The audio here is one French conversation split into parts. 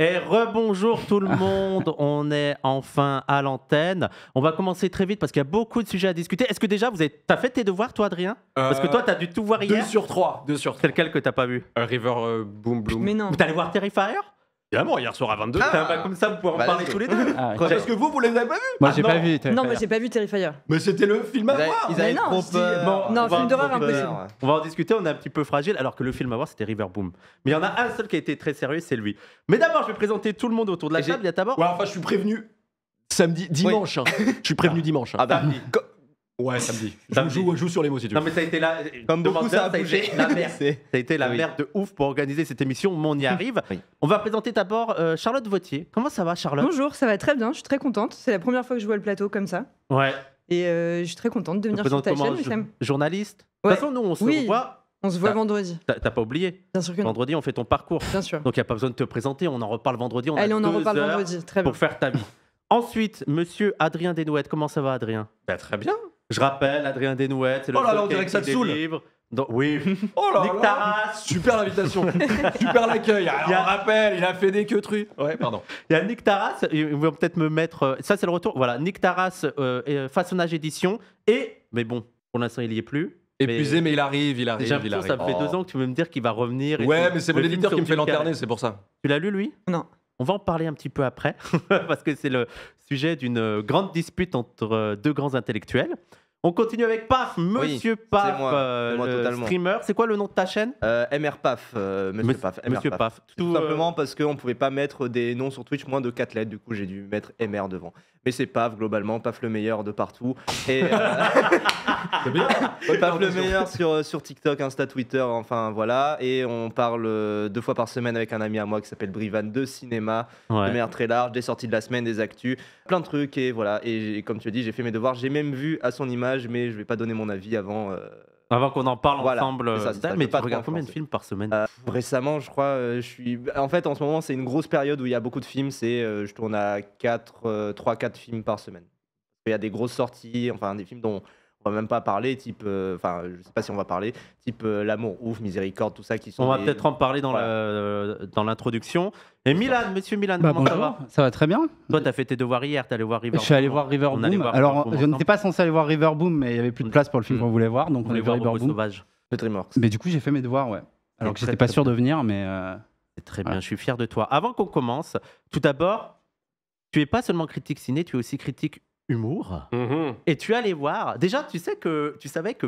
Et rebonjour tout le monde, on est enfin à l'antenne. On va commencer très vite parce qu'il y a beaucoup de sujets à discuter. Est-ce que déjà, vous avez... t'as fait tes devoirs toi Adrien Parce que toi t'as dû tout voir euh, hier. 2 sur 3, 2 sur 3. C'est lequel que t'as pas vu Un euh, River euh, Boom Bloom. Mais non. Vous allez voir Terrifier Évidemment, hier soir à 22h. Ah, un bah, comme ça, vous pouvez en bah, parler tous les deux. Ah, Parce que vous, vous les avez pas vus. Moi, j'ai ah, pas vu. Non, mais j'ai pas vu Terrifier. Mais c'était le film à voir. Ils avaient non, c'est une Bon, non, film d'horreur impossible. On va en discuter, on est un petit peu fragile, alors que le film à voir, c'était River Boom. Mais il y en a un seul qui a été très sérieux, c'est lui. Mais d'abord, je vais présenter tout le monde autour de la table. Il y a d'abord. Ouais, enfin, je suis prévenu samedi, dimanche. Hein. je suis prévenu dimanche. Hein. Ah bah, Ouais, samedi. Samedi. Joue, joue, sur les mots si tu veux. Non, mais ça a été la. Euh, beaucoup, ça a bougé. la merde. ça a été la merde de ouf pour organiser cette émission. Mais on y arrive. On va présenter d'abord euh, Charlotte Vautier. Comment ça va, Charlotte Bonjour, ça va très bien. Je suis très contente. C'est la première fois que je vois le plateau comme ça. Ouais. Et euh, je suis très contente de venir sur ta chaîne. journaliste. De toute façon, nous, on se voit. On se voit vendredi. T'as pas oublié Bien sûr que non. Vendredi, on fait ton parcours. Bien sûr. Donc, il n'y a pas besoin de te présenter. On en reparle vendredi. On Allez, on en reparle vendredi. Très bien. Pour faire ta vie. Ensuite, monsieur Adrien Desnouettes. Comment ça va, Adrien bah, Très bien. Je rappelle, Adrien Desnouettes, c'est le oh là là, on dirait que ça te saoule. oui. Oh là Nick Taras. Super l'invitation. Super l'accueil. Il y a rappel, il a fait des queutrues. Ouais, pardon. Il y a Nick Taras, ils vont peut-être me mettre. Euh, ça, c'est le retour. Voilà, Nick Taras, euh, euh, façonnage édition. Et, mais bon, pour l'instant, il n'y est plus. Épuisé, mais, il arrive, il arrive. il arrive. ça fait deux oh. ans que tu veux me dire qu'il va revenir. Et ouais, mais c'est mon éditeur qui me fait lanterner, c'est pour ça. Tu l'as lu, lui Non. On va en parler un petit peu après, parce que c'est le, sujet d'une euh, grande dispute entre euh, deux grands intellectuels. On continue avec Paf, Monsieur Paf, euh, le streamer. C'est quoi le nom de ta chaîne MR Paf, Monsieur, Paf. Tout, simplement parce qu'on ne pouvait pas mettre des noms sur Twitch moins de 4 lettres, du coup j'ai dû mettre MR devant. Mais c'est Paf globalement, Paf le meilleur de partout. Et, bien. Paf le meilleur sur, sur TikTok, Insta, Twitter, enfin voilà. Et on parle deux fois par semaine avec un ami à moi qui s'appelle Brivan de cinéma, ouais. très large, des sorties de la semaine, des actus plein de trucs et voilà. Et, comme tu as dit, j'ai fait mes devoirs. J'ai même vu à son image, mais je vais pas donner mon avis avant. Euh, avant qu'on en parle ensemble, mais tu regardes combien de films par semaine euh, Récemment, je crois, euh, je suis. Bah, en fait, en ce moment, c'est une grosse période où il y a beaucoup de films. C'est, je tourne à 4, 3-4 films par semaine. Il y a des grosses sorties, enfin des films dont on va même pas parler type, euh, enfin, je sais pas si on va parler type euh, l'amour ouf, miséricorde, tout ça qui sont. On va peut-être en parler dans euh, dans l'introduction. Et Milan, monsieur Milan, bah, comment bonjour. ça va Ça va très bien. Toi, t'as fait tes devoirs hier, t'es allé voir River. Je suis allé voir River Boom. Alors, je n'étais pas censé aller voir River Boom, mais il y avait plus de hmm. place pour le film hmm. qu'on voulait voir, donc on, est est voir River Boom. Sauvage. Mais du coup, j'ai fait mes devoirs, ouais. Alors que j'étais pas sûr de venir, mais. Très bien, je suis fier de toi. Avant qu'on commence, tout d'abord, tu es pas seulement critique ciné, tu es aussi critique humour. Mm-hmm. Et tu allais voir. Déjà, tu sais que tu savais que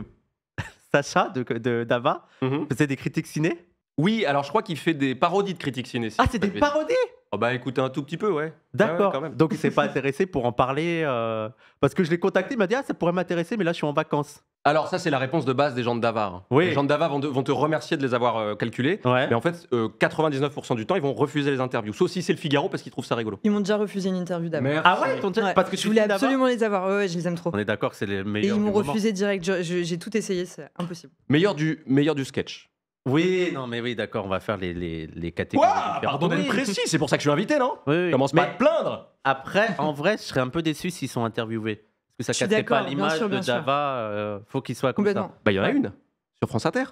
Sacha de, Dava mm-hmm. faisait des critiques ciné. Oui, alors je crois qu'il fait des parodies de critiques ciné. ah, c'est des parodies oh Bah écoutez un tout petit peu, ouais. D'accord. Donc il s'est pas intéressé pour en parler. Euh, parce que je l'ai contacté, il m'a dit Ah, ça pourrait m'intéresser, mais là je suis en vacances. Alors ça, c'est la réponse de base des gens de Davar. Les gens de Davar vont, te remercier de les avoir euh, calculés. Mais en fait, 99% euh, du temps, ils vont refuser les interviews. Sauf si c'est le Figaro parce qu'ils trouvent ça rigolo. Ils m'ont déjà refusé une interview Davar. Ah ouais, Parce que Je voulais absolument les avoir. Ouais, je les aime trop. On est d'accord que c'est les meilleurs. ils m'ont refusé direct. J'ai tout essayé, c'est impossible. Meilleur du, meilleur du sketch. Oui, non, mais oui, d'accord, on va faire les, catégories. pardon d'être précis, c'est pour ça que je suis invité, non oui, Commence à te plaindre. Après, en vrai, je serais un peu déçu s'ils sont interviewés que ça casserait pas l'image de Java, il euh, faut qu'il soit comme ça. Bah, il y en a une sur France Inter.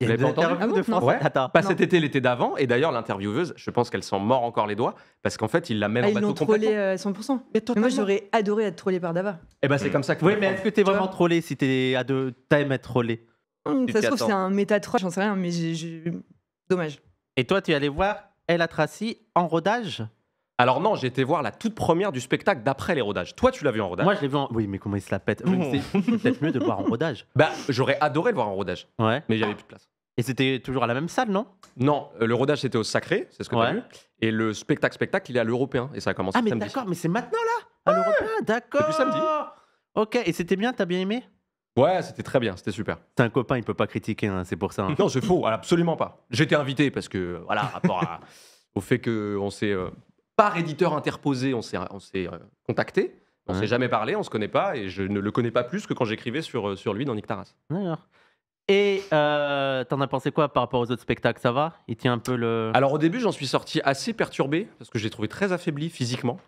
Il y a de France ouais. Pas cet été, l'été d'avant. Et d'ailleurs, l'intervieweuse, je pense qu'elle s'en mord encore les doigts parce qu'en fait, il la même ah, en ils bateau complètement. trollé à 100%. moi, j'aurais adoré être trollé par Dava. Et eh ben, c'est comme ça que. Oui, mais est-ce que t'es vraiment trollé si t'es à deux t'aimes être trollé hmm, Ça se trouve, c'est un méta troll, j'en sais rien, mais j'ai dommage. Et toi, tu es allé voir El Atraci en rodage alors non, j'ai été voir la toute première du spectacle d'après les rodages. Toi, tu l'as vu en rodage Moi, je l'ai vu en. Oui, mais comment il se la pète C'est peut-être mieux de le voir en rodage. Bah, j'aurais adoré le voir en rodage. Ouais. Mais j'avais plus de place. Et c'était toujours à la même salle, non Non, euh, le rodage c'était au Sacré, c'est ce que tu as vu. Et le spectacle spectacle, il est à l'Européen et ça a commencé Ah, mais d'accord, mais c'est maintenant là À l'Européen, d'accord Depuis samedi. Ok, et c'était bien, t'as bien aimé Ouais, c'était très bien, c'était super. T'es un copain, il peut pas critiquer, hein, c'est pour ça. Hein. Non, c'est faux, absolument pas. J'étais invité parce que voilà, au fait qu'on s'est euh, par éditeur interposé, on s'est, on euh, contacté. On ne s'est jamais parlé, on se connaît pas, et je ne le connais pas plus que quand j'écrivais sur, euh, lui dans Nick D'accord. Et euh, t'en as pensé quoi par rapport aux autres spectacles Ça va Il tient un peu le. Alors au début, j'en suis sorti assez perturbé parce que j'ai trouvé très affaibli physiquement.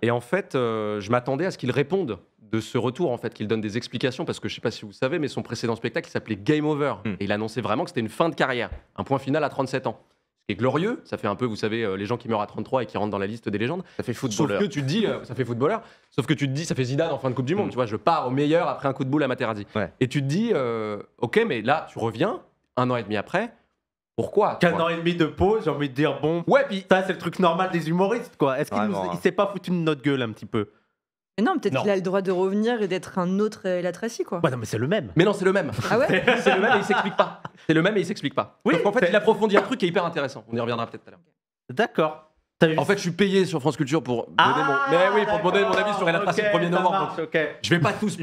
Et en fait, euh, je m'attendais à ce qu'il réponde de ce retour, en fait, qu'il donne des explications parce que je sais pas si vous savez, mais son précédent spectacle s'appelait Game Over hmm. et il annonçait vraiment que c'était une fin de carrière, un point final à 37 ans et glorieux. Ça fait un peu, vous savez, euh, les gens qui meurent à 33 et qui rentrent dans la liste des légendes. Ça fait footballeur. Sauf que tu te dis, euh, ça fait footballeur. Sauf que tu te dis, ça fait Zidane en fin de Coupe du Monde. Mm. Tu vois, je pars au meilleur après un coup de boule à Materazzi. Et tu te dis, euh, ok, mais là, tu reviens un an et demi après. Pourquoi Qu'un an et demi de pause, j'ai envie de dire bon. Ouais, puis ça c'est le truc normal des humoristes quoi. Est-ce qu'il hein. s'est pas foutu de notre gueule un petit peu non, peut-être qu'il a le droit de revenir et d'être un autre El euh, quoi. Ouais, non, mais c'est le même. Mais non, c'est le même. Ah ouais C'est le même et il s'explique pas. C'est le même et il s'explique pas. Oui, en fait, il approfondit un truc qui est hyper intéressant. On y reviendra peut-être tout à l'heure. D'accord. En fait, je suis payé sur France Culture pour donner mon. Ah, mais oui, pour donner mon avis sur Latracy le 1er novembre. Je Je vais pas tout Je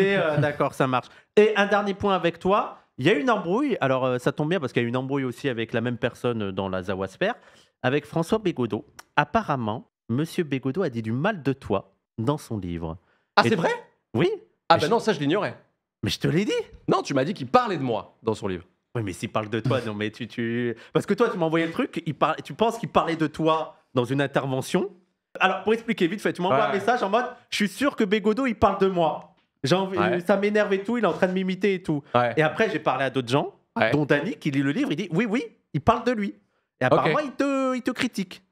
euh, d'accord, ça marche. Et un dernier point avec toi, il y a une embrouille, alors euh, ça tombe bien parce qu'il y a une embrouille aussi avec la même personne dans la Zawasper, avec François Bégodeau. Apparemment, Monsieur Bégodeau a dit du mal de toi dans son livre. Ah, c'est vrai Oui. Ah, ben non, ça, je l'ignorais. Mais je te l'ai dit Non, tu m'as dit qu'il parlait de moi dans son livre. Oui, mais s'il parle de toi, non, mais tu, tu. Parce que toi, tu m'as envoyé le truc, il parle tu penses qu'il parlait de toi dans une intervention. Alors, pour expliquer vite fait, tu m'envoies un message en mode Je suis sûr que Bégodo, il parle de moi. Envie... Ça m'énerve et tout, il est en train de m'imiter et tout. Et après, j'ai parlé à d'autres gens, dont Dani, qui lit le livre, il dit Oui, oui, il parle de lui. Et apparemment, il, te, il te critique.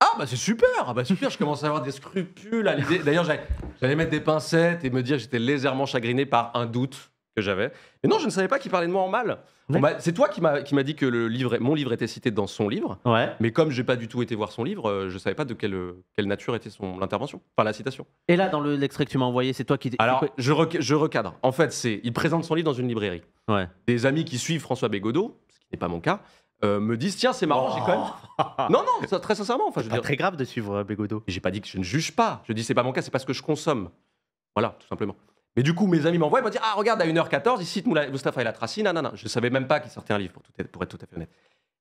Ah bah c'est super, ah bah super, je commence à avoir des scrupules à l'idée. D'ailleurs j'allais- mettre des pincettes et me dire que j'étais légèrement chagriné par un doute que j'avais. Mais non, je ne savais pas qu'il parlait de moi en mal. Bah, c'est toi qui m'a dit que le livre, mon livre était cité dans son livre, Ouais. mais comme je n'ai pas du tout été voir son livre, je euh, je savais pas de quelle, quelle nature était son l'intervention, enfin la citation. Et là, dans l'extrait que tu m'as envoyé, c'est toi qui. Alors je, je recadre. En fait, c'est il présente son livre dans une librairie. Des amis qui suivent François Bégodeau, ce qui n'est pas mon cas, euh, me disent tiens c'est marrant j'ai quand oh. non non très sincèrement enfin je très grave de suivre euh, Bégodo j'ai pas dit que je ne juge pas je dis c'est pas mon cas c'est parce que je consomme voilà tout simplement mais du coup mes amis m'envoient et m'ont dit ah regarde à 1h14 il cite Mustafa El non non je savais même pas qu'il sortait un livre pour, être, tout à fait honnête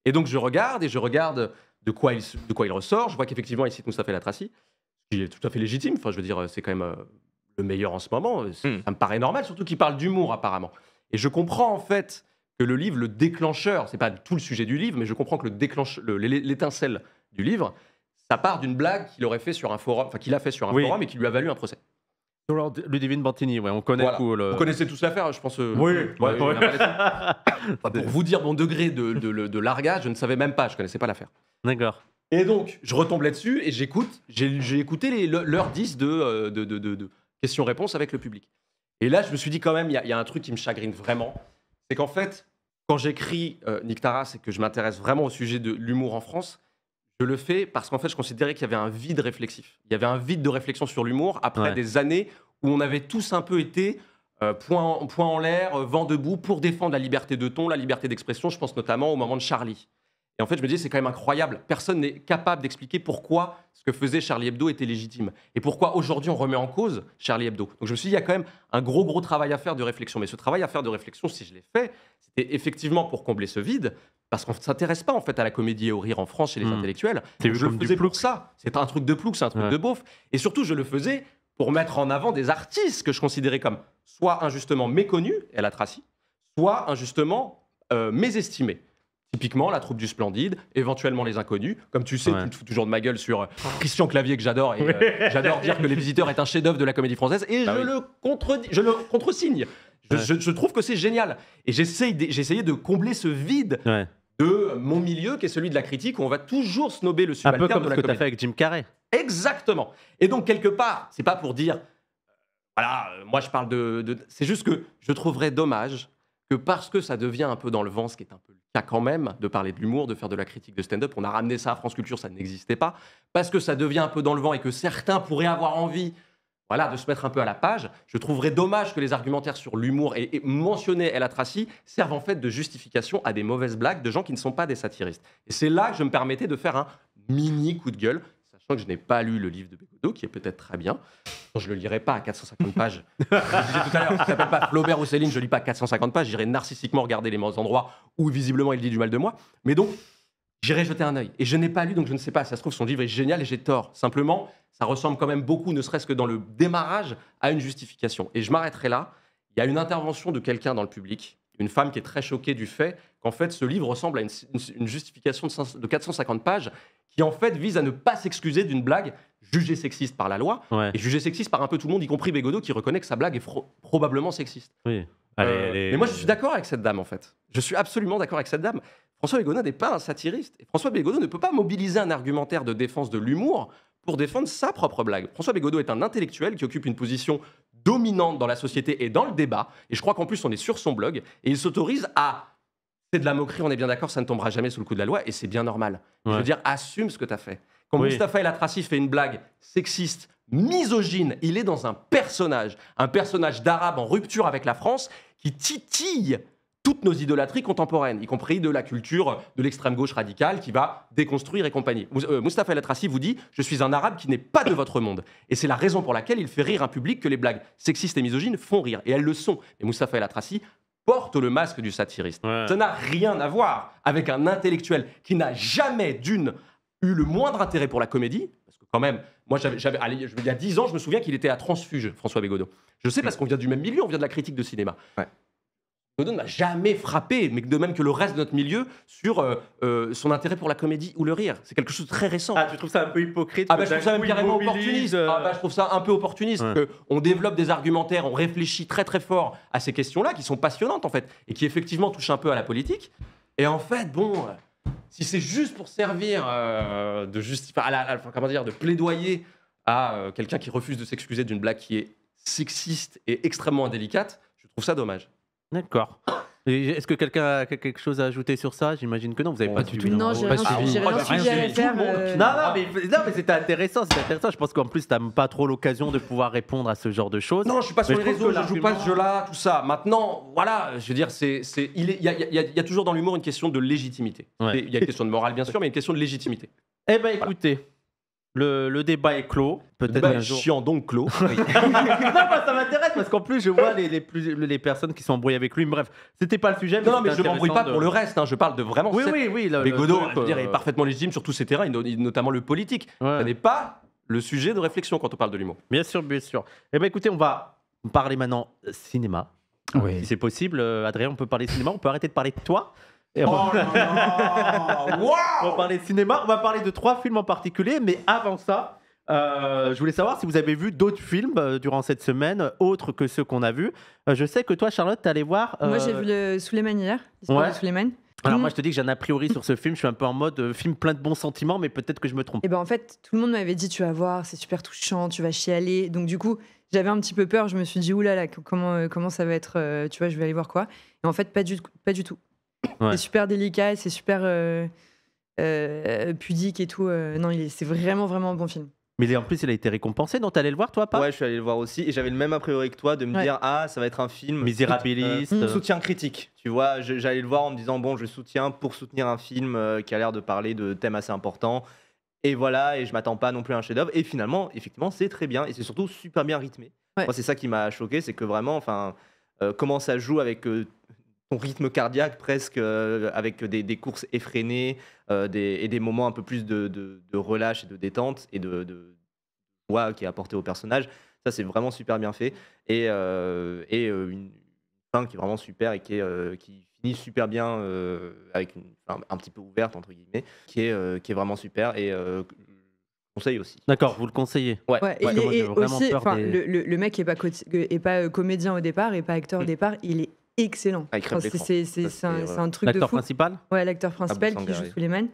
et donc je regarde et je regarde de quoi il, de quoi il ressort je vois qu'effectivement il cite Mustafa la Atrassi qui est tout à fait légitime enfin je veux dire euh, c'est quand même le meilleur en ce moment hmm. ça me paraît normal surtout qu'il parle d'humour apparemment et je comprends en fait que le livre, le déclencheur, c'est pas tout le sujet du livre, mais je comprends que le déclenche, l'étincelle du livre, ça part d'une blague qu'il aurait fait sur un forum, enfin qu'il a fait sur un forum et qui lui a valu un procès. Ludivine Bantini, ouais, on connaît Vous connaissez tous l'affaire, je pense. Euh, oui, euh, Pour vous dire mon degré de, de, largage, je ne savais même pas, je connaissais pas l'affaire. D'accord. Et donc, je retombe là-dessus et j'écoute, j'ai écouté l'heure 10 euh, de, de questions-réponses avec le public. Et là, je me suis dit quand même, il y, y, a un truc qui me chagrine vraiment, c'est qu'en fait, quand j'écris euh, Nick Taras et que je m'intéresse vraiment au sujet de l'humour en France, je le fais parce qu'en fait, je considérais qu'il y avait un vide réflexif. Il y avait un vide de réflexion sur l'humour après des années où on avait tous un peu été euh, point en l'air, euh, vent debout pour défendre la liberté de ton, la liberté d'expression. Je pense notamment au moment de Charlie. Et en fait, je me dis, c'est quand même incroyable. Personne n'est capable d'expliquer pourquoi ce que faisait Charlie Hebdo était légitime. Et pourquoi aujourd'hui on remet en cause Charlie Hebdo. Donc je me suis dit, il y a quand même un gros, gros travail à faire de réflexion. Mais ce travail à faire de réflexion, si je l'ai fait, c'était effectivement pour combler ce vide. Parce qu'on ne s'intéresse pas en fait à la comédie et au rire en France chez les hmm. intellectuels. je le faisais pour ça. C'est un truc de plouc, c'est un truc de beauf. Et surtout, je le faisais pour mettre en avant des artistes que je considérais comme soit injustement méconnus, elle a traci, soit injustement euh, mésestimés. Typiquement, la troupe du Splendide, éventuellement les inconnus. Comme tu sais, tu te fous toujours de ma gueule sur euh, Christian Clavier que j'adore. et, euh, j'adore dire que Les Visiteurs est un chef-d'œuvre de la comédie française et bah je, le contredis- je le contresigne. Je, trouve que c'est génial. Et j'essaye j'ai essayé de combler ce vide de mon milieu qui est celui de la critique où on va toujours snober le Un peu comme de ce que tu as fait avec Jim Carrey. Exactement. Et donc, quelque part, c'est pas pour dire. Euh, voilà, moi je parle de. c'est juste que je trouverais dommage que parce que ça devient un peu dans le vent, ce qui est un peu quand même de parler de l'humour, de faire de la critique de stand-up. On a ramené ça à France Culture, ça n'existait pas, parce que ça devient un peu dans le vent et que certains pourraient avoir envie voilà, de se mettre un peu à la page. Je trouverais dommage que les argumentaires sur l'humour et, et à la servent en fait de justification à des mauvaises blagues de gens qui ne sont pas des satiristes. Et c'est là que je me permettais de faire un mini coup de gueule je sachant que je n'ai pas lu le livre de Bégodeau, qui est peut-être très bien. je ne le lirai pas à 450 pages. je tout à l'heure, ça s'appelle pas Flaubert ou Céline, je ne lis pas 450 pages, j'irai narcissiquement regarder les endroits où visiblement il dit du mal de moi. Mais donc, j'irai jeter un œil. Et je n'ai pas lu, donc je ne sais pas. Ça se trouve, son livre est génial et j'ai tort. Simplement, ça ressemble quand même beaucoup, ne serait-ce que dans le démarrage, à une justification. Et je m'arrêterai là. Il y a une intervention de quelqu'un dans le public une femme qui est très choquée du fait qu'en fait ce livre ressemble à une, justification de, 450 pages qui en fait vise à ne pas s'excuser d'une blague jugée sexiste par la loi et jugée sexiste par un peu tout le monde, y compris Bégodeau qui reconnaît que sa blague est probablement sexiste. Ah, euh, mais moi je suis d'accord avec cette dame en fait. Je suis absolument d'accord avec cette dame. François Bégodeau n'est pas un satiriste. Et François Bégodeau ne peut pas mobiliser un argumentaire de défense de l'humour pour défendre sa propre blague. François Bégodeau est un intellectuel qui occupe une position dominante dans la société et dans le débat. Et je crois qu'en plus, on est sur son blog et il s'autorise à. C'est de la moquerie, on est bien d'accord, ça ne tombera jamais sous le coup de la loi et c'est bien normal. Je veux dire, assume ce que tu as fait. Quand Mustapha El Atrassi fait une blague sexiste, misogyne, il est dans un personnage, un personnage d'arabe en rupture avec la France qui titille toutes nos idolâtries contemporaines, y compris de la culture de l'extrême gauche radicale qui va déconstruire et compagnie. Mustafa euh, El Atrassi vous dit Je suis un arabe qui n'est pas de votre monde. Et c'est la raison pour laquelle il fait rire un public que les blagues sexistes et misogynes font rire. Et elles le sont. Et Mustafa El Atrassi porte le masque du satiriste. Ça n'a rien à voir avec un intellectuel qui n'a jamais d'une eu le moindre intérêt pour la comédie, parce que quand même, moi, j'avais, il y a dix ans, je me souviens qu'il était à Transfuge, François Bégodeau. Je sais parce qu'on vient du même milieu, on vient de la critique de cinéma ne n'a jamais frappé, mais de même que le reste de notre milieu, sur euh, euh, son intérêt pour la comédie ou le rire. C'est quelque chose de très récent. Ah, tu trouves ça un peu hypocrite Ah, bah, je trouve ça opportuniste. Euh. Ah, bah, je trouve ça un peu opportuniste. on développe des argumentaires, on réfléchit très très fort à ces questions-là, qui sont passionnantes en fait, et qui effectivement touchent un peu à la politique. Et en fait, bon, si c'est juste pour servir de justifier, comment dire, de plaidoyer à quelqu'un qui refuse de s'excuser d'une blague qui est sexiste et extrêmement indélicate, je trouve ça dommage. D'accord. Est-ce que quelqu'un a quelque chose à ajouter sur ça J'imagine que non, vous n'avez pas du tout. Non, je rien, ah, bah, rien à Non, mais, c'est c'était intéressant, intéressant. Je pense qu'en plus, t'as pas trop l'occasion de pouvoir répondre à ce genre de choses. Non, je suis pas sur les réseaux, je joue pas ce jeu-là, tout ça. Maintenant, voilà, je veux dire, c'est, c'est, il y, a- y a- y a toujours dans l'humour une question de légitimité. Il y a une question de morale, bien sûr, mais une question de légitimité. Eh ben, écoutez, le, débat est clos. Peut-être un chiant donc clos. non, ça m'intéresse parce qu'en plus je vois les, les personnes qui sont embrouillées avec lui. Bref, c'était pas le sujet. non, mais je m'embrouille pas pour le reste. Hein. Je parle de vraiment. Oui, oui, oui. le- Godot, dire, est euh, parfaitement légitime sur tous ces terrains, notamment le politique. Ça n'est pas le sujet de réflexion quand on parle de l'humour. Bien sûr, bien sûr. Eh ben écoutez, on va parler maintenant cinéma. Si c'est possible, euh, Adrien, on peut parler cinéma. On peut arrêter de parler de toi Oh on, va... parler de cinéma, on va parler de trois films en particulier, mais avant ça, euh, je voulais savoir si vous avez vu d'autres films euh, durant cette semaine, autres que ceux qu'on a vus. Euh, je sais que toi, Charlotte, t'es allée voir. Moi, j'ai vu le hier, Alors, moi, mm. je te dis que j'ai un a priori sur ce film. Je suis un peu en mode film plein de bons sentiments, mais peut-être que je me trompe. Et eh ben, en fait, tout le monde m'avait dit Tu vas voir, c'est super touchant, tu vas chialer. Donc, du coup, j'avais un petit peu peur. Je me suis dit oulala comment, comment ça va être Tu vois, je vais aller voir quoi Et en fait, pas du, pas du tout. C'est super délicat et c'est super euh, euh, pudique et tout. Euh, non, c'est vraiment, vraiment un bon film. Mais en plus, il a été récompensé, donc t'allais le voir, toi, pas Ouais, je suis allé le voir aussi, et j'avais le même a priori que toi de me dire ah, ça va être un film misérabiliste, mm. soutien critique. Tu vois, j'allais le voir en me disant bon, je soutiens pour soutenir un film qui a l'air de parler de thèmes assez importants, et voilà, et je m'attends pas non plus à un chef-d'œuvre. Et finalement, effectivement, c'est très bien, et c'est surtout super bien rythmé. Moi, c'est ça qui m'a choqué, c'est que vraiment, enfin, comment ça joue avec son rythme cardiaque presque, euh, avec des, courses effrénées euh, et des moments un peu plus de, de, relâche et de détente et de, de joie qui est apportée au personnage. Ça, c'est vraiment super bien fait. Et, euh, et une fin qui est vraiment super et qui, qui finit super bien, avec une fin un petit peu ouverte, entre guillemets, qui est, qui est vraiment super. Et conseille aussi. D'accord, vous le conseillez. Ouais. et, aussi, le, mec est pas, est pas comédien au départ et pas acteur au mm. départ, il est excellent. Ah, c'est, euh, un, truc de fou. principal Ouais, l'acteur principal ah, qui joue Suleiman.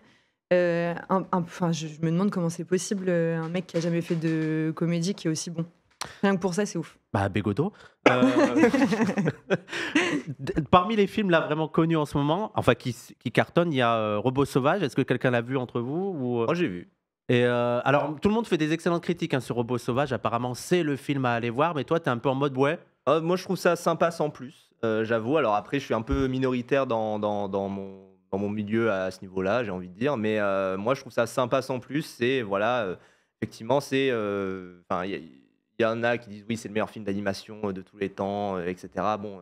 Euh, enfin, je, me demande comment c'est possible euh, un mec qui a jamais fait de comédie qui est aussi bon. Rien que pour ça, c'est ouf. Bah, Bégodo. Parmi les films là vraiment connus en ce moment, enfin qui, qui cartonnent, il y a Robot Sauvage. Est-ce que quelqu'un l'a vu entre vous ou... Moi, j'ai vu. Et alors, tout le monde fait des excellentes critiques hein, sur Robot Sauvage. Apparemment, c'est le film à aller voir. Mais toi, t'es un peu en mode ouais. moi, je trouve ça sympa sans plus. Euh, j'avoue. Alors après, je suis un peu minoritaire dans, dans, dans, mon, dans mon, milieu à, ce niveau-là, j'ai envie de dire. Mais euh, moi, je trouve ça sympa sans plus. C'est, voilà, euh, effectivement, c'est. Enfin, il y, en a qui disent oui, c'est le meilleur film d'animation de tous les temps, etc. Bon,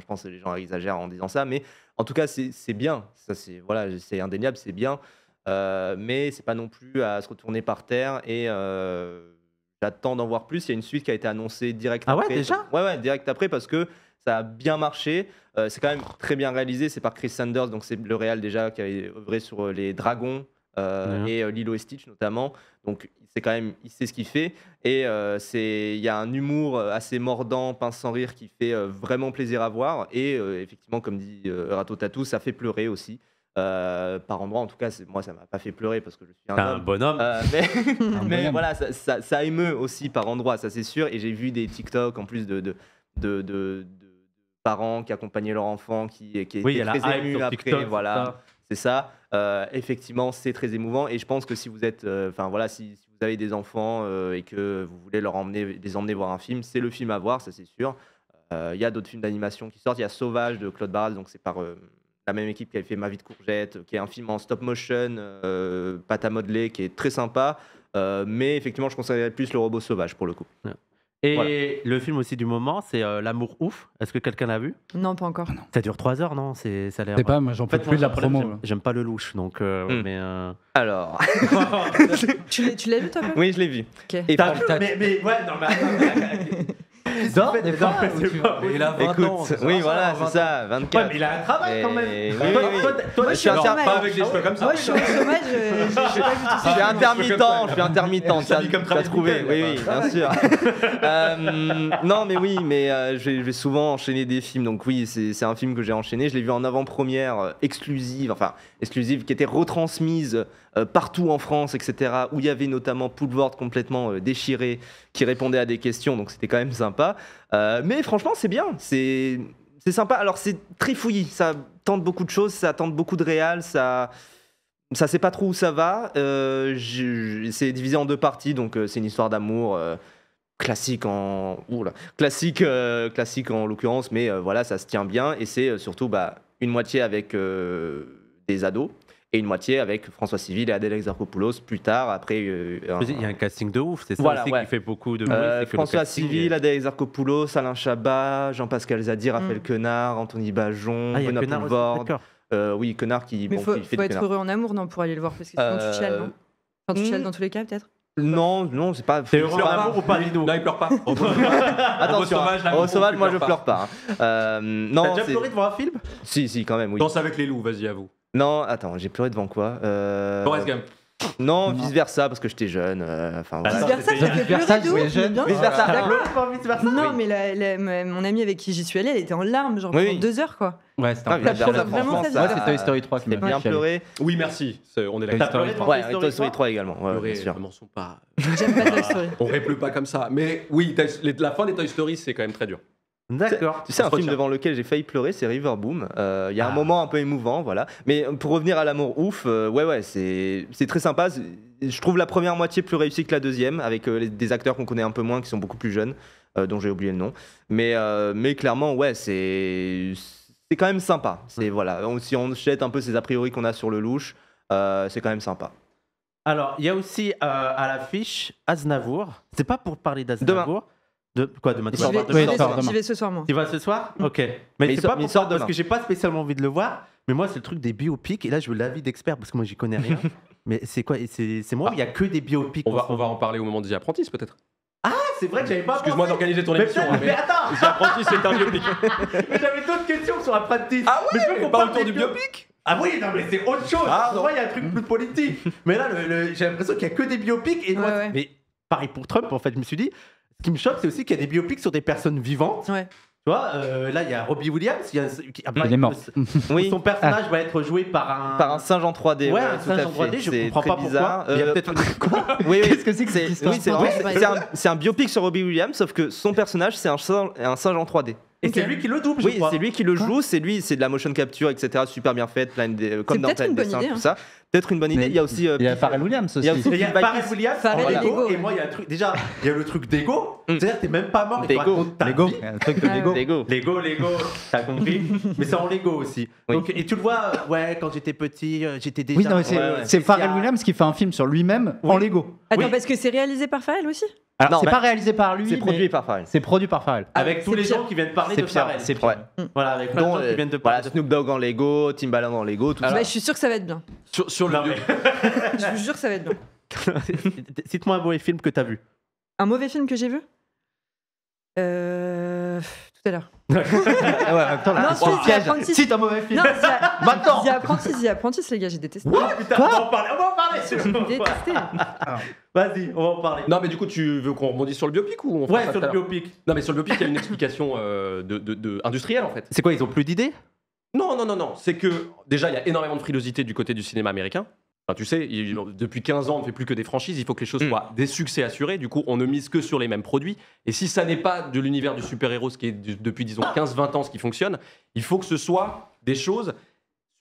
je pense que les gens exagèrent en disant ça, mais en tout cas, c'est bien. Ça, c'est voilà, c'est indéniable, c'est bien. mais c'est pas non plus à se retourner par terre et. J'attends d'en voir plus. Il y a une suite qui a été annoncée direct ah ouais, Déjà ouais, ouais, direct après parce que ça a bien marché. Euh, c'est quand même très bien réalisé. C'est par Chris Sanders, donc c'est le réal déjà qui avait œuvré sur euh, les Dragons euh, et Lilo et Stitch notamment. Donc c'est quand même, il sait ce qu'il fait. Et c'est, il y a un humour assez mordant, pince sans rire, qui fait vraiment plaisir à voir. Et effectivement, comme dit Rato Tatou, ça fait pleurer aussi. par endroit, en tout cas, moi, ça m'a pas fait pleurer parce que je suis un, bonhomme. mais, voilà, ça, émeut aussi par endroit, ça c'est sûr. Et j'ai vu des TikTok en plus de, de, de, de, parents qui accompagnaient leur enfant, qui, qui très après. voilà, c'est ça. Euh, effectivement, c'est très émouvant. Et je pense que si vous êtes, euh, enfin voilà, si, vous avez des enfants euh, et que vous voulez leur emmener, les emmener voir un film, c'est le film à voir, ça c'est sûr. Il y a d'autres films d'animation qui sortent. Il y a Sauvage de Claude Barral, donc c'est par la même équipe qui a fait Ma vie de courgette, qui est un film en stop motion, pâte à modeler, qui est très sympa. mais effectivement, je conseillerais plus le robot sauvage pour le coup. Et le film aussi du moment, c'est euh, L'amour ouf. Est-ce que quelqu'un l'a vu Non, pas encore. Ah ça dure trois heures, non C'est ça l'air. pas, moi j'en peux plus de la promo. J'aime pas le louche, donc. Euh, hmm. Mais euh, alors. tu l'as vu toi Oui, je l'ai vu. t'as vu, mais, mais, ouais, non mais. Non, il a 20 Écoute, ans. oui, voilà, c'est ça, 24. Ouais, mais il a un travail quand même. Toi, je suis intermittent. Pas avec des cheveux comme ça. Moi, je suis au chômage, euh, je suis pas du tout. Je suis intermittent, je suis intermittent. Tu as trouvé, oui, oui, bien sûr. Euh, non, mais oui, mais euh, je vais souvent enchaîner des films. Donc, oui, c'est un film que j'ai enchaîné. Je l'ai vu en avant-première exclusive, enfin, exclusive, qui était retransmise. Euh, partout en France, etc., où il y avait notamment Poulvord complètement euh, déchiré, qui répondait à des questions, donc c'était quand même sympa. Euh, mais franchement, c'est bien, c'est sympa. Alors c'est très ça tente beaucoup de choses, ça tente beaucoup de réal, ça ça sait pas trop où ça va. c'est divisé en deux parties, donc c'est une histoire d'amour classique en classique classique en l'occurrence mais voilà ça se tient bien et c'est surtout bah, une moitié avec des ados et une moitié avec François Civil et Adèle Exarchopoulos plus tard après euh, il y a un casting de ouf c'est ça aussi qui fait beaucoup de euh, bruit François Civil Adèle Exarchopoulos Alain Chabat Jean-Pascal Zadi Raphaël mm. Quenard Anthony Bajon ah, Benoît euh, oui Quenard qui mais bon, faut, être heureux en amour non pour aller le voir parce que quand tu chiales non tu chiales hmm. dans tous les cas peut-être non, non, c'est pas. T'es heureux en amour ou pas, Lino Non, il pleure pas. Attends, au sauvage, moi, je pleure pas. Hein. T'as déjà pleuré devant un film Si, si, quand même, oui. Danse avec les loups, vas-y, à vous. Non, attends, j'ai pleuré devant quoi euh... Gump. Non, vice versa, parce que j'étais jeune. Euh, vice versa, ça fait pleurer de ah, Vice versa. D'accord. Non, mais mon amie avec qui j'y suis allée, elle était en larmes, genre pendant deux heures, quoi. Ouais, c'était ah, un peu. la Moi, c'est Toy Story 3 qui m'a bien pleuré. Oui, merci. On est là. Toy Story 3. Ouais, Toy Story 3, également. Ouais, bien sûr. J'aime pas Toy Story. On réplut pas comme ça. Mais oui, la fin des Toy Story, c'est quand même très dur. D'accord. Tu sais, un film devant lequel j'ai failli pleurer, c'est River Boom. Euh, il y a un ah. moment un peu émouvant, voilà. Mais euh, pour revenir à l'amour ouf, euh, ouais, ouais, c'est très sympa. Je trouve la première moitié plus réussie que la deuxième, avec des acteurs qu'on connaît un peu moins, qui sont beaucoup plus jeunes, dont j'ai oublié le nom. Mais, mais clairement, ouais, c'est quand même sympa. C'est mm. voilà, si on jette un peu ces a priori qu'on a sur le louche, c'est quand même sympa. Alors, il y a aussi à l'affiche Aznavour. C'est pas pour parler d'Aznavour. De quoi demain soir, demain, ce soir moi. Tu vas ce soir mm. Ok. Mais, c'est pas pour parce que j'ai pas spécialement envie de le voir. Mais moi c'est le truc des biopics et là je veux l'avis d'expert, parce que moi j'y connais rien. mais c'est quoi C'est moi il y a que des biopics. On va, on va en parler au moment des apprentis peut-être. Ah, c'est vrai que j'avais pas. Excuse-moi d'organiser ton émission. Hein, mais, attends. Les apprentis c'est un biopic. mais j'avais d'autres questions sur Apprentice. Ah oui, Mais, qu'on pas autour du biopic. Ah oui, non, mais c'est autre chose. Ah, moi, il y a un truc plus politique. Mais là, j'ai l'impression qu'il y a que des biopics et moi. Mais pareil pour Trump, en fait, je me suis dit, qui me choque, c'est aussi qu'il y a des biopics sur des personnes vivantes. Ouais. Tu vois, euh, là, il y a Robbie Williams. Il, y a, qui, est mort. Oui. Son personnage ah. va être joué par un... Par un singe en 3D. Ouais, un singe en 3D, je comprends pas bizarre. pourquoi. Il y a euh, peut-être... Quoi oui, oui. Qu'est-ce que c'est que cette C'est un, un, biopic sur Robbie Williams, sauf que son personnage, c'est un, un singe en 3D. Et c'est lui qui le double, je oui, c'est lui qui le joue, c'est lui, c'est de la motion capture, etc. Super bien faite, plein de, comme dans plein de tout hein. ça. Peut-être une bonne idée. il y a aussi. il y a euh, Pharrell Williams aussi. Il y a, Pharrell Williams, Pharrell et, Lego, et moi, il y a un truc. Déjà, il y a le truc d'ego. Mm. C'est-à-dire, t'es même pas mort. D'ego. Lego. Le truc de ah. Lego. Lego, Lego. Lego. T'as compris Mais c'est en Lego aussi. et tu le vois, euh, ouais, quand j'étais petit, euh, j'étais déjà. Oui, non, c'est Pharrell Williams qui fait un film sur lui-même en Lego. Attends, parce que c'est réalisé par Pharrell aussi c'est bah, pas réalisé par lui. C'est produit par Pharrell. C'est produit par Pharrell. Avec, tous les gens qui viennent parler de Pharrell. C'est Voilà, avec plein gens qui euh, viennent de parler. Voilà, Snoop Dogg en Lego, Timbaland en Lego, tout ça. je suis sûr que ça va être bien. Sur, le. je vous jure que ça va être bien. Cite-moi un mauvais film que t'as vu. Un mauvais film que j'ai vu euh tout à l'heure. ouais, attends, là, non, c'est C'est un mauvais film. Non, a Maintenant. il Apprentice, a Apprentice, les gars, j'ai détesté. Putain, Quoi on va en parler. On va en parler. J'ai détesté. Ah. Vas-y, on va en parler. Non, mais du coup, tu veux qu'on rebondisse sur le biopic ou on Ouais, sur le biopic. Non, mais sur le biopic, il y a une explication euh, de, de, industrielle en fait. C'est quoi Ils ont plus d'idées Non, non, non, non. C'est que déjà, il y a énormément de frilosité du côté du cinéma américain tu sais, depuis 15 ans, on ne fait plus que des franchises. Il faut que les choses mm. soient des succès assurés. Du coup, on ne mise que sur les mêmes produits. Et si ça n'est pas de l'univers du super-héros, ce qui est depuis, disons, 15-20 ans, ce qui fonctionne, il faut que ce soit des choses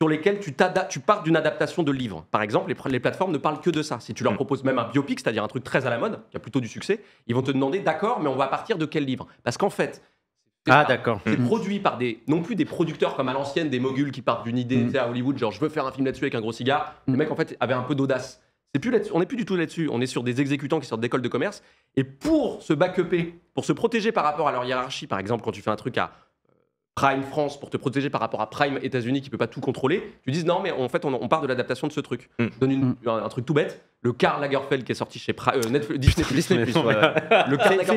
sur lesquelles tu, tu pars d'une adaptation de livre. Par exemple, les, les, plateformes ne parlent que de ça. Si tu leur mm. proposes même un biopic, c'est-à-dire un truc très à la mode, qui a plutôt du succès, ils vont te demander, d'accord, mais on va partir de quel livre Parce qu'en fait, ah d'accord. C'est mm-hmm. produit par des non plus des producteurs comme à l'ancienne, des moguls qui partent d'une idée mm-hmm. à Hollywood, genre je veux faire un film là-dessus avec un gros cigare. Mm-hmm. le mec en fait avait un peu d'audace. C'est plus on n'est plus du tout là-dessus. On est sur des exécutants qui sortent d'école de commerce. Et pour se backuper pour se protéger par rapport à leur hiérarchie, par exemple quand tu fais un truc à Prime France pour te protéger par rapport à Prime États-Unis qui peut pas tout contrôler, tu dis non mais en fait on, part de l'adaptation de ce truc. Mm. donne mm. un, truc tout bête, le Karl Lagerfeld qui est sorti chez euh, Netflix, Disney, Disney c'est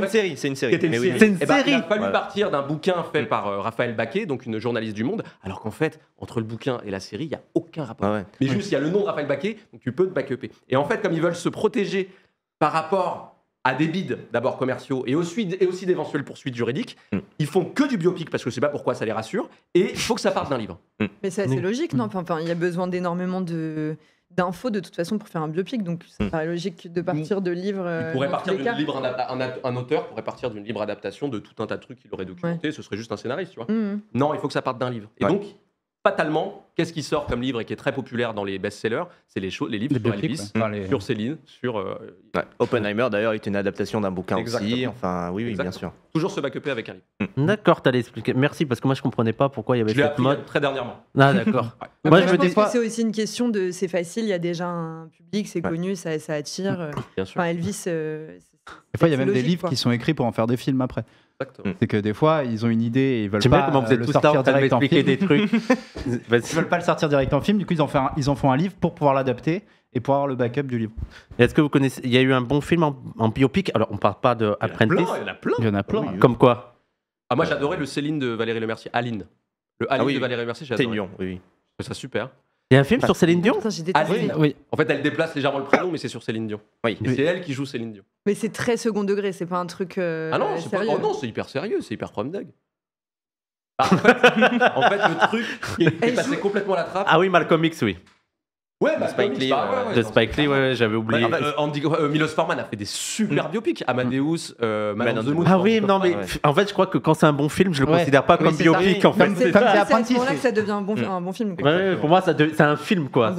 une série, c'est une série. Eh ben, il a fallu partir d'un bouquin fait mm. par euh, Raphaël Baquet, donc une journaliste du Monde, alors qu'en fait entre le bouquin et la série il n'y a aucun rapport. Ah mais juste il y a le nom Raphaël Baquet, donc tu peux te backuper. Et en fait comme ils veulent se protéger par rapport à des bides, d'abord commerciaux et aussi, et aussi d'éventuelles poursuites juridiques. Mm. Ils font que du biopic parce que je sais pas pourquoi ça les rassure et il faut que ça parte d'un livre. Mm. Mais c'est assez mm. logique, non Enfin, il y a besoin d'énormément de d'infos de toute façon pour faire un biopic, donc ça paraît logique de partir de livres. pourrait euh, partir un, auteur pourrait partir d'une libre adaptation de tout un tas de trucs qu'il aurait documenté. Ce serait juste un scénariste, tu vois. Non, il faut que ça parte d'un livre. Et donc fatalement, qu'est-ce qui sort comme livre et qui est très populaire dans les best-sellers C'est les, les, livres les sur Elvis, sur Céline, sur. Euh, Oppenheimer, d'ailleurs, est une adaptation d'un bouquin aussi. Enfin, oui, bien sûr. Toujours se backupper avec un livre. tu mm. D'accord, t'allais expliquer. Merci, parce que moi, je comprenais pas pourquoi il y avait cette mode. Très dernièrement. Ah, d'accord. Moi, je, me c'est aussi une question de. C'est facile, il y a déjà un public, c'est connu, ça, attire. Mm. Euh, bien sûr. Enfin, Elvis. Euh, des fois, il y a même des livres qui sont écrits pour en faire des films après. C'est que des fois, ils ont une idée et ils veulent pas euh, le sortir direct en film. ils veulent pas le sortir direct en film, du coup, ils en, font un, livre pour pouvoir l'adapter et pour avoir le backup du livre. Est-ce que vous connaissez Il y a eu un bon film en, biopic. Alors, on parle pas de Apprentice. Il y en a plein. Il y en a plein. Comme quoi Ah moi, j'adorais le Céline de Valérie Lemercier, Aline. Le Aline ah de Valérie Lemercier, j'ai adoré. oui. ça super. Il y a un film bah, sur Céline Dion ah, En fait, elle déplace légèrement le prénom, mais c'est sur Céline Dion. Oui. Et c'est elle qui joue Céline Dion. Mais c'est très second degré, c'est pas un truc. Euh, ah oh non, c'est hyper sérieux, c'est hyper prom bah, en, fait, le truc qui est complètement la trappe, Ah oui, Malcolm X, oui. Ouais, bah, de Spike Lee, ouais, j'avais oublié. Bah, euh, euh, Milos Forman a fait des super mmh. biopics. Amadeus, euh, Man, Man Ah oui, non, mais en fait, je crois que quand c'est un bon film, je le considère pas comme biopic. c'est à ce moment-là que ça devient un bon, film. Ouais, pour moi, c'est un film, quoi.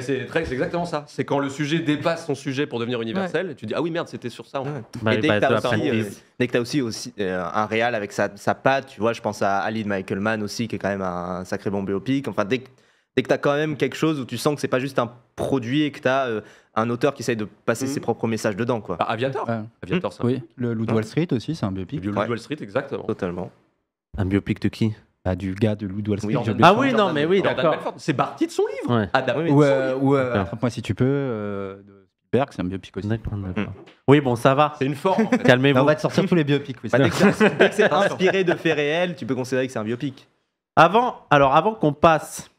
C'est exactement ça. C'est quand le sujet dépasse son sujet pour devenir universel, tu dis ah oui merde, c'était sur ça. Bah, bah, dès que t'as aussi, aussi un réal avec sa, patte, tu vois, je pense à Ali Michael Mann aussi, qui est quand même un sacré bon biopic. Enfin, dès que c'est que tu as quand même quelque chose où tu sens que c'est pas juste un produit et que tu as euh, un auteur qui essaye de passer hmm. ses propres messages dedans. Quoi. Bah, Aviator. Aviator, ça. Oui, le Loup hein Wall Street aussi, c'est un biopic. Le Loot Wall Street, exactement. Totalement. Un biopic de qui ah, du gars de Lou Wall Street. ah oui, non, mais oui, d'accord. C'est parti de son livre. Ah Adam ou, ou euh, Attrape-moi si tu peux. Euh, de c'est un biopic aussi. Oui, bon, ça va. C'est une forme. Calmez-vous. Bah, on va te sortir tous les biopics. Bah, dès que c'est inspiré de faits réels, tu peux considérer que c'est un biopic. Avant, alors avant qu'on passe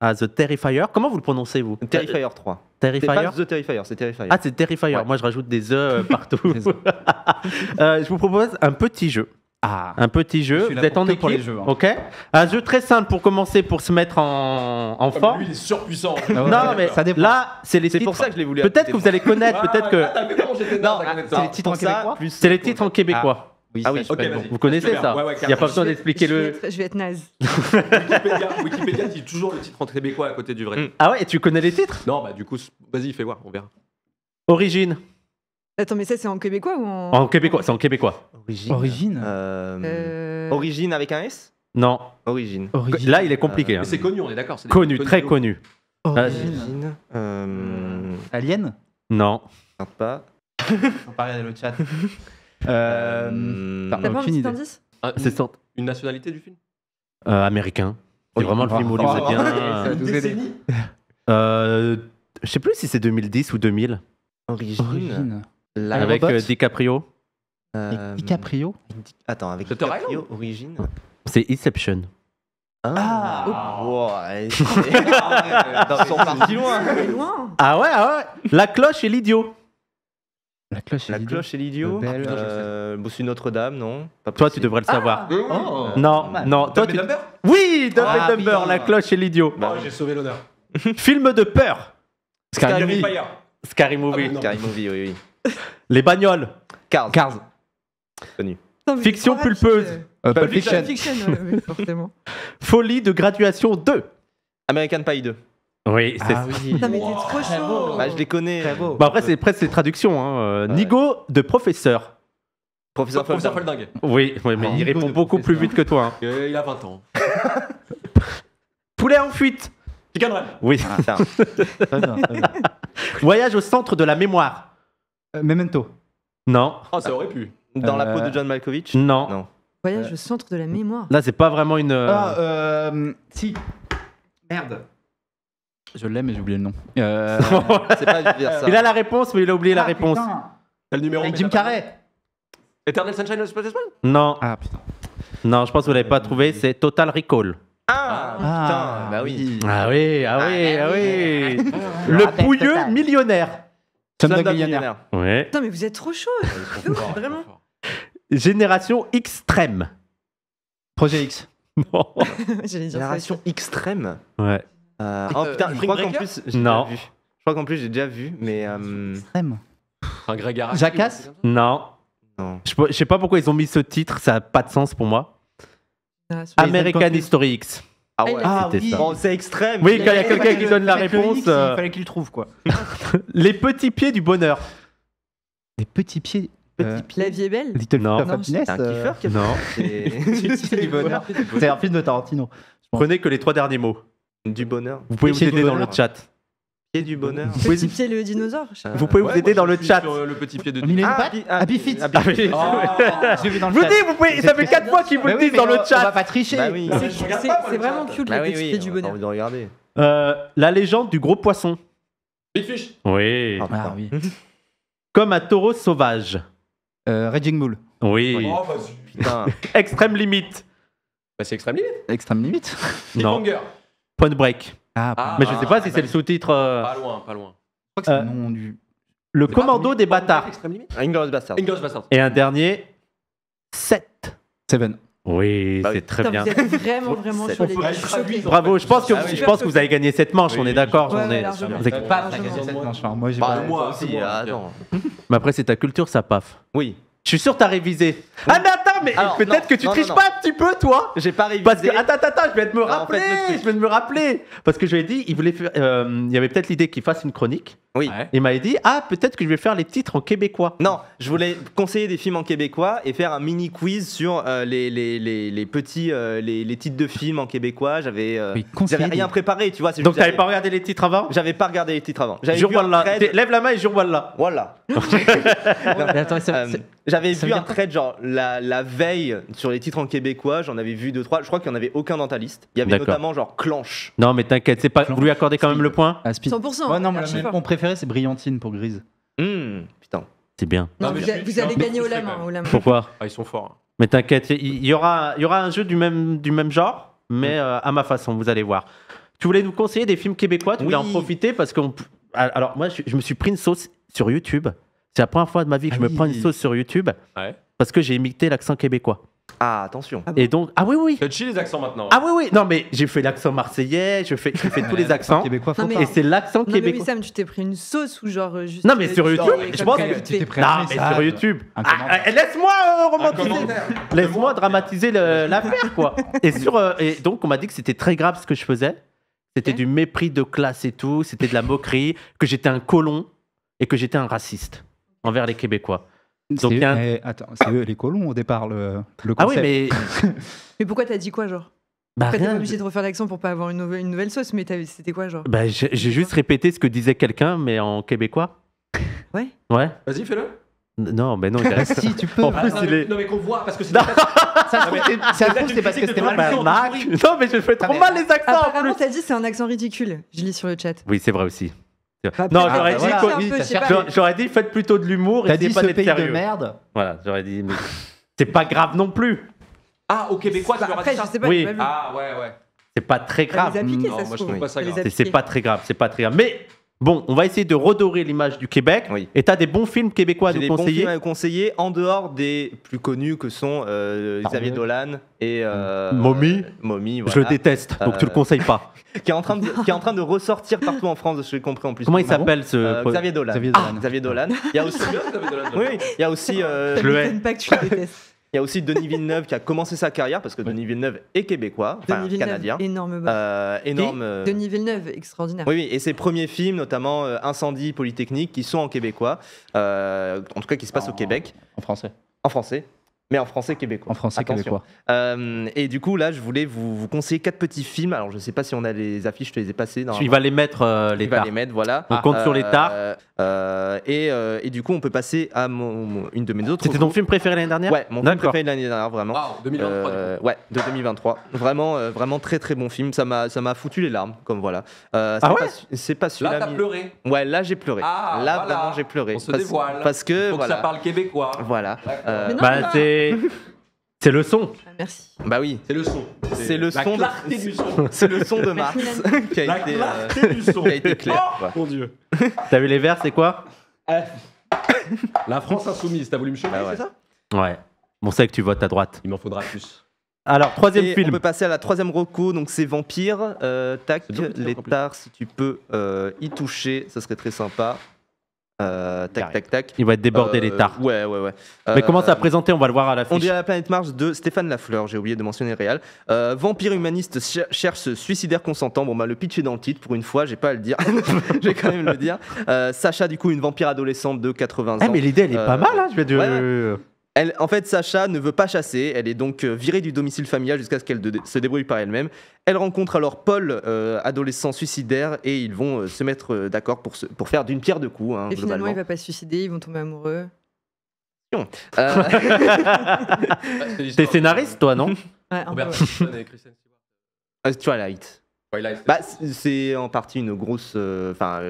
à The Terrifier. Comment vous le prononcez, vous Terrifier 3. Terrifier C'est pas The Terrifier, c'est Terrifier. Ah, c'est Terrifier. Moi, je rajoute des E euh, partout. E. Euh, je vous propose un petit jeu. Ah, un petit jeu. Vous êtes en équipe. Hein. Ok. Un jeu très simple pour commencer, pour se mettre en, en ah, forme. Lui, il est surpuissant. non, mais ça dépend. là, c'est les. C'est pour ça que je l'ai voulu. Peut-être que vous allez connaître. Ah, peut-être que. Ah, c'est les titres C'est les titres en québécois ah oui, vous connaissez ça. Il n'y a pas besoin d'expliquer le. je vais être naze. Wikipédia, Wikipédia dit toujours le titre en québécois à côté du vrai. Mm. Ah ouais, et tu connais les titres Non, bah du coup, vas-y, fais voir, on verra. Origine. Attends, mais ça, c'est en québécois ou en. En québécois, c'est en québécois. Origine. Origine, euh, euh. Origine avec un S Non. Origine. Là, il est compliqué. Euh, hein. c'est connu, on est d'accord. Connu, très connu. Origine. Alien Non. Pas. On parlait de le chat. Euh, euh, T'as pas un aucune Ah, C'est Une nationalité du film Euh, américain. C'est vraiment le film où on oh, bien. décennie Euh, Je sais plus si c'est 2010 ou 2000. Origine. avec euh, DiCaprio. Euh, DiCaprio Attends, avec DiCaprio, Origine. C'est Inception. Ah. Wow, Ils sont partis loin. loin Ah ouais, ah ouais La cloche et l'idiot. La cloche et l'idiot. Belle. Euh, euh Notre-Dame, non Toi, tu devrais le savoir. Oh. Non, non. Toi, Oui, Dumb Ah, Dumber, La cloche et l'idiot. Bah, j'ai sauvé l'honneur. Film de peur. Scary Movie. Ah, Scary Movie. oui, oui. Les bagnoles. Cars. Cars. Fiction pulpeuse. euh, Pulp Fiction. Fiction, oui, Folie de graduation 2. American Pie 2. Oui, ah c'est ah, Non, mais t'es trop chaud. Bah, je les connais. Bah, après, c'est presque les traductions. Hein. Euh, Nigo de professeur. Professeur, professeur Folding. Oui, oui, mais il répond beaucoup plus vite que toi. Hein. Euh, il a 20 ans. Poulet en fuite. Chicken Run. Oui. Ah, Voyage au centre de la mémoire. Euh, memento. Non. Oh, ça aurait pu. Dans la peau de John Malkovich Non. Voyage au centre de la mémoire. Là, c'est pas vraiment une. Ah, si. Merde. Je l'aime, mais j'ai oublié le nom. Euh, c'est pas dire ça. Il a la réponse, mais il a oublié la ah, réponse. numéro Jim Carrey. Eternal Sunshine of the Spotless Mind Non, Ah putain. non, je pense que vous l'avez pas trouvé. C'est Total Recall. Ah, ah putain, bah oui. Ah oui, ah oui, ah oui. Bah ah le pouilleux millionnaire. Slumdog Millionnaire. Putain, mais vous êtes trop chaud. Vraiment Génération extrême. Projet X. Génération extrême. Ouais. Euh, oh, putain, je crois qu'en plus, j'ai déjà vu. Je crois qu'en plus, j'ai déjà vu, mais. Euh, extrême. Un Greg Jacasse Non. Je, sais pas pourquoi ils ont mis ce titre, ça a pas de sens pour moi. Ah, American History X. Ah ouais. Ah c'est extrême. Oui, quand il y a quelqu'un qui donne la réponse, Il euh, fallait qu'il le trouve, quoi. Les petits pieds du bonheur. Les petits pieds. euh, La vie belle. Little Non. C'est un Non. C'est un film de Tarantino. Prenez que les trois derniers mots. Du bonheur. Vous pouvez vous aider dans le chat. Pied du bonheur. Vous petit pied le dinosaure. Vous pouvez vous aider dans le chat. Euh, le petit pied de ah, dinosaure. Ah, Abifit. Oh. Je vous dis, vous pouvez. Ça fait 4 fois qu'ils vous dit dans le chat. On va pas tricher. Bah c'est bah vraiment cute le bah petit pied du bonheur. envie de regarder. Euh, la légende du gros poisson. Big Oui. Oh, ah Comme un taureau sauvage. Euh, Raging Bull. Oui. Oh, extrême limite. c'est extrême limite. Extrême limite. Non. Point Break. Ah, ah Mais je sais pas si c'est le sous-titre. Euh, pas loin, pas loin. Je crois que c'est euh, le nom du. Le commando des bâtards. Extrême ah, Bastard. Et un dernier, 7. Seven. Bah oui, c'est très bien. Vous êtes vraiment, vraiment sur les Bravo, je pense que, ah je pense que vous avez gagné cette manche, on est d'accord. on est- vous avez Pas très largement. cette manche. moi, j'ai bah, pas- moi aussi, ah, non. Mais après, c'est ta culture, ça paf. Oui. Je suis sûr que as révisé. Anatole mais peut-être que tu triches pas un petit peu, toi. J'ai pas révisé. attends, attends, je vais te me rappeler. je vais de me rappeler. Parce que je lui ai dit, il voulait, faire, euh, il y avait peut-être l'idée qu'il fasse une chronique. Oui. Il m'avait dit, ah, peut-être que je vais faire les titres en québécois. Non, je voulais conseiller des films en québécois et faire un mini quiz sur euh, les, les, les, petits, euh, les, titres de films en québécois. J'avais, rien préparé, tu vois. Donc t'avais pas regardé les titres avant J'avais pas regardé les titres avant. J'avais un thread Lève la main et jure voilà. Voilà. J'avais vu un trait genre la, la veille sur les titres en québécois, j'en avais vu deux, trois. Je crois qu'il n'y en avait aucun dans ta liste. Il y avait notamment genre Clanche. Non, mais t'inquiète, c'est pas. Vous lui accordez quand même le point 100%. Ah, non, mon préféré, c'est Brillantine pour Grise. Hum, putain. C'est bien. vous, allez gagner au lame Pourquoi ah, ils sont forts. Hein. Mais t'inquiète, il y, aura, il y aura un jeu du même, du même genre, mais hum. euh, à ma façon, vous allez voir. Tu voulais nous conseiller des films québécois, tu voulais en profiter parce que Alors, moi, je, me suis pris une sauce sur YouTube. C'est la première fois de ma vie que je ah me prends une sauce sur YouTube. Ouais parce que j'ai imité l'accent québécois. Ah, attention. Ah et donc, ah oui, oui. Tu les accents maintenant. Ah oui, oui. Non, mais j'ai fait l'accent marseillais, je fais, j'ai fait ah, tous les accents. Québécois, Et c'est l'accent Non, mais Sam, tu t'es pris une sauce ou genre euh, Non, mais euh, sur YouTube, je pense que- Non, mais sur YouTube. laisse-moi euh, romantiser. Laisse-moi dramatiser l'affaire, quoi. Et, sur, et donc, on m'a dit que c'était très grave ce que je faisais. C'était du mépris de classe et tout. C'était de la moquerie. Que j'étais un colon et que j'étais un raciste envers les Québécois. Donc, eh, attends, c'est eux les colons au départ, le, concept. Ah oui, mais. mais pourquoi t'as dit quoi, genre bah Après, t'es obligé de refaire l'accent pour pas avoir une nouvelle, sauce, mais c'était quoi, genre bah, J'ai juste répété ce que disait quelqu'un, mais en québécois. Ouais Ouais. Vas-y, fais-le. Non, mais non, il reste. Ah, si, tu peux. Ah, non, mais, qu'on voit, parce que c'est. ça se trouve, c'est parce que c'était mal. Non, mais je fais trop mal les accents. Apparemment, t'as dit c'est un accent ridicule. Je lis sur le chat. Oui, c'est vrai aussi non, j'aurais dit, voilà. Ah, j'aurais, dit, faites plutôt de l'humour T'as et dit pas ce pays sérieux. de merde. Voilà, j'aurais dit, mais c'est pas grave non plus. Ah, au Québécois, tu as Après, je sais pas, Oui. Ah, ouais, ouais. C'est pas très grave. Non, moi, je trouve pas ça grave. C'est- pas très grave, c'est pas très grave. Mais Bon, on va essayer de redorer l'image du Québec. Et tu as des bons films québécois à nous des Bons films à conseiller en dehors des plus connus que sont euh, Xavier Dolan et euh, Mommy. voilà. Je le déteste, donc tu le euh, conseilles pas. qui, est en train de, qui est en train de ressortir partout en France, je l'ai compris en plus. Comment il s'appelle ce euh, Xavier Dolan. Ah. Xavier Dolan. Il y a aussi. oui, il y a aussi. je le hais. pas que tu le détestes. Il y a aussi Denis Villeneuve qui a commencé sa carrière parce que Denis Villeneuve est québécois, enfin canadien. Énorme. Euh, énorme. Euh, Denis Villeneuve, extraordinaire. Oui, oui, et ses premiers films, notamment euh, Incendie, Polytechnique, qui sont en québécois, en tout cas qui se passent au Québec. En français. En français mais en français québécois. En français québécois. Euh, et du coup, là, je voulais vous, conseiller quatre petits films. Alors, je sais pas si on a les affiches, je te les ai passées. Il va les mettre, euh, les Il va les mettre, voilà. On compte sur les euh, tards. Et, et, du coup, on peut passer à une de mes autres. C'était ton film préféré l'année dernière Ouais, mon film préféré l'année dernière, vraiment. Wow, 2023. ouais, de 2023. Vraiment, vraiment très très bon film. Ça m'a, ça m'a foutu les larmes, comme voilà. ah ouais C'est pas celui-là. Là, t'as pleuré Ouais, là, j'ai pleuré. Ah, là, vraiment, j'ai pleuré. On se parce, dévoile. Parce que. Faut que ça parle québécois. Voilà. bah t'es c'est. le son. Ah, merci. Bah oui. C'est le son. C'est le son. De... C'est le son de Mars qui, a été, qui a été clair. Oh, Mon Dieu. T'as vu les vers, c'est quoi eh. La France insoumise. T'as voulu me choper, bah c'est ça Ouais. Bon, c'est que tu votes à droite. Il m'en faudra plus. Alors, troisième film. On peut passer à la troisième recours donc c'est Vampire. Euh, tac, les si tu peux euh, y toucher, ça serait très sympa. Euh, tac, tac, tac. Il va être débordé l'état les euh, Ouais, ouais, ouais. Mais comment ça euh, présenter On va le voir à la fin. On dit à la planète Mars de Stéphane Lafleur, j'ai oublié de mentionner Réal. vampire humaniste cherche suicidaire consentant. Bon, bah, le pitch est dans le titre, pour une fois, j'ai pas à le dire. j'ai quand même le dire. Sacha, du coup, une vampire adolescente de 80 eh, ans. Ah, mais l'idée, elle est pas mal, hein, je vais dire en fait, Sacha ne veut pas chasser, elle est donc euh, virée du domicile familial jusqu'à ce qu'elle se débrouille par elle-même. Elle rencontre alors Paul, euh, adolescent suicidaire, et ils vont euh, se mettre d'accord pour, faire d'une pierre deux coups. Hein, et finalement, il va pas se suicider, ils vont tomber amoureux. T'es scénariste, toi, non ouais, Twilight. Twilight. Bah, c'est en partie une grosse. Enfin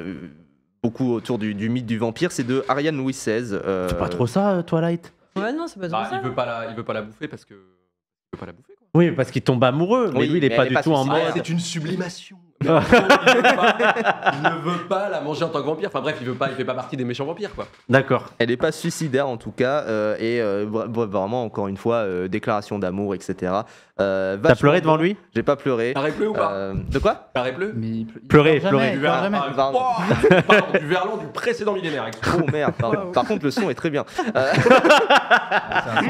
beaucoup autour du, mythe du vampire, c'est de Ariane Louis XVI. C'est pas trop ça, Twilight bah, il veut pas, la, il veut pas la bouffer parce que. veut pas la bouffer. Oui, parce qu'il tombe amoureux, mais lui, il est pas du tout en mode. C'est une sublimation. il, ne veut pas la manger en tant que vampire. Enfin bref, il veut pas, il fait pas partie des méchants vampires, quoi. D'accord. Elle est pas suicidaire en tout cas, euh, et euh, vraiment encore une fois euh, déclaration d'amour, etc. Euh, T'as pleuré devant lui J'ai pas pleuré. T'as bleu ou pas euh, De quoi T'as bleu Mais pleurer, pleurer. Ah, du, oh, du verlan du précédent millénaire. Hein. Oh merde, ah, par contre le son est très bien. Euh, ah,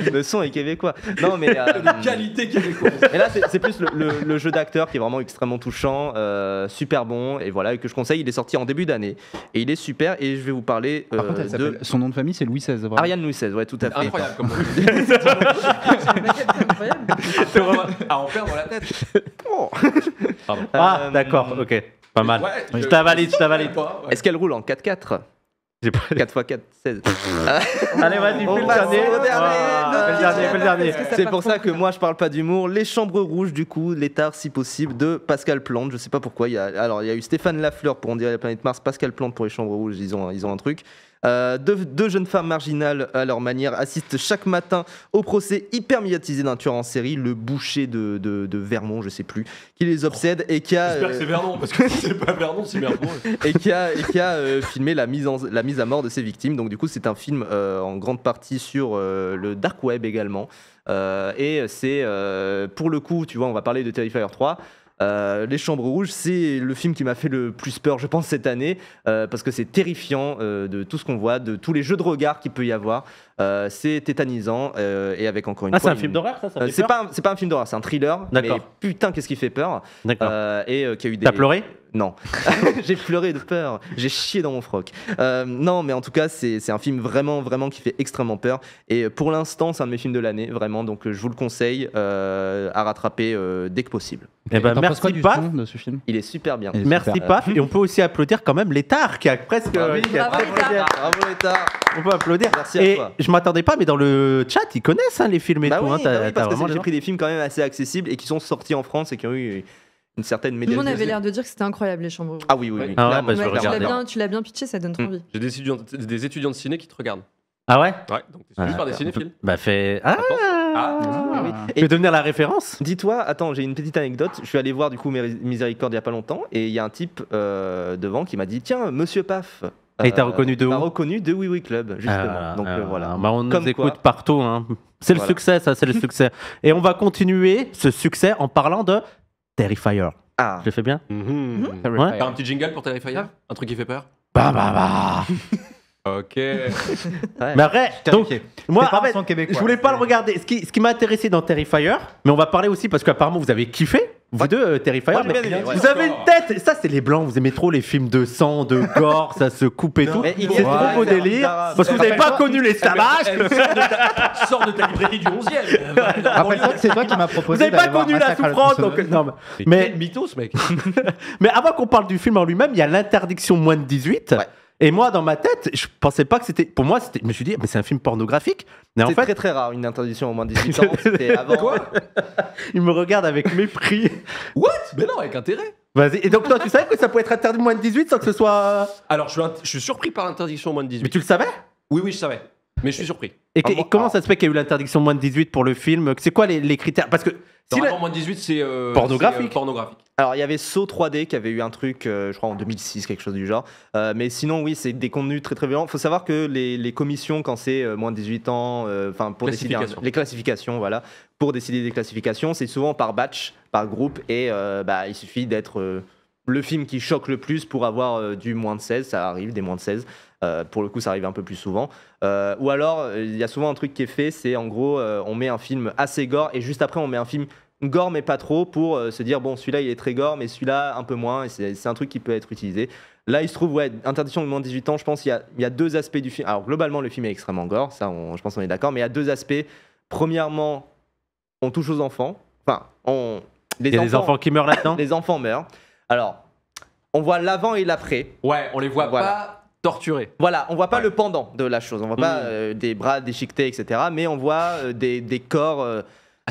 le son est québécois. Non mais de qualité québécoise. Et là c'est plus le, jeu d'acteur qui est vraiment extrêmement touchant, super bon et voilà que je conseille. Il est sorti en début d'année et il est super et je vais vous parler. Par contre, de... son nom de famille c'est Louis XVI. Ariane Louis XVI, ouais tout à fait. Incroyable comme. à en perdre la tête. Euh, ah, d'accord, ok. Pas mal. je- t'avalide, je t'avalide. Est-ce qu'elle roule en 4x4 4x4, 16. Allez, vas-y, fais le dernier. le dernier, le dernier. C'est pour ça que moi je parle pas d'humour. Les chambres rouges, du coup, l'étard si possible de Pascal Plante. Je sais pas pourquoi. alors il y a eu Stéphane Lafleur pour On dirait la planète Mars, Pascal Plante pour les chambres rouges. ils ont un truc. Euh, deux, jeunes femmes marginales, à leur manière, assistent chaque matin au procès hyper médiatisé d'un tueur en série, le boucher de, Vermont, je sais plus, qui les obsède et qui a. J'espère que c'est euh, parce que c'est pas c'est Vermont. et qui a, euh, filmé la mise, la mise à mort de ses victimes. Donc, du coup, c'est un film en grande partie sur le dark web également. et c'est, pour le coup, tu vois, on va parler de Terrifier 3. Euh, les Chambres Rouges, c'est le film qui m'a fait le plus peur, je pense, cette année, euh, parce que c'est terrifiant euh, de tout ce qu'on voit, de tous les jeux de regard qu'il peut y avoir. Euh, c'est tétanisant euh, et avec encore une ah, fois. c'est un film d'horreur, ça, euh, C'est pas, un film d'horreur, c'est un thriller. D'accord. Mais putain, qu'est-ce qui fait peur. D'accord. et qui a eu des. T'as pleuré non, j'ai pleuré de peur, j'ai chié dans mon froc. non, mais en tout cas, c'est un film vraiment, vraiment qui fait extrêmement peur. Et pour l'instant, c'est un de mes films de l'année, vraiment. Donc, je vous le conseille à rattraper dès que possible. Eh ben, et merci Paf. de ce film Il est super bien. merci Paf. Et on peut aussi applaudir quand même l'Étar qui a presque. Ah bravo, bravo, On peut applaudir. Merci à toi je m'attendais pas, mais dans le chat, ils connaissent hein, les films et bah tout. Hein, bah j'ai pris des films quand même assez accessibles et qui sont sortis en France et qui ont eu une certaine médiatisation. Tout le monde avait l'air de dire que c'était incroyable les chambres. Ah oui, oui, oui. Ah bah, tu l'as bien, pitché, ça donne trop mmh. envie. J'ai des étudiants, de ciné qui te regardent. Ah ouais Ouais, donc ah, par des cinéphiles. Bah fais... Ah. ah, oui. Et, devenir la référence Dis-toi, attends, j'ai une petite anecdote. Je suis allé voir du coup Miséricorde il y a pas longtemps et il y a un type euh, devant qui m'a dit « Tiens, Monsieur Paf, et t'as euh, reconnu de où reconnu de Oui Oui Club, ah justement. Donc euh, voilà. Bah, on nous écoute partout. Hein. C'est le succès, ça, c'est le succès. Et on va continuer ce succès en parlant de Terrifier. Ah. Je fais bien -hmm. un petit jingle pour Terrifier ah. Un truc qui fait peur Bah bah bah Ok. Mais après, donc, moi, je voulais pas le regarder. Ce qui, ce qui m'a intéressé dans Terrifier, mais on va parler aussi parce qu'apparemment vous avez kiffé. Vous deux, euh, Terrifier, vous avez une tête. Ça, c'est les blancs. Vous aimez trop les films de sang, de gore, ça se coupe et tout. C'est trop beau délire. Parce que vous n'avez pas connu les savages. Sors de ta librairie du 11e. Après ah, ça, c'est toi qui m'as proposé. Vous n'avez pas connu la souffrance. donc- euh, non, mais, mec. mais avant qu'on parle du film en lui-même, il y a l'interdiction moins de 18. Et moi, dans ma tête, je pensais pas que c'était. Pour moi, c'était. Je me suis dit, mais c'est un film pornographique. Mais en fait, très très rare une interdiction au moins 18 ans. C'était avant. Il me regarde avec mépris. What Mais non, avec intérêt. Vas-y. Et donc, toi, tu savais que ça pouvait être interdit moins de 18 sans que ce soit. Alors, je suis, je suis surpris par l'interdiction au moins de 18. Mais tu le savais Oui, oui, je savais. Mais je suis surpris. Et, ah, comment ah. ça se fait qu'il y a eu l'interdiction moins de 18 pour le film C'est quoi les, critères Parce que. Si moins de 18, euh, c'est. pornographique. Euh, pornographique. Alors, il y avait Saut so 3D qui avait eu un truc, euh, je crois, en 2006, quelque chose du genre. mais sinon, oui, c'est des contenus très très violents. Il faut savoir que les, commissions, quand c'est moins de 18 ans, enfin, pour décider. Les classifications, voilà. Pour décider des classifications, c'est souvent par batch, par groupe, et bah, il suffit d'être le film qui choque le plus pour avoir du moins de 16, ça arrive, des moins de 16. Euh, pour le coup, ça arrive un peu plus souvent. Euh, ou alors, il y a souvent un truc qui est fait, c'est en gros, euh, on met un film assez gore et juste après, on met un film gore mais pas trop pour se dire bon, celui-là il est très gore, mais celui-là un peu moins. Et c'est un truc qui peut être utilisé. Là, il se trouve, ouais, interdiction de moins de 18 ans. Je pense qu'il y, a deux aspects du film. Alors globalement, le film est extrêmement gore, ça, je pense qu'on est d'accord. Mais il y a deux aspects. Premièrement, on touche aux enfants. Enfin, on. Les il y a enfants, des enfants qui meurent là-dedans. Les enfants meurent. Alors, on voit l'avant et l'après. Ouais, on les voit voilà. pas torturé. Voilà, on voit pas le pendant de la chose, on voit pas mm. euh, des bras déchiquetés, etc. Mais on voit euh, des, corps. Euh,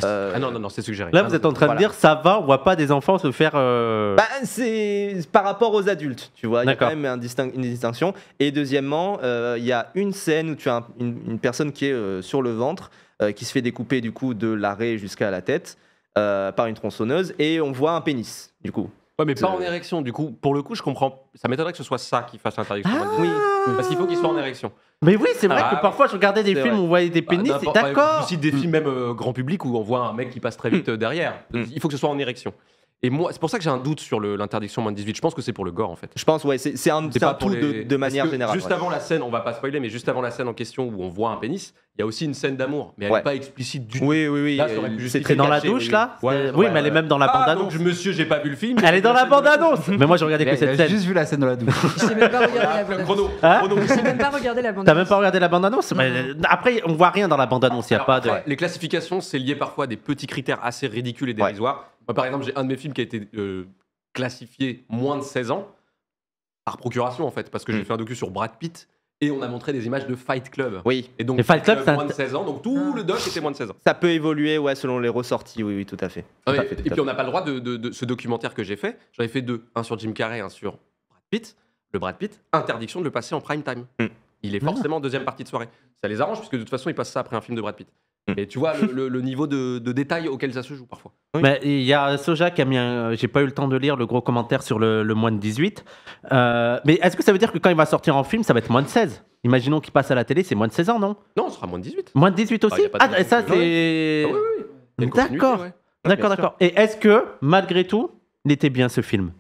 ah, ah, non, non, non, c'est suggéré. Là, vous ah, êtes en train de dire, ça va, on voit pas des enfants se faire. Bah, c'est par rapport aux adultes, tu vois, il y a quand même une distinction. Et deuxièmement, il y a une scène où tu as une, une, personne qui est sur le ventre, qui se fait découper du coup de l'arrêt jusqu'à la tête par une tronçonneuse, et on voit un pénis, du coup pas en érection. Du coup, pour le coup, je comprends. Ça m'étonnerait que ce soit ça qui fasse l'interdiction. oui, ah. parce qu'il faut qu'il soit en érection. Mais oui, c'est vrai ah que parfois je regardais des films où on voyait des bah, pénis, c'est d'accord. Je cite des mm. films même euh, grand public où on voit un mec qui passe très vite mm. euh, derrière. Mm. Il faut que ce soit en érection. Et moi, c'est pour ça que j'ai un doute sur l'interdiction moins de 18. Je pense que c'est pour le gore en fait. Je pense, ouais, c'est un, un de, de, manière générale. Juste avant la scène, on va pas spoiler, mais juste avant la scène en question où on voit un pénis, il y a aussi une scène d'amour, mais elle n'est pas explicite du tout. Oui, oui, oui. Euh, c'est très dans la douche là Oui, mais elle est même dans la ah, bande-annonce. monsieur, j'ai pas vu le film. Elle est dans la bande-annonce Mais moi, j'ai regardé que cette scène. juste vu la scène dans la douche. Je ah, hein même pas regardé la bande-annonce. même pas regarder euh, la bande-annonce. même pas la bande-annonce Après, on voit rien dans la bande-annonce, a pas de. Les classifications, c'est lié parfois à des petits critères assez ridicules et dérisoires par exemple, j'ai un de mes films qui a été euh, classifié moins de 16 ans, par procuration en fait, parce que j'ai mm. fait un docu sur Brad Pitt et on a montré des images de Fight Club. Oui. Et donc, Fight Club, euh, moins de 16 ans, donc tout ah. le doc était moins de 16 ans. Ça peut évoluer, ouais, selon les ressorties, oui, oui, tout à fait. Ah et, puis, on n'a pas le droit de, ce documentaire que j'ai fait. J'en ai fait deux, un sur Jim Carrey, un sur Brad Pitt. Le Brad Pitt, interdiction de le passer en prime time. Mm. Il est ah. forcément en deuxième partie de soirée. Ça les arrange, puisque de toute façon, ils passent ça après un film de Brad Pitt. Mm. Et tu vois le, niveau de, détail auquel ça se joue parfois. Mais bah, Il y a Soja qui a mis, euh, j'ai pas eu le temps de lire le gros commentaire sur le, moins de 18. mais est-ce que ça veut dire que quand il va sortir en film, ça va être moins de 16 Imaginons qu'il passe à la télé, c'est moins de 16 ans, non Non, ce sera moins ah, de 18. Moins de 18 aussi Ah, ça c'est. oui, d'accord. D'accord, d'accord. Et est-ce que, malgré tout, il était bien ce film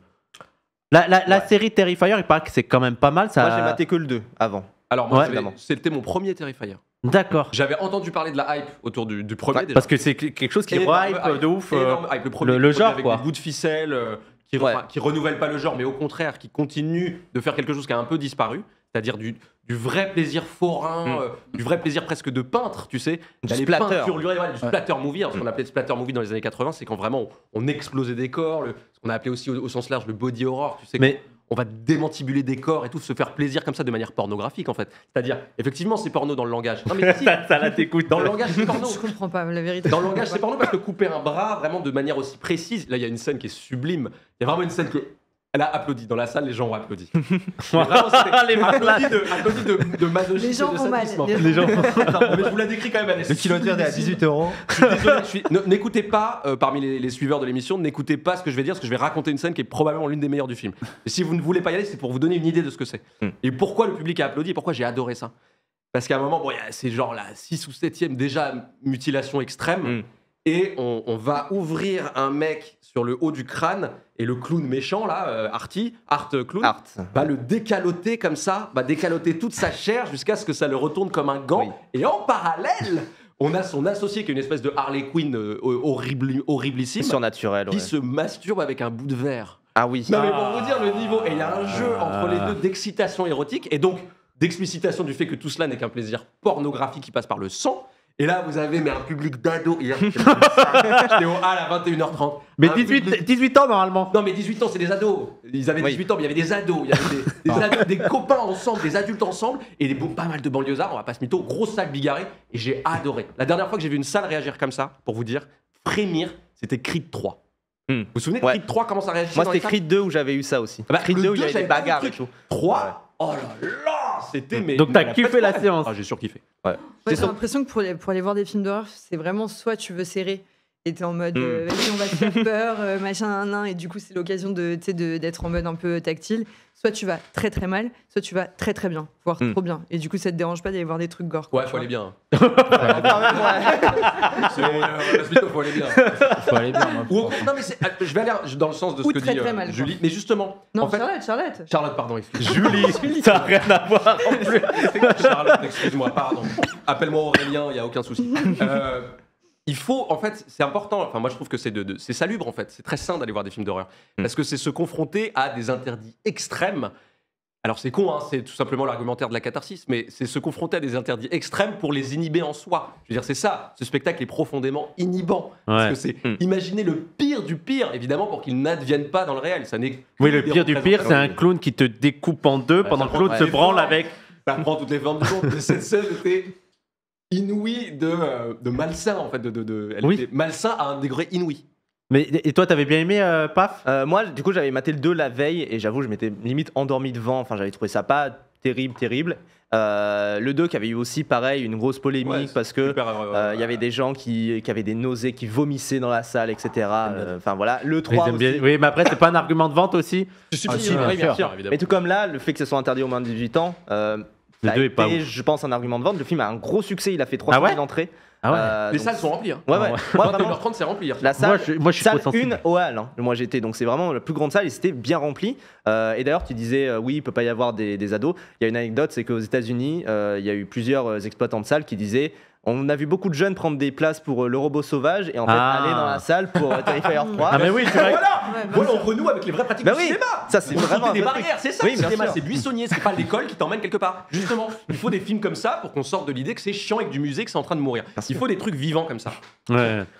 la, la, la, série Terrifier, il paraît que c'est quand même pas mal. Ça... Moi, j'ai maté que le 2 avant. Alors, moi, c'était mon premier Terrifier. D'accord. J'avais entendu parler de la hype autour du, du premier. Bah, parce que c'est quelque chose qui est hype, de ouf. Euh, Énorme le, premier, le, genre, avec quoi. Avec bout de ficelle euh, qui, ouais. qui renouvelle pas le genre, mais au contraire, qui continue de faire quelque chose qui a un peu disparu. C'est-à-dire du, du, vrai plaisir forain, hmm. euh, du vrai plaisir presque de peintre, tu sais. Du splatter. du, splatter movie. ce hmm. qu'on appelait splatter movie dans les années 80, c'est quand vraiment on, explosait des corps, ce qu'on a appelé aussi au, au, sens large le body horror, tu sais. Mais on va démantibuler des corps et tout, se faire plaisir comme ça de manière pornographique en fait. C'est-à-dire, effectivement, c'est porno dans le langage. Non, mais si, ça, ça, là t'écoute. Dans le langage, c'est porno. Je comprends pas la vérité. Dans le langage, c'est porno parce que couper un bras vraiment de manière aussi précise. Là, il y a une scène qui est sublime. Il y a vraiment une scène que elle a applaudi. Dans la salle, les gens ont applaudi. les applaudi de, applaudi de Les gens ont vont mal. Les gens. mais je vous la décris quand même, Le kilomètre est à 18 euros. N'écoutez pas, euh, parmi les, suiveurs de l'émission, n'écoutez pas ce que je vais dire, parce que je vais raconter une scène qui est probablement l'une des meilleures du film. si vous ne voulez pas y aller, c'est pour vous donner une idée de ce que c'est. Hmm. Et pourquoi le public a applaudi et pourquoi j'ai adoré ça. Parce qu'à un moment, bon, c'est genre la 6 ou 7 déjà mutilation extrême. Hmm et on, va ouvrir un mec sur le haut du crâne et le clown méchant là, euh, Artie, Art clown, va le décaloter comme ça, va décaloter toute sa chair jusqu'à ce que ça le retourne comme un gant. Et en parallèle, on a son associé qui est une espèce de Harley Quinn euh, horrible, horriblissime, surnaturel, qui se masturbe avec un bout de verre. Ah oui. Non mais pour vous dire le niveau, et il y a un jeu ah. entre les deux d'excitation érotique et donc d'explicitation du fait que tout cela n'est qu'un plaisir pornographique qui passe par le sang. Et là, vous avez un public d'ados hier. J'étais au hall à 21h30. Mais 18, ans normalement. Non, mais 18 ans, c'est des ados. Ils avaient 18 ans, mais il y avait des ados. Il y avait des, ah. copains ensemble, des adultes ensemble et des, pas mal de banlieusards. On va pas se mytho. Grosse salle bigarrée. Et j'ai adoré. La dernière fois que j'ai vu une salle réagir comme ça, pour vous dire, frémir, c'était Creed 3. Hmm. Vous vous souvenez, ouais. Creed 3 comment ça réagissait Moi, c'était Creed 2 où j'avais eu ça aussi. Ah bah, Creed 2 où il y avait des bagarres 3, Oh là là C'était mais. Donc t'as kiffé la séance. Ah, j'ai surkiffé. Ouais. J'ai l'impression que pour pour aller voir des films d'horreur, c'est vraiment soit tu veux serrer était en mode hmm. euh, on va te faire peur, euh, machin, nan, nan. et du coup c'est l'occasion de, d'être en mode un peu tactile. Soit tu vas très très mal, soit tu vas très très bien, voire hmm. trop bien. Et du coup ça te dérange pas d'aller voir des trucs gore. ouais, faut aller bien. faut aller bien. non mais ah, je vais aller dans le sens de ce que dit euh, Julie. Mais justement, non, en fait, Charlotte, Charlotte. pardon, Julie, ça n'a rien à voir en plus. Charlotte, excuse-moi, pardon. Appelle-moi Aurélien, il y a aucun souci. Euh, il faut, en fait, c'est important. Enfin, moi, je trouve que c'est de, salubre, en fait. C'est très sain d'aller voir des films d'horreur. Mm. Parce que c'est se confronter à des interdits extrêmes. Alors, c'est con, hein, c'est tout simplement l'argumentaire de la catharsis, mais c'est se confronter à des interdits extrêmes pour les inhiber en soi. Je veux dire, c'est ça. Ce spectacle est profondément inhibant. Parce que c'est mm. imaginer le pire du pire, évidemment, pour qu'il n'advienne pas dans le réel. Ça n'est oui, le pire du pire, c'est un clown qui te découpe en deux pendant que l'autre se branle avec. Ça prend toutes les formes du monde. Cette scène était inouï de, euh, de malsain, en fait. De, de, elle était malsain à un degré inouï. Mais et toi, t'avais bien aimé euh, Paf euh, Moi, du coup, j'avais maté le 2 la veille et j'avoue, je m'étais limite endormi devant. Enfin, j'avais trouvé ça pas terrible, terrible. le 2 qui avait eu aussi pareil une grosse polémique parce que il y avait des gens qui, qui, avaient des nausées, qui vomissaient dans la salle, etc. Ah, enfin voilà, le 3 aussi. Oui, mais après c'est pas un argument de vente aussi. Je suis ah, bien, sûr, Mais tout comme là, le fait que ce soit interdit aux moins de 18 ans et Je pense un argument de vente. Le film a un gros succès. Il a fait 3 ah, ah ouais euh, d'entrée. les salles sont remplies. Hein. Ouais, ouais. Moi, hein. La salle, moi, je, moi, je suis salle une au hein. Moi, j'étais. Donc, c'est vraiment la plus grande salle et c'était bien rempli. Euh, et d'ailleurs, tu disais, euh, oui, il peut pas y avoir des, des ados. Il y a une anecdote, c'est qu'aux États-Unis, il y a eu plusieurs exploitants de salles qui disaient, on a vu beaucoup de jeunes prendre des places pour euh, le robot sauvage et en fait ah. aller dans la salle pour euh, Terrifier 3. Ah, mais oui, c'est vrai. Voilà bah Voilà, entre avec les vraies pratiques bah du cinéma ça c'est vraiment. des barrières, c'est ça C'est le cinéma, c'est buissonnier, c'est pas l'école qui t'emmène quelque part. Justement, il faut des films comme ça pour qu'on sorte de l'idée que c'est chiant et que du musée, que c'est en train de mourir. Il faut des trucs vivants comme ça.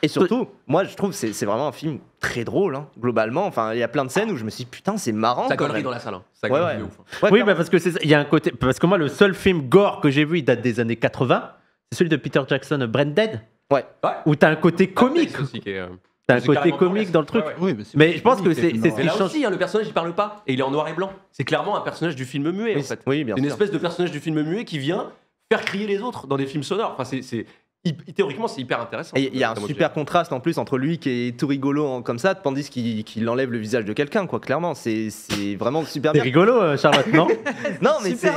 Et surtout, moi je trouve que c'est vraiment un film très drôle, hein, globalement. Enfin, il y a plein de scènes où je me suis dit, putain, c'est marrant. Ça quand dans la salle. Hein. Ça ouf. Oui, parce que c'est y a un côté parce que moi le seul film gore que j'ai vu il date des années 80 c'est celui de Peter Jackson, brendan Ouais. ouais. Où t'as un côté ah, comique. Euh, t'as un côté comique dans le truc. mais, je pense que c'est ce qui change. le personnage il parle pas et il est en noir et blanc. C'est clairement un personnage du film muet en fait. Oui, bien une espèce de personnage du film muet qui vient faire crier les autres dans des films sonores. Enfin, c'est théoriquement, c'est hyper intéressant. il y a un super contraste en plus entre lui qui est tout rigolo en, comme ça, tandis qu'il enlève le visage de quelqu'un, quoi. Clairement, c'est vraiment super bien. C'est rigolo, euh, Charlotte, non Non, mais c'est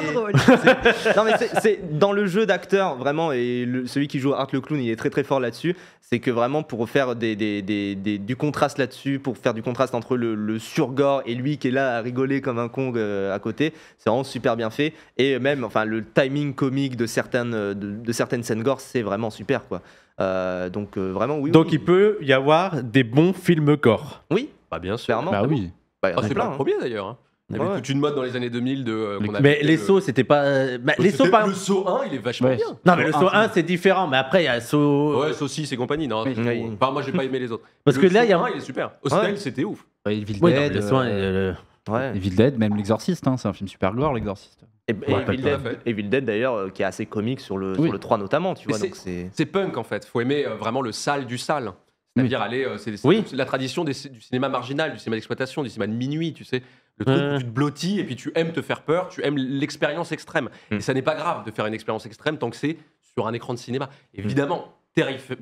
Non, mais c'est dans le jeu d'acteur vraiment, et celui qui joue Art le clown, il est très très fort là-dessus. C'est que vraiment pour faire des, du contraste là-dessus, pour faire du contraste entre le, le surgore et lui qui est là à rigoler comme un con euh, à côté, c'est vraiment super bien fait. Et même, enfin, le timing comique de certaines euh, de, certaines scènes gore, c'est vraiment super quoi. Euh, donc euh, vraiment oui. Donc il peut y avoir des bons films corps. Oui. Bah bien sûr. Clairement, bah oui. c'est pas le premier d'ailleurs. Il y avait toute une mode dans les années 2000 de. Euh, mais les sauts, c'était pas. Oh, les sauts, par... Le saut 1, il est vachement bien. Non, mais le saut 1, c'est différent. Mais après, il y a saut. Ouais, saut 6 et compagnie. Non, oui. moi, j'ai pas aimé les autres. Parce que là, il y a. 1, il est super. Au style c'était ouf. Ouais, Evil Dead. le Ouais. Evil Dead, même L'Exorciste, hein, c'est un film super gore, L'Exorciste. Et, et, Evil, Dead, d'ailleurs, euh, qui est assez comique sur le, le 3 notamment, tu vois. C'est punk en fait, faut aimer euh, vraiment le sale du sale. C'est-à-dire aller, euh, c'est la tradition du cinéma marginal, du cinéma d'exploitation, du cinéma de minuit, tu sais. Le truc où tu te blottis et puis tu aimes te faire peur, tu aimes l'expérience extrême. Mm. Et ça n'est pas grave de faire une expérience extrême tant que c'est sur un écran de cinéma. Mm. Évidemment, Terrifier,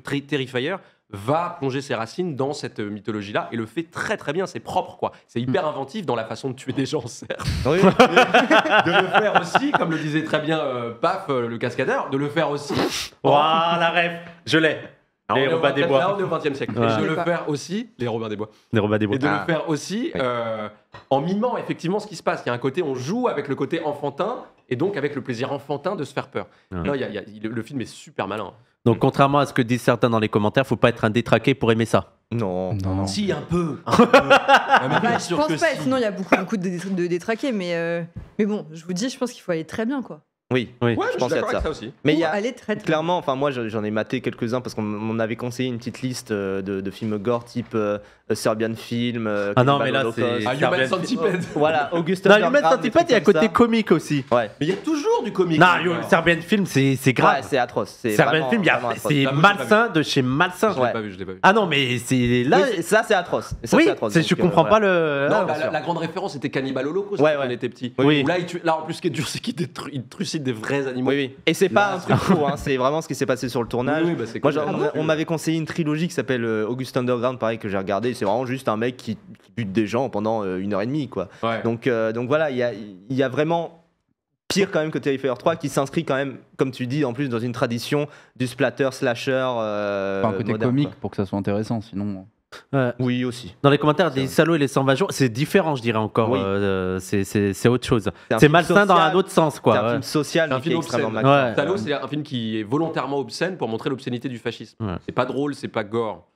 va plonger ses racines dans cette mythologie-là et le fait très très bien. C'est propre, quoi. C'est hyper hmm. inventif dans la façon de tuer des gens, certes. de le faire aussi, comme le disait très bien euh, Paf, euh, le cascadeur, de le faire aussi. Waouh, la rêve Je l'ai. Ah, les Robins des Bois. Ah, on est au 20 siècle. de le faire aussi, les Robins des Bois. Les Robins des Bois. Et de le ah. faire aussi euh, en mimant effectivement ce qui se passe. Il y a un côté, on joue avec le côté enfantin et donc avec le plaisir enfantin de se faire peur. le film est super malin. Donc, mm. contrairement à ce que disent certains dans les commentaires, faut pas être un détraqué pour aimer ça. Non, Si, un peu. Ah, je pense pas, sinon il y a beaucoup, de, détraqués, mais, euh, mais bon, je vous dis, je pense qu'il faut aller très bien, quoi. Oui, je, je pense à ça. aussi. Mais il y a très clairement, enfin moi j'en ai maté quelques-uns parce qu'on m'avait conseillé une petite liste euh, de, films gore type euh, euh, Serbian Film. ah non mais là c'est ah, Human Centipede. voilà, Auguste. Non, Human Centipede il y a côté comique aussi. Ouais. Mais il y a toujours du comique. Non, Serbian Film c'est grave. Ouais, c'est atroce. Serbian Film, c'est malsain de chez malsain. Je l'ai pas vu, l'ai pas vu. Ah non mais c'est là, ça c'est atroce. Oui, je comprends pas le. Non, bah, la grande référence était Cannibal Holocaust quand on était petit. Là, là en plus ce qui est dur c'est qu'il trucide des vrais animaux. Et c'est pas un truc faux, hein, c'est vraiment ce qui s'est passé sur le tournage. Bah, on, m'avait conseillé une trilogie qui s'appelle euh, August Underground, pareil, que j'ai regardé. C'est vraiment juste un mec qui, bute des gens pendant euh, une heure et demie, quoi. Donc, euh, donc voilà, il y a, vraiment pire quand même que Terrifier 3 qui s'inscrit quand même, comme tu dis, en plus dans une tradition du splatter, slasher. un côté comique pour que ça soit intéressant, sinon. Oui, aussi. Dans les commentaires, des salauds et les sans jours, c'est différent, je dirais encore. Euh, c'est autre chose. C'est malsain dans un autre sens, quoi. C'est un film social, un film extrêmement ouais. Salaud, c'est un film qui est volontairement obscène pour montrer l'obscénité du fascisme. C'est pas drôle, c'est pas gore.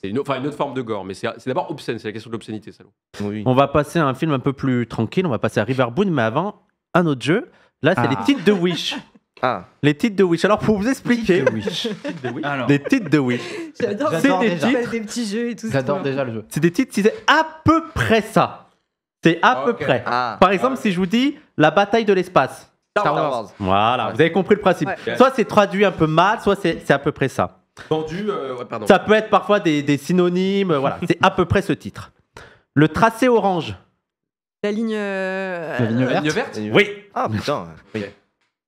C'est une, enfin, une autre forme de gore, mais c'est d'abord obscène, c'est la question de l'obscénité, salaud. Oui. On va passer à un film un peu plus tranquille, on va passer à Riverboon, mais avant, un autre jeu. Là, c'est ah. les titres de Wish. Ah. Les titres de Wish. Alors, pour vous expliquer. Les titres de Wish. titres de C'est des, titres- C'est des titres c'est à peu près ça. C'est à peu près. Ah. Par exemple, si je vous dis la bataille de l'espace. Star Wars. Voilà, vous avez compris le principe. Soit c'est traduit un peu mal, soit c'est à peu près ça. Vendu, euh, pardon. Ça peut être parfois des, synonymes, euh, voilà. C'est à peu près ce titre. Le tracé orange. La ligne. Euh, la verte. Ligne verte Oui. Ah putain. Oui.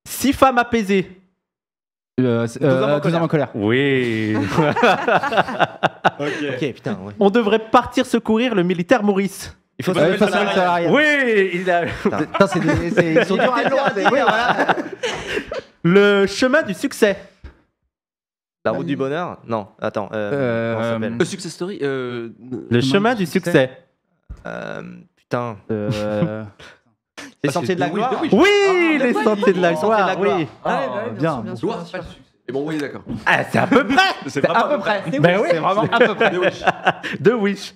Six femmes apaisées. Euh, deux, euh, hommes en deux hommes en colère. Oui. okay. ok, putain. Ouais. On devrait partir secourir le militaire Maurice. Il faut que ça salarié. Oui, il a. Attends, c'est des, c'est, ils sont durs à loin. voilà. Le chemin du succès. La route du bonheur Non, attends. Euh, comment euh, le success story. Euh, le chemin du succès. succès. putain. Les Sentiers de la Gloire Oui, les Sentiers de la Gloire, ah, ah, oui. Bien. Et bon, oui, d'accord. Ah, c'est à peu près C'est à peu près. Mais ben oui, c'est vraiment à peu près. De Wish.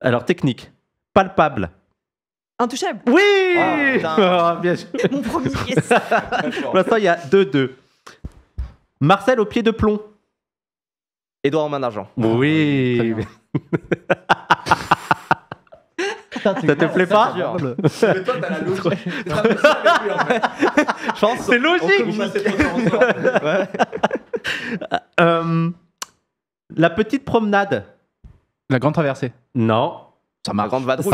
Alors, technique. Palpable. Intouchable Oui Mon premier Pour l'instant, il y a 2-2. Marcel au pied de plomb. Édouard en main d'argent. Oui ça te plaît pas Mais toi, t'as la la Je pense c'est logique. Euh, euh, la petite promenade. La grande traversée. Non. Ça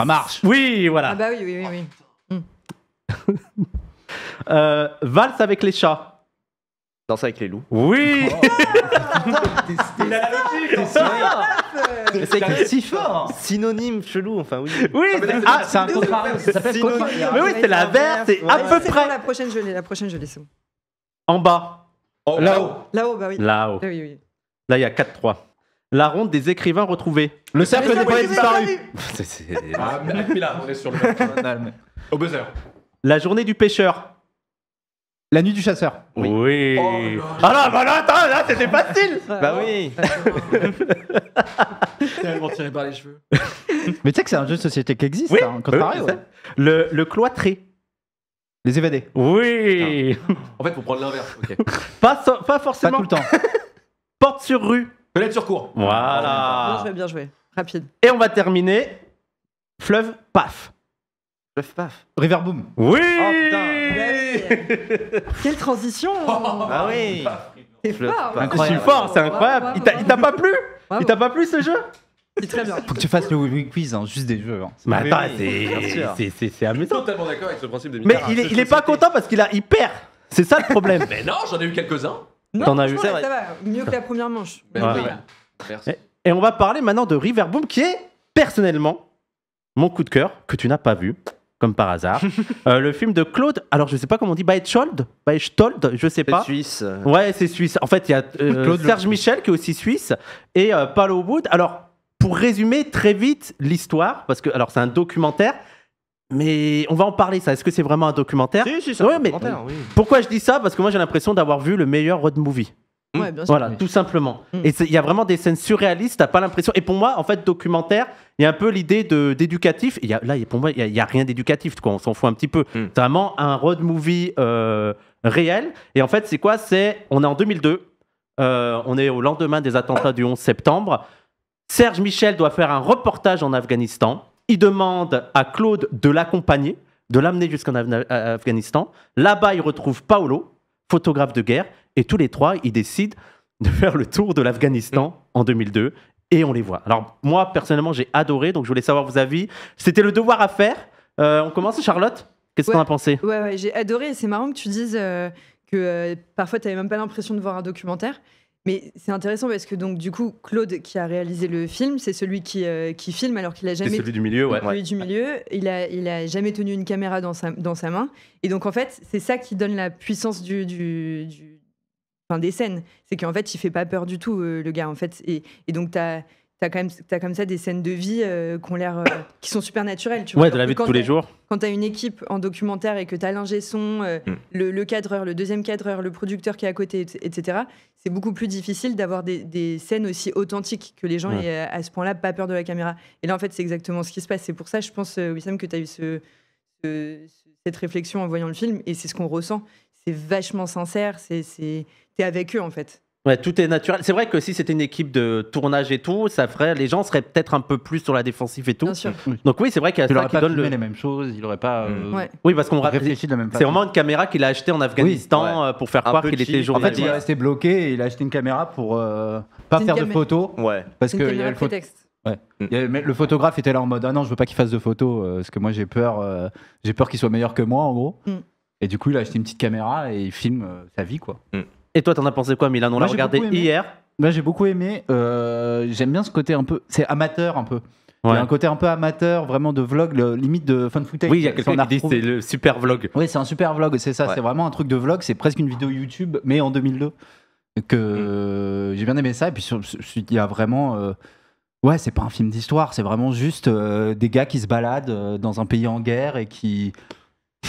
marche. Oui, voilà. Ah bah oui, oui, oui. oui. Euh, valse avec les chats. Danse avec les loups. Oui. Oh. Il la logique. C'est hein. Synonyme chelou, enfin oui. Oui, ah, ah, c'est un Mais oui, ah, c'est la verte, c'est à peu près. La prochaine, je La prochaine, je l'ai. En bas. Oh, là-haut. Là-haut, bah oui. Là-haut. Là, il y a 4-3. La ronde des écrivains retrouvés. Le cercle des poètes disparus. Ah, mais là, on est sur le Au buzzer. La journée du pêcheur. La nuit du chasseur. Oui. Oh, ah là, bah là, attends, là, c'était facile. bah oui. Tellement tiré par les cheveux. Mais tu sais que c'est un jeu de société qui existe, oui. Hein, quand pareil, le, le cloîtré. Les évadés. Oui. Ah. En fait, faut prendre l'inverse. pas, forcément. Pas tout le temps. Porte sur rue. Fenêtre sur cour. Voilà. Bien joué, bien joué. Rapide. Et on va terminer. Fleuve, paf. Fleuve, paf. River Boom. Oui. Oh, Quelle transition hein. Ah oui C'est fort Je suis c'est incroyable Il t'a- pas plu Il t'a pas plu ce jeu C'est très bien. Faut que tu fasses le Wii quiz, hein, juste des jeux. Hein. Mais attends, c'est- c'est- c'est Totalement d'accord avec ce principe de Mais il est, il est pas content parce qu'il a il perd C'est ça le problème Mais non, j'en ai eu quelques-uns. T'en as eu, ça va. Mieux que la première manche. Ben et on va parler maintenant de Riverboom qui est personnellement mon coup de cœur que tu n'as pas vu comme par hasard. Euh, le film de Claude, alors je sais pas comment on dit, Baechold Baechold, je sais pas. suisse. Ouais, c'est suisse. En fait, il y a euh, Serge Michel qui est aussi suisse et euh, Wood. Alors, pour résumer très vite l'histoire, parce que alors c'est un documentaire, mais on va en parler, ça. Est-ce que c'est vraiment un documentaire, Oui, c'est documentaire Pourquoi je dis ça Parce que moi, j'ai l'impression d'avoir vu le meilleur road movie. Mm. Voilà, mm. tout simplement. Mm. Et il y a vraiment des scènes surréalistes, t'as pas l'impression. Et pour moi, en fait, documentaire, il y a un peu l'idée d'éducatif. là, pour moi, il n'y a, rien d'éducatif, on s'en fout un petit peu. C'est vraiment un road movie euh, réel. Et en fait, c'est quoi C'est on est en 2002, euh, on est au lendemain des attentats du 11 septembre. Serge Michel doit faire un reportage en Afghanistan. Il demande à Claude de l'accompagner, de l'amener jusqu'en Afghanistan. Là-bas, il retrouve Paolo, photographe de guerre. Et tous les trois, ils décident de faire le tour de l'Afghanistan mm. en 2002 et on les voit. Alors moi, personnellement, j'ai adoré, donc je voulais savoir vos avis. C'était le devoir à faire. Euh, on commence, Charlotte Qu'est-ce qu'on a pensé Ouais, j'ai adoré. C'est marrant que tu dises euh, que euh, parfois, tu n'avais même pas l'impression de voir un documentaire. Mais c'est intéressant parce que donc du coup Claude qui a réalisé le film, c'est celui qui, qui, filme alors qu'il a jamais. C'est celui du milieu, ouais. Celui du milieu, il a il a jamais tenu une caméra dans sa dans sa main et donc en fait c'est ça qui donne la puissance du, du des scènes. C'est qu'en fait, il fait pas peur du tout, euh, le gars, en fait. Et, donc, tu as t'as quand même as comme ça des scènes de vie euh, qui l'air euh, qui sont super naturelles tu vois ouais, de la vie de tous les jours quand t'as une équipe en documentaire et que t'as l'ingé son mm. le, cadreur le deuxième cadreur le producteur qui est à côté etc c'est beaucoup plus difficile d'avoir des, scènes aussi authentiques que les gens et aient à ce point-là pas peur de la caméra et là en fait c'est exactement ce qui se passe c'est pour ça je pense Wissam que t'as eu ce, cette réflexion en voyant le film et c'est ce qu'on ressent c'est vachement sincère c'est t'es avec eux en fait. Ouais, tout est naturel. C'est vrai que si c'était une équipe de tournage et tout, ça ferait les gens seraient peut-être un peu plus sur la défensive et tout. Bien sûr. Donc oui, c'est vrai qu'il y a pas donne les mêmes choses, il aurait pas euh, Oui, parce qu'on réfléchit de la même façon. C'est vraiment une caméra qu'il a achetée en Afghanistan euh, pour faire croire qu'il était journaliste. En fait, il est resté bloqué et il a acheté une caméra pour euh, pas faire de photos ouais. parce qu'il y avait le prétexte. Mm. le photographe était là en mode ah non je veux pas qu'il fasse de photos parce que moi j'ai peur j'ai peur qu'il soit meilleur que moi en gros mm. et du coup il a acheté une petite caméra et il filme sa vie quoi. Mm. Et toi, t'en as pensé quoi, Milan On l'a regardé hier. Moi, j'ai beaucoup aimé. Euh, j'aime bien ce côté un peu. C'est amateur, un peu. Il y a un côté un peu amateur, vraiment de vlog, limite de fun footage. Oui, il y a quelqu'un qui dit c'est le super vlog. Oui, c'est un super vlog, c'est ça. C'est vraiment un truc de vlog. C'est presque une vidéo YouTube, mais en 2002. Que mm. j'ai bien aimé ça. Et puis, il y a vraiment. Euh, ouais, c'est pas un film d'histoire. C'est vraiment juste euh, des gars qui se baladent dans un pays en guerre et qui,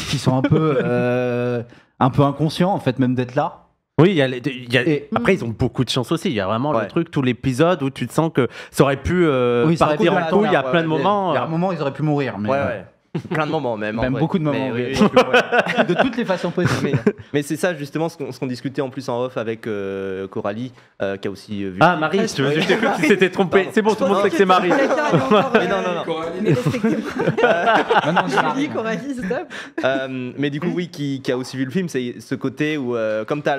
qui sont un peu, un peu inconscients, en fait, même d'être là. Oui, après, ils ont beaucoup de chance aussi. Il y a vraiment le truc, tout l'épisode où tu te sens que ça aurait pu euh, partir en couille plein de moments. Il y a euh. un moment, ils auraient pu mourir. Euh. Plein de moments même. beaucoup de moments. de toutes les façons possibles. Mais, c'est ça justement ce qu'on discutait en plus en off avec euh, Coralie, euh, qui a aussi euh, vu. Ah Marie, je t'ai cru que tu t'étais trompé. C'est bon, tout le monde sait que c'est Marie. Mais non, non, non. Coralie, Mais du coup, oui, qui, a aussi vu le film, c'est ce côté où, comme t'as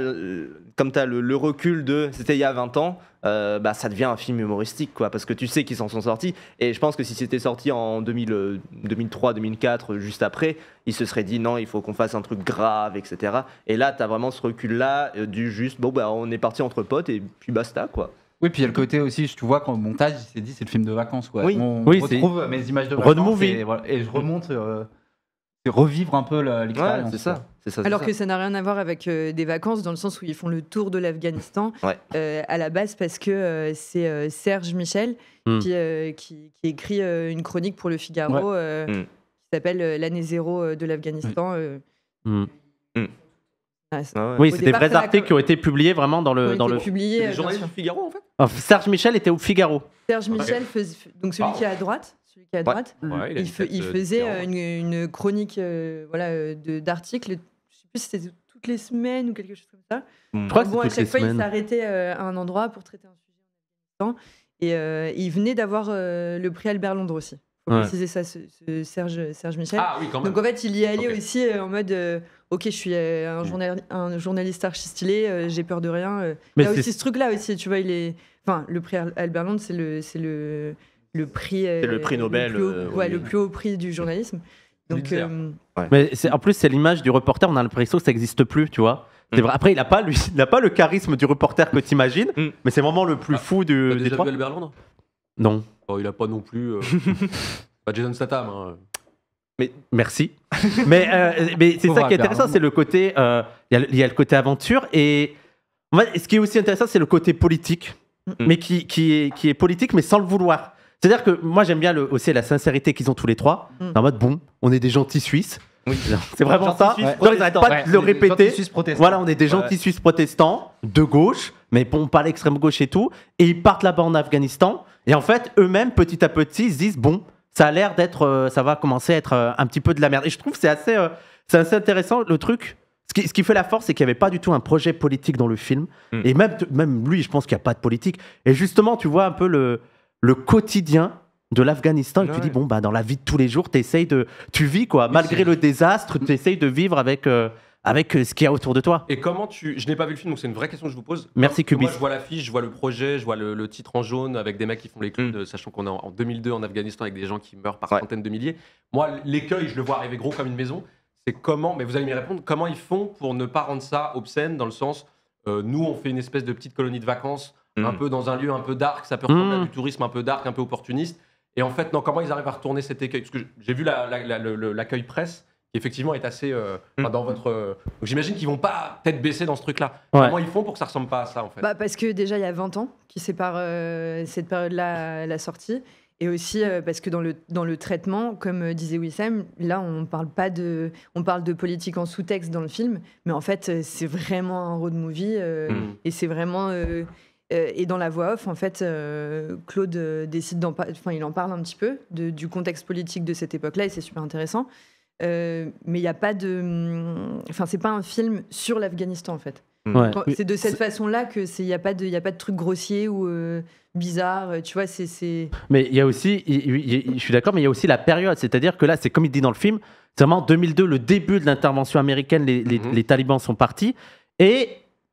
comme tu as le, recul de c'était il y a 20 ans, euh, bah, ça devient un film humoristique, quoi, parce que tu sais qu'ils s'en sont sortis. Et je pense que si c'était sorti en 2000, 2003, 2004, juste après, ils se seraient dit non, il faut qu'on fasse un truc grave, etc. Et là, tu as vraiment ce recul-là euh, du juste, bon, bah, on est parti entre potes et puis basta, quoi. Oui, puis il y a le côté aussi, tu vois, quand au montage, il s'est dit c'est le film de vacances, quoi. Oui, on oui, retrouve mes images de vacances. Et, je remonte. Euh, revivre un peu l'expérience. c'est ça. Alors que ça n'a rien à voir avec euh, des vacances, dans le sens où ils font le tour de l'Afghanistan euh, à la base, parce que euh, c'est Serge Michel hmm. qui, écrit une chronique pour le Figaro hmm. qui s'appelle L'année zéro de l'Afghanistan. Oui, hmm. ah, ah c'est des vrais articles qui ont été publiés vraiment dans le. Figaro, ah, Serge Michel était au Figaro. Serge Michel, donc celui qui est à droite, celui qui est à droite. il, euh, faisait euh, une, chronique euh, voilà, de d'articles, je sais plus si c'était toutes les semaines ou quelque chose comme ça. Hmm. Je crois à chaque fois, il s'arrêtait à un endroit pour traiter un sujet Et il venait d'avoir le prix Albert Londres aussi. Faut préciser ça, Serge, Serge Michel. Ah, oui, quand même. Donc en fait, il y allait aussi en mode ok, je suis hmm. un, journaliste archi stylé, j'ai peur de rien. Mais il y a aussi ce truc-là aussi, tu vois, il est... Enfin, le prix Albert Londres, c'est le... C'est le euh, le prix. le prix Nobel. Le plus, haut, euh, ouais, le plus haut prix du journalisme. Donc, euh, Mais en plus, c'est l'image du reporter, on a l'impression que ça n'existe plus, tu vois. Mm. Après, il n'a pas, lui, il n'a pas le charisme du reporter que tu imagines mm. mais c'est vraiment le plus ah, fou du. T'as déjà vu Non. Oh, il a pas non plus. pas Jason Statham. Hein. Mais merci. mais mais c'est ça qui est intéressant, c'est le côté. Il y, a le côté aventure et. En fait, ce qui est aussi intéressant, c'est le côté politique, mm. mais qui, qui, est, qui est politique, mais sans le vouloir. C'est-à-dire que moi, j'aime bien le, aussi la sincérité qu'ils ont tous les trois. En mm. mode, bon, on est des gentils Suisses. C'est vraiment ça. pas le répéter. Voilà, on est des gentils Suisses protestants, de gauche, mais bon, pas l'extrême gauche et tout. Et ils partent là-bas en Afghanistan. Et en fait, eux-mêmes, petit à petit, ils se disent, bon, ça a l'air d'être, euh, ça va commencer à être euh, un petit peu de la merde. Et je trouve c'est assez, euh, c'est assez intéressant le truc. Ce qui, fait la force, c'est qu'il n'y avait pas du tout un projet politique dans le film. Mm. Et même, même lui, je pense qu'il n'y a pas de politique. Et justement, tu vois un peu le, le quotidien de l'Afghanistan et tu dis bon bah dans la vie de tous les jours t'essayes de tu vis quoi malgré le désastre tu essayes de vivre avec euh, avec euh, ce qu'il y a autour de toi et comment tu je n'ai pas vu le film donc c'est une vraie question que je vous pose merci Kubis moi je vois l'affiche je vois le projet je vois le, titre en jaune avec des mecs qui font les clubs mm. sachant qu'on est en, 2002 en Afghanistan avec des gens qui meurent par centaines de milliers moi l'écueil je le vois arriver gros comme une maison c'est comment mais vous allez me répondre comment ils font pour ne pas rendre ça obscène dans le sens euh, nous on fait une espèce de petite colonie de vacances un hmm. peu dans un lieu un peu dark, ça peut ressembler à hmm. du tourisme un peu dark, un peu opportuniste. Et en fait, non, comment ils arrivent à retourner cet écueil Parce que j'ai vu l'accueil presse qui effectivement est assez euh, hmm. dans votre. Euh, j'imagine qu'ils vont pas peut-être baisser dans ce truc-là. Comment ils font pour que ça ressemble pas à ça en fait bah parce que déjà il y a 20 ans qui séparent euh, cette période-là la sortie. Et aussi parce que dans le, dans le traitement, comme disait Wissem, là on parle pas de on parle de politique en sous-texte dans le film, mais en fait c'est vraiment un road movie et c'est vraiment euh, et dans la voix off, en fait, euh, Claude euh, décide d'en, enfin, il en parle un petit peu du contexte politique de cette époque-là, et c'est super intéressant. mais il n'y a pas de. Hum, enfin, c'est pas un film sur l'Afghanistan, en fait. Mmh. C'est de cette façon-là que il n'y a, pas de, y a pas de truc grossier ou bizarres. bizarre, tu vois, c'est... Mais il y a aussi, je suis d'accord, mais il y a aussi la période, c'est-à-dire que là, c'est comme il dit dans le film, c'est vraiment 2002, le début de l'intervention américaine, les, mmh. les, talibans sont partis, et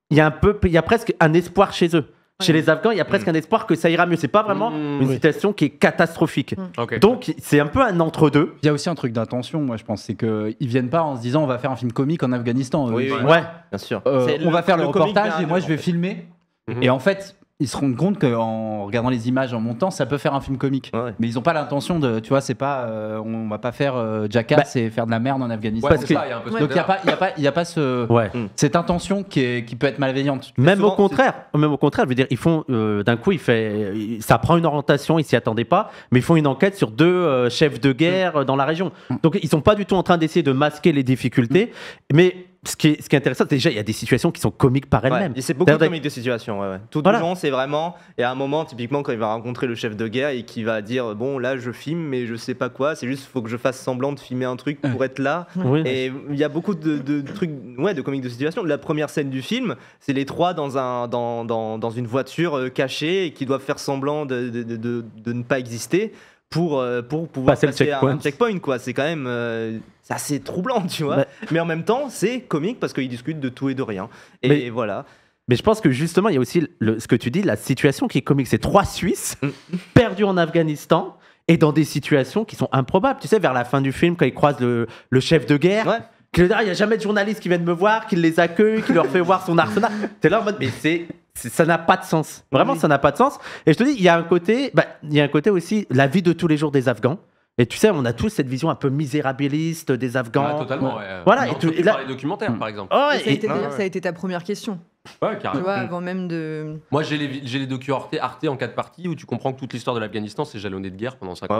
il y a un peu, il y a presque un espoir chez eux chez les Afghans, il y a presque mm. un espoir que ça ira mieux. C'est pas vraiment mm. une situation qui est catastrophique. Mm. Donc, c'est un peu un entre-deux. Il y a aussi un truc d'intention, moi, je pense. C'est qu'ils viennent pas en se disant on va faire un film comique en Afghanistan. Oui, Ouais, bien sûr. Euh, on va faire le, le reportage et moi, je vais filmer. Mhm. Et en fait, ils se rendent compte qu'en regardant les images en montant, ça peut faire un film comique. Mais ils n'ont pas l'intention de, tu vois, c'est pas, euh, on va pas faire euh, Jackass bah, et faire de la merde en Afghanistan. y a donc il n'y a pas, il a pas ce, ouais. Hmm. cette intention qui, qui peut être malveillante. Même au contraire, même au contraire, je veux dire, ils font, euh, d'un coup, il fait, ça prend une orientation, ils s'y attendaient pas, mais ils font une enquête sur deux chefs de guerre hmm. dans la région. Hmm. Donc ils sont pas du tout en train d'essayer de masquer les difficultés, mais ce qui, est, intéressant, déjà, il y a des situations qui sont comiques par elles-mêmes. c'est beaucoup de comiques de situations. Tout le long, c'est vraiment. Et à un moment, typiquement, quand il va rencontrer le chef de guerre et qu'il va dire Bon, là, je filme, mais je sais pas quoi, c'est juste, faut que je fasse semblant de filmer un truc pour être là. Et il y a beaucoup de, trucs, ouais, de comiques de situation. La première scène du film, c'est les trois dans, un, dans, dans, dans une voiture euh, cachée et qui doivent faire semblant de, de, de ne pas exister pour, euh, pour pouvoir passer, le checkpoint. un checkpoint, quoi. C'est quand même. Euh, assez bah, troublant, tu vois. Bah. mais en même temps, c'est comique parce qu'ils discutent de tout et de rien. Et voilà. Mais je pense que justement, il y a aussi ce que tu dis, la situation qui est comique. C'est trois Suisses mm. perdus en Afghanistan et dans des situations qui sont improbables. Tu sais, vers la fin du film, quand ils croisent le, chef de guerre. Il n'y a jamais de journaliste qui de me voir, qui les accueille, qui leur fait voir son arsenal. C'est là en mode, mais c'est, ça n'a pas de sens. Vraiment, ça n'a pas de sens. Et je te dis, il y a un côté, bah, il y a un côté aussi, la vie de tous les jours des Afghans. Et tu sais, on a tous cette vision un peu misérabiliste des Afghans. Ah, ouais, totalement. Voilà. et, tu, et là... les documentaires, par exemple. et ça, a été, ta première question. Ouais, tu vois, avant même de. Moi, j'ai les, les docu Arte, en quatre parties où tu comprends que toute l'histoire de l'Afghanistan, c'est jalonné de guerre pendant 50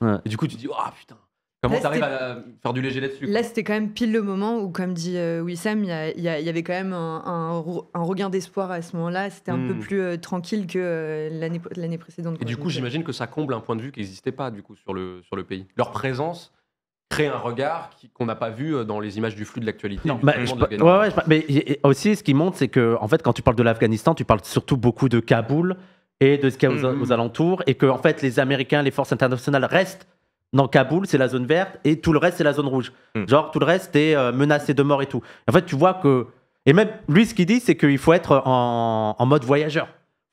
ans. Et du coup, tu dis, oh, putain. Comment tu arrives à faire du léger là-dessus Là, c'était quand même pile le moment où, comme dit euh, Wissam, il y, avait quand même un, regain d'espoir à ce moment-là. C'était un peu hmm. plus euh, tranquille que euh, l'année précédente. Et du coup, j'imagine que ça comble un point de vue qui n'existait pas du coup sur le, sur le pays. Leur présence crée un regard qu'on n'a pas vu dans les images du flux de l'actualité. Bah, ouais, mais aussi, ce qui montre, c'est que en fait, quand tu parles de l'Afghanistan, tu parles surtout beaucoup de Kaboul et de ce qu'il y a aux hmm. alentours, et que en fait, les Américains, les forces internationales restent dans Kaboul, c'est la zone verte et tout le reste, c'est la zone rouge. Hmm. Genre, tout le reste est euh, menacé de mort et tout. En fait, tu vois que. Et même lui, ce qu'il dit, c'est qu'il faut être en, mode voyageur.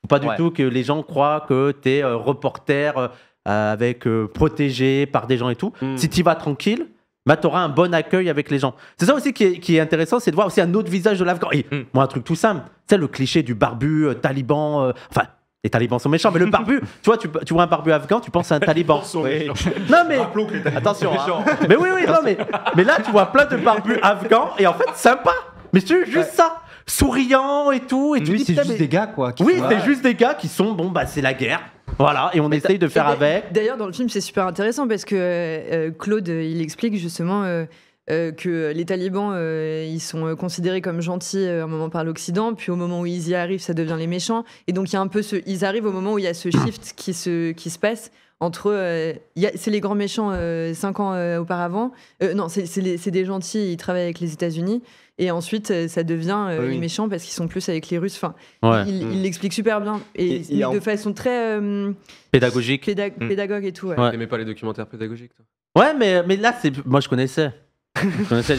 Pas du tout que les gens croient que tu es euh, reporter euh, avec protégé par des gens et tout. Hmm. Si tu vas tranquille, bah, tu auras un bon accueil avec les gens. C'est ça aussi qui est, intéressant, c'est de voir aussi un autre visage de l'Afghan. Hmm. moi, un truc tout simple, c'est le cliché du barbu, taliban, enfin, les talibans sont méchants, mais le barbu, tu vois, tu, vois un barbu afghan, tu penses à un taliban. Non mais attention, hein. mais oui oui non mais mais là tu vois plein de barbus afghans et en fait sympa, mais tu juste ça, souriant et tout et oui, c'est juste des gars quoi. oui c'est juste des gars qui sont bon bah c'est la guerre. Voilà, et on essaye de faire avec. D'ailleurs, dans le film, c'est super intéressant parce que euh, euh, Claude, il explique justement euh, euh, que les talibans, euh, ils sont euh, considérés comme gentils à un moment par l'Occident, puis au moment où ils y arrivent, ça devient les méchants. Et donc, il y a un peu ce. Ils arrivent au moment où il y a ce shift qui se, qui se passe entre. c'est les grands méchants cinq ans auparavant. non, c'est des gentils, ils travaillent avec les États-Unis. Et ensuite, ça devient les méchants parce qu'ils sont plus avec les Russes. Enfin, il, mm. super bien. Et, de façon très. pédagogique. Mm. Pédagogue et tout. Ouais. pas les documentaires pédagogiques, Ouais, mais, mais là, moi, je connaissais. C'est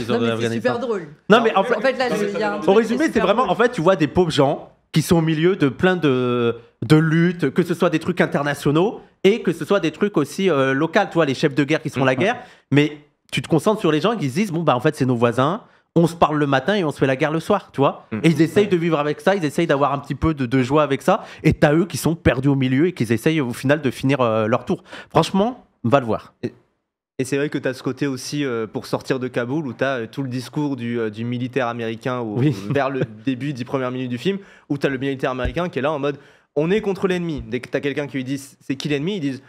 super drôle. mais en fait, résumé, c'est vraiment. En fait, tu vois des pauvres gens qui sont au milieu de plein de, de luttes, que ce soit des trucs internationaux et que ce soit des trucs aussi euh, locaux. les chefs de guerre qui sont la mm-hmm. guerre. Mais tu te concentres sur les gens qui se disent bon, bah, en fait, c'est nos voisins on se parle le matin et on se fait la guerre le soir, tu mm-hmm. Et ils essayent de vivre avec ça, ils essayent d'avoir un petit peu de, joie avec ça. Et t'as eux qui sont perdus au milieu et qui essayent au final de finir euh, leur tour. Franchement, va le voir. Et c'est vrai que tu as ce côté aussi euh, pour sortir de Kaboul où tu as euh, tout le discours du, euh, militaire américain vers le début, dix premières minutes du film, où tu as le militaire américain qui est là en mode on est contre l'ennemi. Dès que tu as quelqu'un qui lui dit c'est qui l'ennemi, ils disent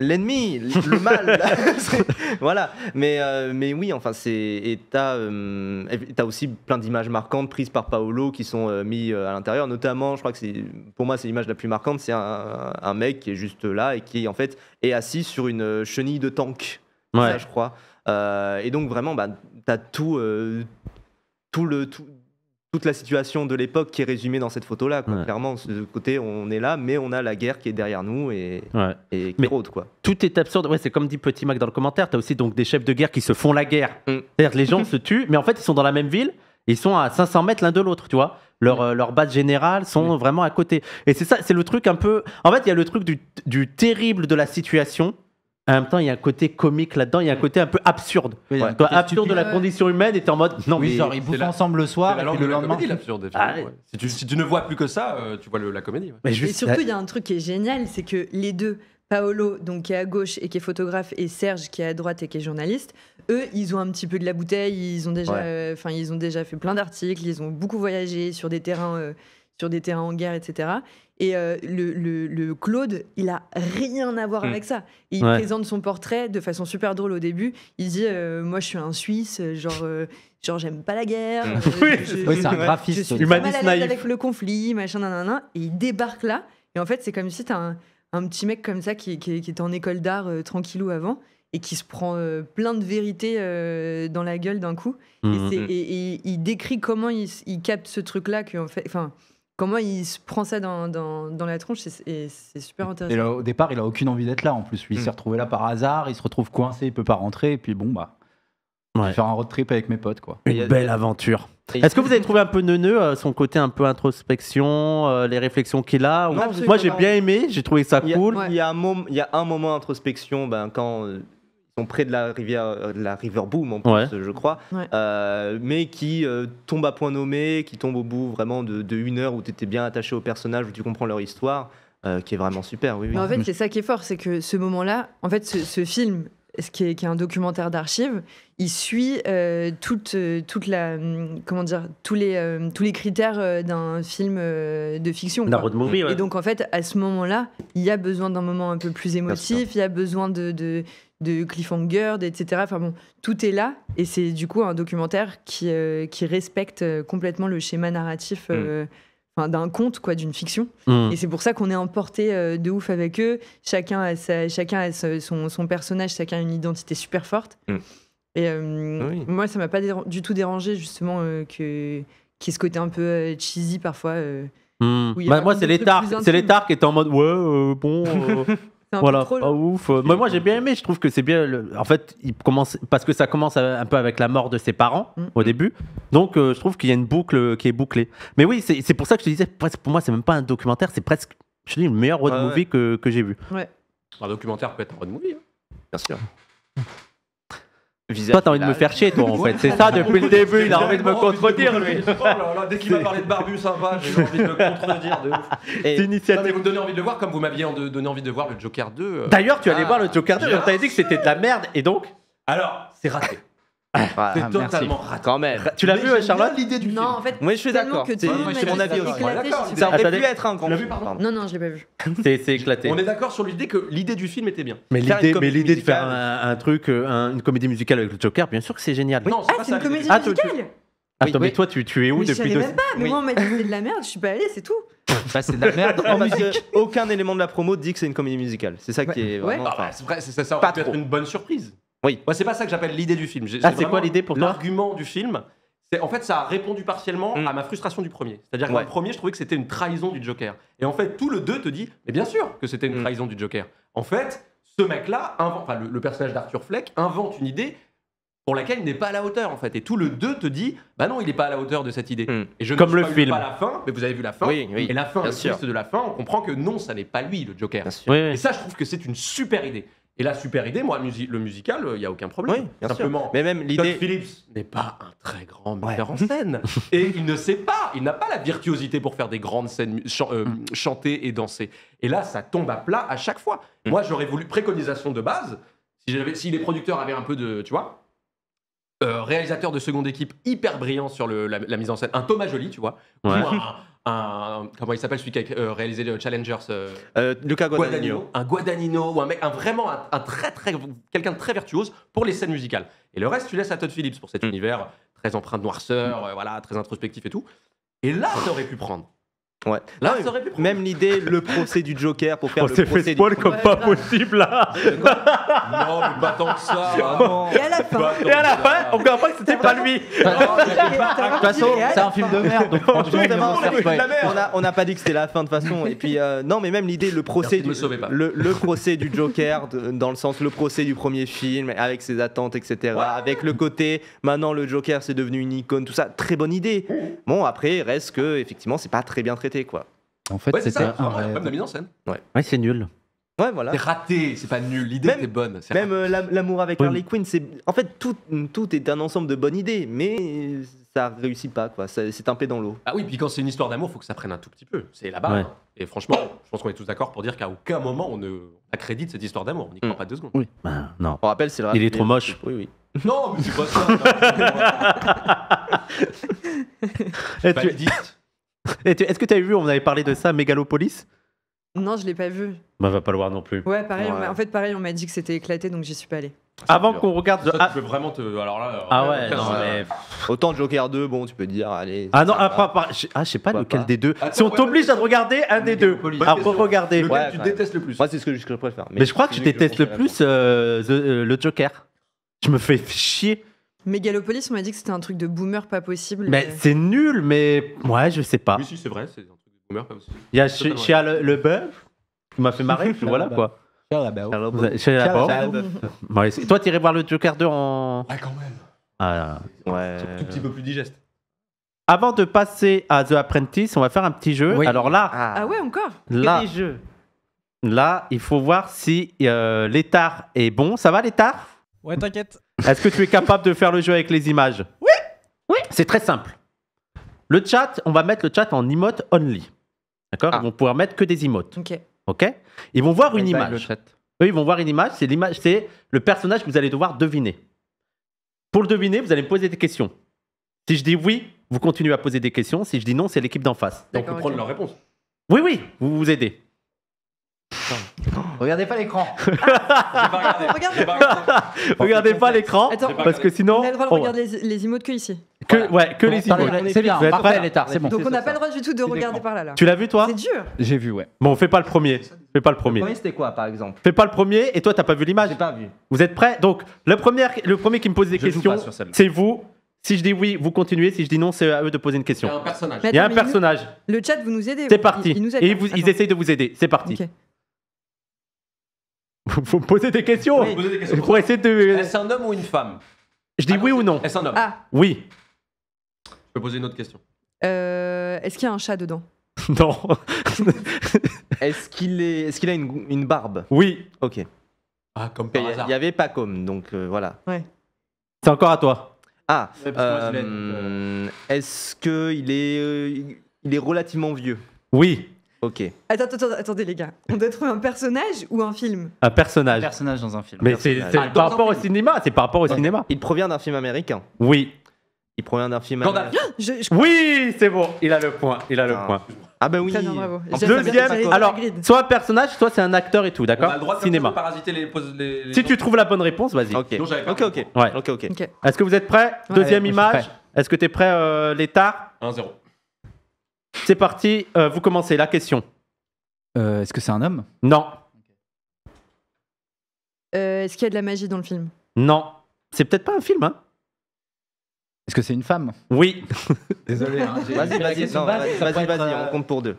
l'ennemi, le mal. voilà. Mais, euh, mais oui, enfin, c'est. Euh, et t'as aussi plein d'images marquantes prises par Paolo qui sont euh, mises à l'intérieur. Notamment, je crois que c'est. Pour moi, c'est l'image la plus marquante. C'est un, mec qui est juste là et qui, en fait, est assis sur une chenille de tank. Ça, je crois. et donc, vraiment, bah, t'as tout. tout le. Tout, toute la situation de l'époque qui est résumée dans cette photo-là. Clairement, de côté, on est là, mais on a la guerre qui est derrière nous et, et qui Quoi. Tout est absurde. Ouais, c'est comme dit Petit Mac dans le commentaire, tu as aussi donc, des chefs de guerre qui se font la guerre. Mm. les gens se tuent, mais en fait, ils sont dans la même ville, ils sont à 500 mètres l'un de l'autre, tu vois. Leur, mm. euh, leur base sont mm. vraiment à côté. Et c'est ça, c'est le truc un peu. En fait, il y a le truc du, du terrible de la situation en même temps, il y a un côté comique là-dedans, il y a un côté un peu absurde. absurde de la condition humaine et t'es en mode. Non, mais ils bouffent ensemble le soir, la et le lendemain. C'est l'absurde, ah si, tu, ne vois plus que ça, euh, tu vois la comédie. Mais et surtout, euh, il y a un truc qui est génial, c'est que les deux, Paolo, donc, qui est à gauche et qui est photographe, et Serge, qui est à droite et qui est journaliste, eux, ils ont un petit peu de la bouteille, ils ont déjà, euh, enfin ils ont déjà fait plein d'articles, ils ont beaucoup voyagé sur des terrains. sur des terrains en guerre, etc. Et euh, le, le, le, Claude, il a rien à voir mm. avec ça. Il présente son portrait de façon super drôle au début. Il dit euh, Moi, je suis un Suisse, euh, genre. genre, j'aime pas la guerre. Mm. oui, c'est un graphiste. Je suis mal à avec le conflit, machin, nan. Et il débarque là. Et en fait, c'est comme si t'as un, un petit mec comme ça qui, qui, qui était en école d'art tranquillou avant et qui se prend plein de vérités dans la gueule d'un coup. et, mm. il décrit comment il, capte ce truc-là, que fait, enfin, comment il se prend ça dans, la tronche et c'est super intéressant. Et au départ, il a aucune envie d'être là en plus. il mm. s'est retrouvé là par hasard, il se retrouve coincé, il peut pas rentrer et puis bon bah. faire un road trip avec mes potes quoi. Une belle aventure. Est-ce que vous avez trouvé un peu neuneux euh, son côté un peu introspection, euh, les réflexions qu'il a Moi j'ai bien aimé, j'ai trouvé ça cool. Il, y a un moment, il y a un moment introspection ben, quand euh, près de la rivière, euh, la river Boom en plus, je crois, euh, mais qui euh, tombe à point nommé, qui tombe au bout vraiment de, une heure où tu étais bien attaché au personnage, où tu comprends leur histoire, qui est vraiment super. En fait, mm. c'est ça qui est fort, c'est que ce moment-là, en fait, ce, film, ce qui est, un documentaire d'archives, il suit toute, toute la, mm, comment dire, tous les, tous les critères d'un film de fiction. Et donc, en fait, à ce moment-là, il y a besoin d'un moment un peu plus émotif, il y a besoin de, de de cliffhanger, etc. Enfin bon, tout est là et c'est du coup un documentaire qui, euh, qui respecte euh, complètement le schéma narratif mm. euh, d'un conte, quoi, d'une fiction. Mm. Et c'est pour ça qu'on est emporté de ouf avec eux. Chacun a, chacun son, personnage, chacun a une identité super forte. Mm. Et moi, ça m'a pas du tout dérangé justement que qu'il y ait ce côté un peu cheesy parfois. Bah, moi, c'est l'état c'est qui est en mode ouais, bon, Voilà, ouf. Mais moi j'ai bien aimé, je trouve que c'est bien. En fait, il commence parce que ça commence un peu avec la mort de ses parents mm, au mm. début. Donc euh, je trouve qu'il y a une boucle euh, qui est bouclée. Mais oui, c'est pour ça que je te disais, pour moi c'est même pas un documentaire, c'est presque, je dis, le meilleur road movie que, que j'ai vu. Ouais. Un documentaire peut être un road movie, hein. bien sûr. Toi, t'as envie de me faire chier, toi, en fait. C'est ça, depuis le début, il a envie de me contredire, lui. dès qu'il m'a parlé de barbu, ça va, j'ai envie de me contredire. De ouf. vous me donnez envie de le voir comme vous m'aviez donné envie de voir le Joker 2. Euh. D'ailleurs, tu allais ah, voir le Joker 2, on t'avait dit que c'était de la merde, et donc Alors, c'est raté. Ah, c'est totalement raté. Quand même. Tu l'as vu, Charlotte L'idée du non, en fait. moi je suis d'accord. C'est mon avis aussi. Ça aurait pu être un grand Non, non, je l'ai pas vu. C'est éclaté. On est d'accord sur l'idée que l'idée du film était bien. Mais l'idée de faire un truc, euh, une comédie musicale avec le Joker, bien sûr que c'est génial. Non, ah, c'est une comédie ah, musicale. Attends, mais toi, tu, tu es où mais depuis deux même pas, mais moi, on m'a dit de la merde, je suis pas allé, c'est tout. Bah, c'est de la merde en musique. Aucun élément de la promo dit que c'est une comédie musicale. C'est ça qui est vraiment. Ouais. Ah, bah, enfin, c'est vrai, ça, ça aurait être une bonne surprise. Oui. c'est pas ça que j'appelle l'idée du film. Ah, c'est quoi l'idée pour toi L'argument du film, c'est en fait, ça a répondu partiellement mm. à ma frustration du premier. C'est-à-dire que dans le premier, je trouvais que c'était une trahison du Joker. Et en fait, tout le deux te dit, mais bien sûr que c'était une mm. trahison du Joker. En fait, ce mec-là, enfin, le, personnage d'Arthur Fleck, invente une idée pour laquelle il n'est pas à la hauteur, en fait. Et tout le deux te dit, bah non, il n'est pas à la hauteur de cette idée. Mm. Et je Comme ne le pas film. Pas la fin, mais vous avez vu la fin. et la fin, le de la fin, on comprend que non, ça n'est pas lui, le Joker. et ça, je trouve que c'est une super idée. Et là, super idée, moi, le musical, il euh, n'y a aucun problème. Oui, Simplement, mais même l'idée. Phillips n'est pas un très grand metteur en scène. et il ne sait pas, il n'a pas la virtuosité pour faire des grandes scènes euh, mm. chanter et danser. Et là, ça tombe à plat à chaque fois. Mm. Moi, j'aurais voulu préconisation de base. Si, si les producteurs avaient un peu de. Tu vois euh, réalisateur de seconde équipe hyper brillant sur la, mise en scène, un Thomas Joly, tu vois, comment il s'appelle celui qui a euh, réalisé le Challengers euh, euh Luca Guadagnino. un Guadagnino ou un mec un, vraiment un, très très quelqu'un de très virtuose pour les scènes musicales et le reste tu laisses à Todd Phillips pour cet mm. univers très empreint de noirceur euh, voilà très introspectif et tout et là aurais pu prendre Ouais. Là, même l'idée, le procès du Joker pour faire On le procès fait spoil comme pas possible là. non, mais pas tant que ça. Et à la fin, on comprend que c'était pas lui. De toute façon, c'est un film de merde. on n'a pas dit que c'était la fin de façon. Et puis euh, non, mais même l'idée, le procès du le, procès du Joker dans le sens le procès du premier film avec ses attentes, etc. Avec le côté maintenant le Joker c'est devenu une icône, tout ça. Très bonne idée. Bon après reste que effectivement c'est pas très bien traité quoi. En fait, ouais, c'était un mise en scène. Ouais, c'est nul. Ouais, voilà. C'est raté, c'est pas nul. L'idée était bonne. même euh, l'amour avec Harley Quinn, c'est en fait tout, tout est un ensemble de bonnes idées, mais ça réussit pas quoi. C'est un pé dans l'eau. Ah oui, puis quand c'est une histoire d'amour, faut que ça prenne un tout petit peu. C'est là-bas. Et franchement, je pense qu'on est tous d'accord pour dire qu'à aucun moment on ne accrédite cette histoire d'amour. On n'y croit pas deux secondes. Oui. Bah, non. On rappelle, c'est Il est trop moche. Oui, oui. Non, mais c'est pas ça. tu... Est-ce que tu as vu, on avait parlé de ça, Mégalopolis Non, je l'ai pas vu. On bah, va pas le voir non plus. Ouais, pareil, en fait, pareil, on m'a dit que c'était éclaté, donc j'y suis pas allé. Avant qu'on regarde. Ça, tu ah. peux vraiment te. Alors là. Ah ouais, non, mais. Euh, Autant Joker 2, bon, tu peux dire, allez. Ah non, après, pas, ah, je sais pas lequel des deux. si on t'oblige à te regarder, un des deux. À regarder Lequel tu détestes le plus Moi, c'est ce que je préfère. Mais, je crois que tu détestes le plus euh, euh, le Joker. Je me fais chier. Mégalopolis, on m'a dit que c'était un truc de boomer pas possible. Mais euh, c'est nul, mais ouais, je sais pas. Oui, si, c'est vrai, c'est un truc de boomer pas possible. Il y a chez le, le qui m'a fait marrer, puis voilà quoi. Shia Beuf. Toi, t'irais voir le Joker 2 en. Ah, quand même. Ah, ouais. Un petit peu plus digeste. Avant de passer à The Apprentice, on va faire un petit jeu. Alors là. Ah. ah ouais, encore Là. jeux. Là, il faut voir si euh, est bon. Ça va, l'état Ouais, t'inquiète. Est-ce que tu es capable de faire le jeu avec les images Oui Oui C'est très simple. Le chat, on va mettre le chat en emote only. D'accord Ils ah. vont pouvoir mettre que des emotes. Ok. Ok Ils vont voir une image. Eux, ils vont voir une image. C'est l'image, c'est le personnage que vous allez devoir deviner. Pour le deviner, vous allez me poser des questions. Si je dis oui, vous continuez à poser des questions. Si je dis non, c'est l'équipe d'en face. Donc, on leur réponse. Oui, oui, vous vous aidez. Regardez pas l'écran. Oh, regardez pas l'écran. Parce que sinon. On a le droit de regarder les, les emotes que ici. Que, ouais, que les emotes. C'est bien, parfait, l'état. C'est bon. Donc on n'a pas le droit du tout de regarder par là. Tu l'as vu toi C'est dur. J'ai vu, ouais. Bon, fais pas le premier. Fais pas le premier. Le premier c'était quoi par exemple Fais pas le premier et toi t'as pas vu l'image J'ai pas vu. Vous êtes prêts Donc le premier, qui me pose des questions, c'est vous. Si je dis oui, vous continuez. Si je dis non, c'est à eux de poser une question. Il y a un personnage. Il y a un personnage. Le chat, vous nous aidez. C'est parti. Et ils, essayent de vous aider. C'est parti faut me poser des questions. Est-ce un homme ou une femme Je dis ah, oui ou non. Est-ce un homme Ah, Oui. Je peux poser une autre question. Euh, est-ce qu'il y a un chat dedans Non. Est-ce qu'il est, est-ce qu'il a une, barbe Oui. Ok. Ah, comme Il par n'y avait pas comme, donc euh, voilà. voilà. C'est encore à toi. Ah, euh, est-ce qu'il est, il est relativement vieux Oui. Ok. attendez les gars. On doit trouver un personnage ou un film Un personnage. Un personnage dans un film. Mais c'est ah, par rapport au cinéma, c'est par rapport au cinéma. Il provient d'un film américain. Oui. Il provient d'un film américain. Oui, c'est bon. Il a le point. Il a le ah. point. Ah ben oui. Deuxième. Alors, soit un personnage, soit c'est un acteur et tout, On a d'accord le droit Cinéma. les, Si tu trouves la bonne réponse, vas-y. Ok. Ok, ok. Ok, ok. Est-ce que vous êtes prêts Deuxième image. Est-ce que t'es prêt, l'état Létard 1-0. C'est parti, euh, vous commencez la question. Euh, est-ce que c'est un homme Non, euh, Est-ce qu'il y a de la magie dans le film non. C'est peut-être pas un film, hein. Est-ce que c'est une femme Oui. Désolé. Hein, vas-y, vas-y, vas-y, vas-y, on compte pour deux.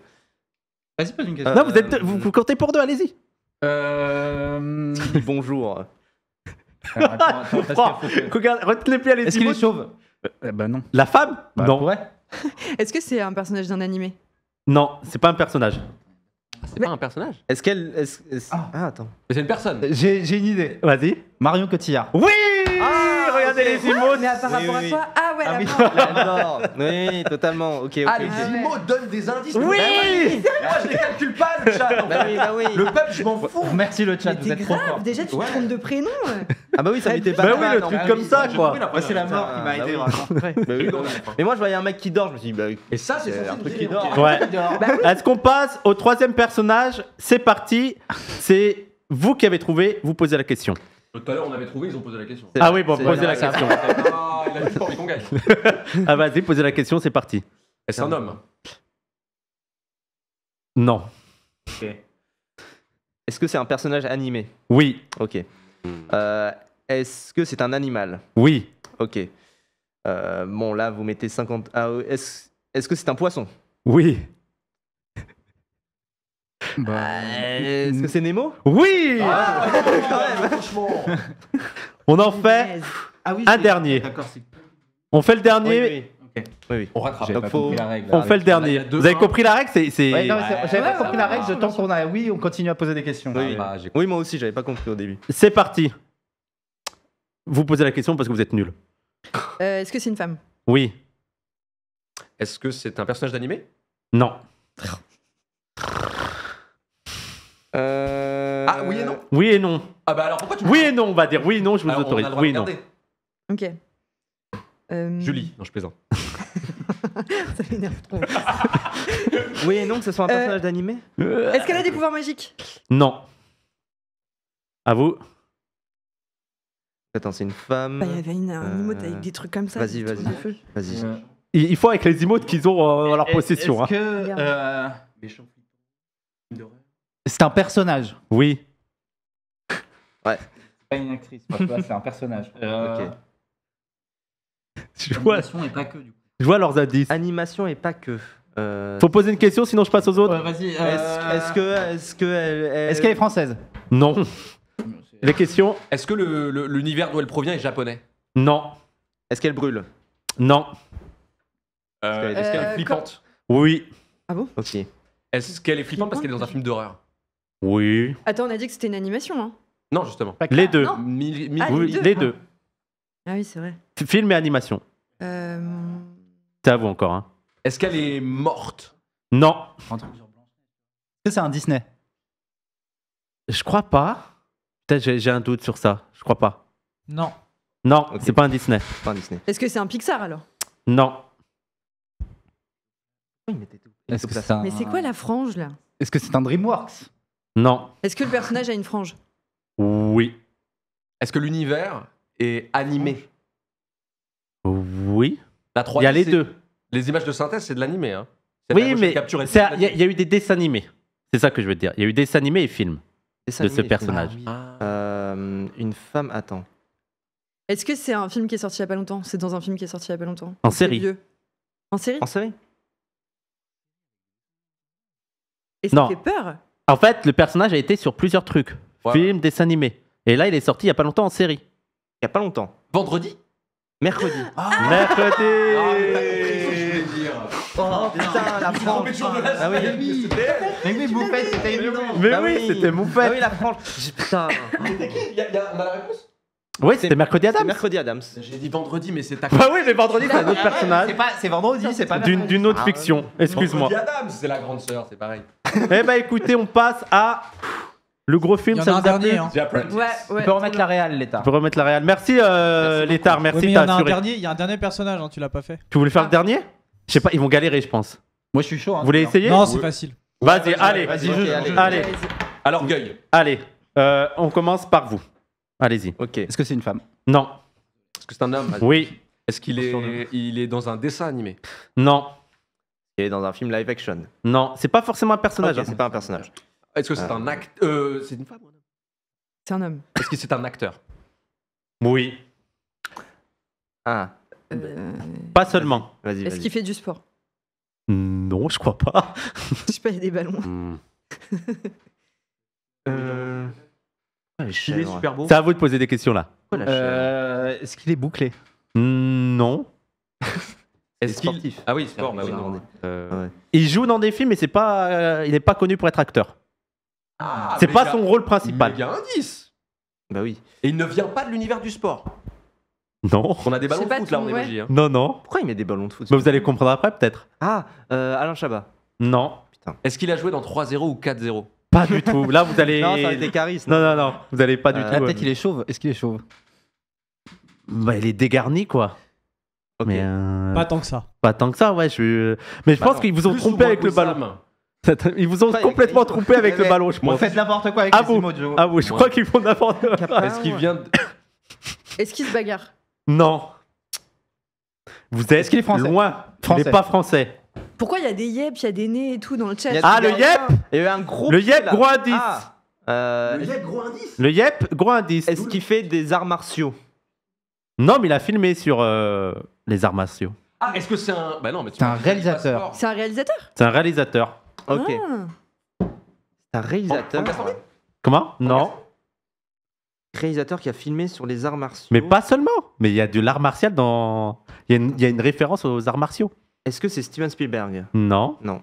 Vas-y, pose une question. non, vous, êtes, vous, comptez pour deux, allez-y. Euh... Bonjour. retenez parce Regarde, les Est-ce qu'il est sauve chauve bah non. La femme Bah, Non. ouais. Est-ce que c'est un personnage d'un animé Non, c'est pas un personnage. c'est pas un personnage Est-ce qu'elle. Ah. ah. attends. Mais C'est une personne j'ai une idée. Vas-y. Marion Cotillard. Oui Regardez les emotes. par rapport à Ah ouais, ah la mort. Oui, totalement. Ok, ok. Ah, les emotes donnent des indices. Bah bah oui Moi, je les calcule pas, le chat. Bah le peuple, je m'en fous. Merci, le chat. Vous êtes Déjà, tu te trompes de prénom. Ah bah oui, ça m'était pas. Bah le truc comme ça, quoi. C'est la mort qui m'a aidé. Mais moi, je voyais un mec qui dort. Je me suis dit, bah Et ça, c'est euh, un truc qui dort. Ouais. Est-ce qu'on passe au troisième personnage C'est parti. C'est vous qui avez trouvé, vous posez la question. Tout à l'heure, on avait trouvé, ils ont posé la question. Ah oui, bon, posez la question. Ah, ah, vas-y, posez la question, c'est parti. Est-ce un homme Non. Ok. Est-ce que c'est un personnage animé Oui. Ok. Euh, est-ce que c'est un animal Oui. Ok. Euh, bon, là, vous mettez 50. Ah, est-ce est -ce que c'est un poisson Oui. Bah, euh, Est-ce que c'est Nemo Oui Franchement ah, On en fait ah un dernier. On fait le dernier. Oui, oui. On rattrape. on fait le dernier. Vous avez compris la règle J'avais pas compris la règle. Je qu'on a. Oui, on continue à poser des questions. Oui, ah, moi aussi, j'avais pas compris au début. C'est parti. Vous posez la question parce que vous êtes nul. Euh, est-ce que c'est une femme Oui. Est-ce que c'est un personnage d'animé Non. Euh... Ah, oui et non Oui et non. Ah bah alors pourquoi tu Oui et non, on va dire. Oui et non, je vous autorise. Oui et non. Ok. Euh, Julie, non, je plaisante. ça m'énerve trop. Oui et non, que ce soit un euh, personnage d'animé euh, Est-ce qu'elle a des pouvoirs magiques Non. À vous. Attends, c'est une femme. Bah, il y avait une, un euh, emote avec des trucs comme ça. vas-y, vas-y. Vas-y. Il faut avec les emotes qu'ils ont leur possession. Est-ce hein. que. euh, c'est un personnage. Oui. Ouais. C'est pas une actrice, c'est un personnage. Euh, je vois, et pas que, du coup. je vois leurs indices. Animation et pas que. Euh, Faut poser une question, sinon je passe aux autres. vas-y. Euh, est-ce que, est-ce que Est-ce qu'elle est française non. Les questions Est-ce que l'univers d'où elle provient est japonais Non. Est-ce qu'elle brûle Non. Est-ce qu'elle est flippante Oui. Ah Ok. Est-ce qu'elle est flippante parce qu'elle est dans un film d'horreur oui. Attends, on a dit que c'était une animation. Hein. Non, justement. Ah, les deux. les deux. Ah oui, c'est vrai. Film et animation. Euh, C'est à vous encore. Hein. Est-ce qu'elle est morte Non, Est-ce que c'est un Disney je crois pas. Peut-être j'ai un doute sur ça. Je crois pas. Non. Non, c'est pas un Disney. Est-ce que c'est un Pixar alors Non. Mais c'est quoi la frange là Est-ce que c'est un DreamWorks non. Est-ce que le personnage a une frange Oui. Est-ce que l'univers est animé Oui. La 3 Il y a les deux. Les images de synthèse, c'est de l'animé. Hein. Oui, mais il y, a- eu des dessins animés. C'est ça que je veux dire. Il y a eu des dessins animés et films. de ce personnage. Ah euh, une femme, attend. Est-ce que c'est un film qui est sorti il n'y a pas longtemps C'est dans un film qui est sorti il n'y a pas longtemps. En série. En série En série Est-ce qu'il fait peur en fait, le personnage a été sur plusieurs trucs films, dessins animés. Et là, il est sorti il y a pas longtemps en série. Il n'y a pas longtemps. Vendredi Mercredi. Ah. Mercredi ah, Oh ah, putain, la Mais oui, c'était évident. Mais bah oui, c'était mon Ah oui, la France. Putain. Il y a, il y a- réponse oui, c'était mercredi Adams. Mercredi Adams. J'ai dit vendredi, mais c'est ta. Bah oui, mais vendredi, c'est un autre ah personnage. C'est, vendredi, c'est pas. D'une, autre ah fiction, excuse-moi. Adams, c'est la grande sœur, c'est pareil. eh bah écoutez, on passe à. Le gros film, c'est un dernier. Hein. Ouais, ouais, tu peux remettre la réal, l'état. Tu peux remettre la réal. Merci, euh, l'état. Merci, ouais, Il y a un dernier personnage, hein, tu l'as pas fait. Tu voulais faire le ah. dernier Je sais pas, ils vont galérer, je pense. Moi, je suis chaud. Hein. Vous voulez essayer Non, c'est facile. Vas-y, allez. Vas-y, allez. Alors, gueule. Allez, euh, on commence par vous. Allez-y. Ok. Est-ce que c'est une femme Non. Est-ce que c'est un homme Oui. Est-ce qu'il est, il est dans un dessin animé Non. Il est dans un film live action Non. C'est pas forcément un personnage. Hein. C'est pas un personnage. Est-ce que c'est ah. un acte euh, C'est une femme ou un homme C'est un homme. Est-ce que c'est un acteur Oui. Ah, euh, Pas seulement. vas-y, Est-ce qu'il fait du sport Non, je crois pas. Je sais pas, il y a des ballons. Hmm. Euh, il est super beau. C'est à vous de poser des questions là. Euh, est-ce qu'il est bouclé hmm, Non. Est-ce sportif. Ah oui, sport, bah euh, ah Il joue dans des films, mais c'est pas, euh, il n'est pas connu pour être acteur. Ah, C'est pas son rôle principal. il y indice. Bah oui. Et il ne vient pas de l'univers du sport. Non. On a des ballons de foot là, on est hein. Non, non. Pourquoi il met des ballons de foot bah, vous allez comprendre après, peut-être. Ah, Alain Chabat. Non. Est-ce qu'il a joué dans 3-0 ou 4-0 pas du tout. Là, vous allez. non, ça a été Caris. Non, non, non. Vous n'allez pas du euh, tout. Peut-être il est chauve. Est-ce qu'il est chauve bah, Il est dégarni, quoi. Okay. Mais euh, Pas tant que ça. Pas tant que ça, ouais. Je... Euh, mais je bah pense qu'ils vous ont trompé avec le eh ballon. Ils vous ont complètement trompé avec le ballon, je pense. Vous faites n'importe quoi avec le les Ah de vous, je crois qu'ils font n'importe quoi. Est-ce qu'il vient de... Est-ce qu'il se bagarre Non. Est-ce qu'il est français loin. Français. Il n'est pas français. Pourquoi il y a des yep, il y a des nez et tout dans le chat Ah, le yep Il y a un ah. euh, Le yep, gros indice Le yep, gros indice Le yep, gros Est-ce qu'il fait des arts martiaux Non, mais il a filmé sur euh, les arts martiaux. Ah, est-ce que c'est un. Bah non, mais C'est un réalisateur. C'est un réalisateur C'est un réalisateur. Ok. Ah. C'est un réalisateur. Comment Non. Réalisateur qui a filmé sur les arts martiaux. Mais pas seulement Mais il y a de l'art martial dans. Il y a une référence aux arts martiaux. Est-ce que c'est Steven Spielberg Non. Non.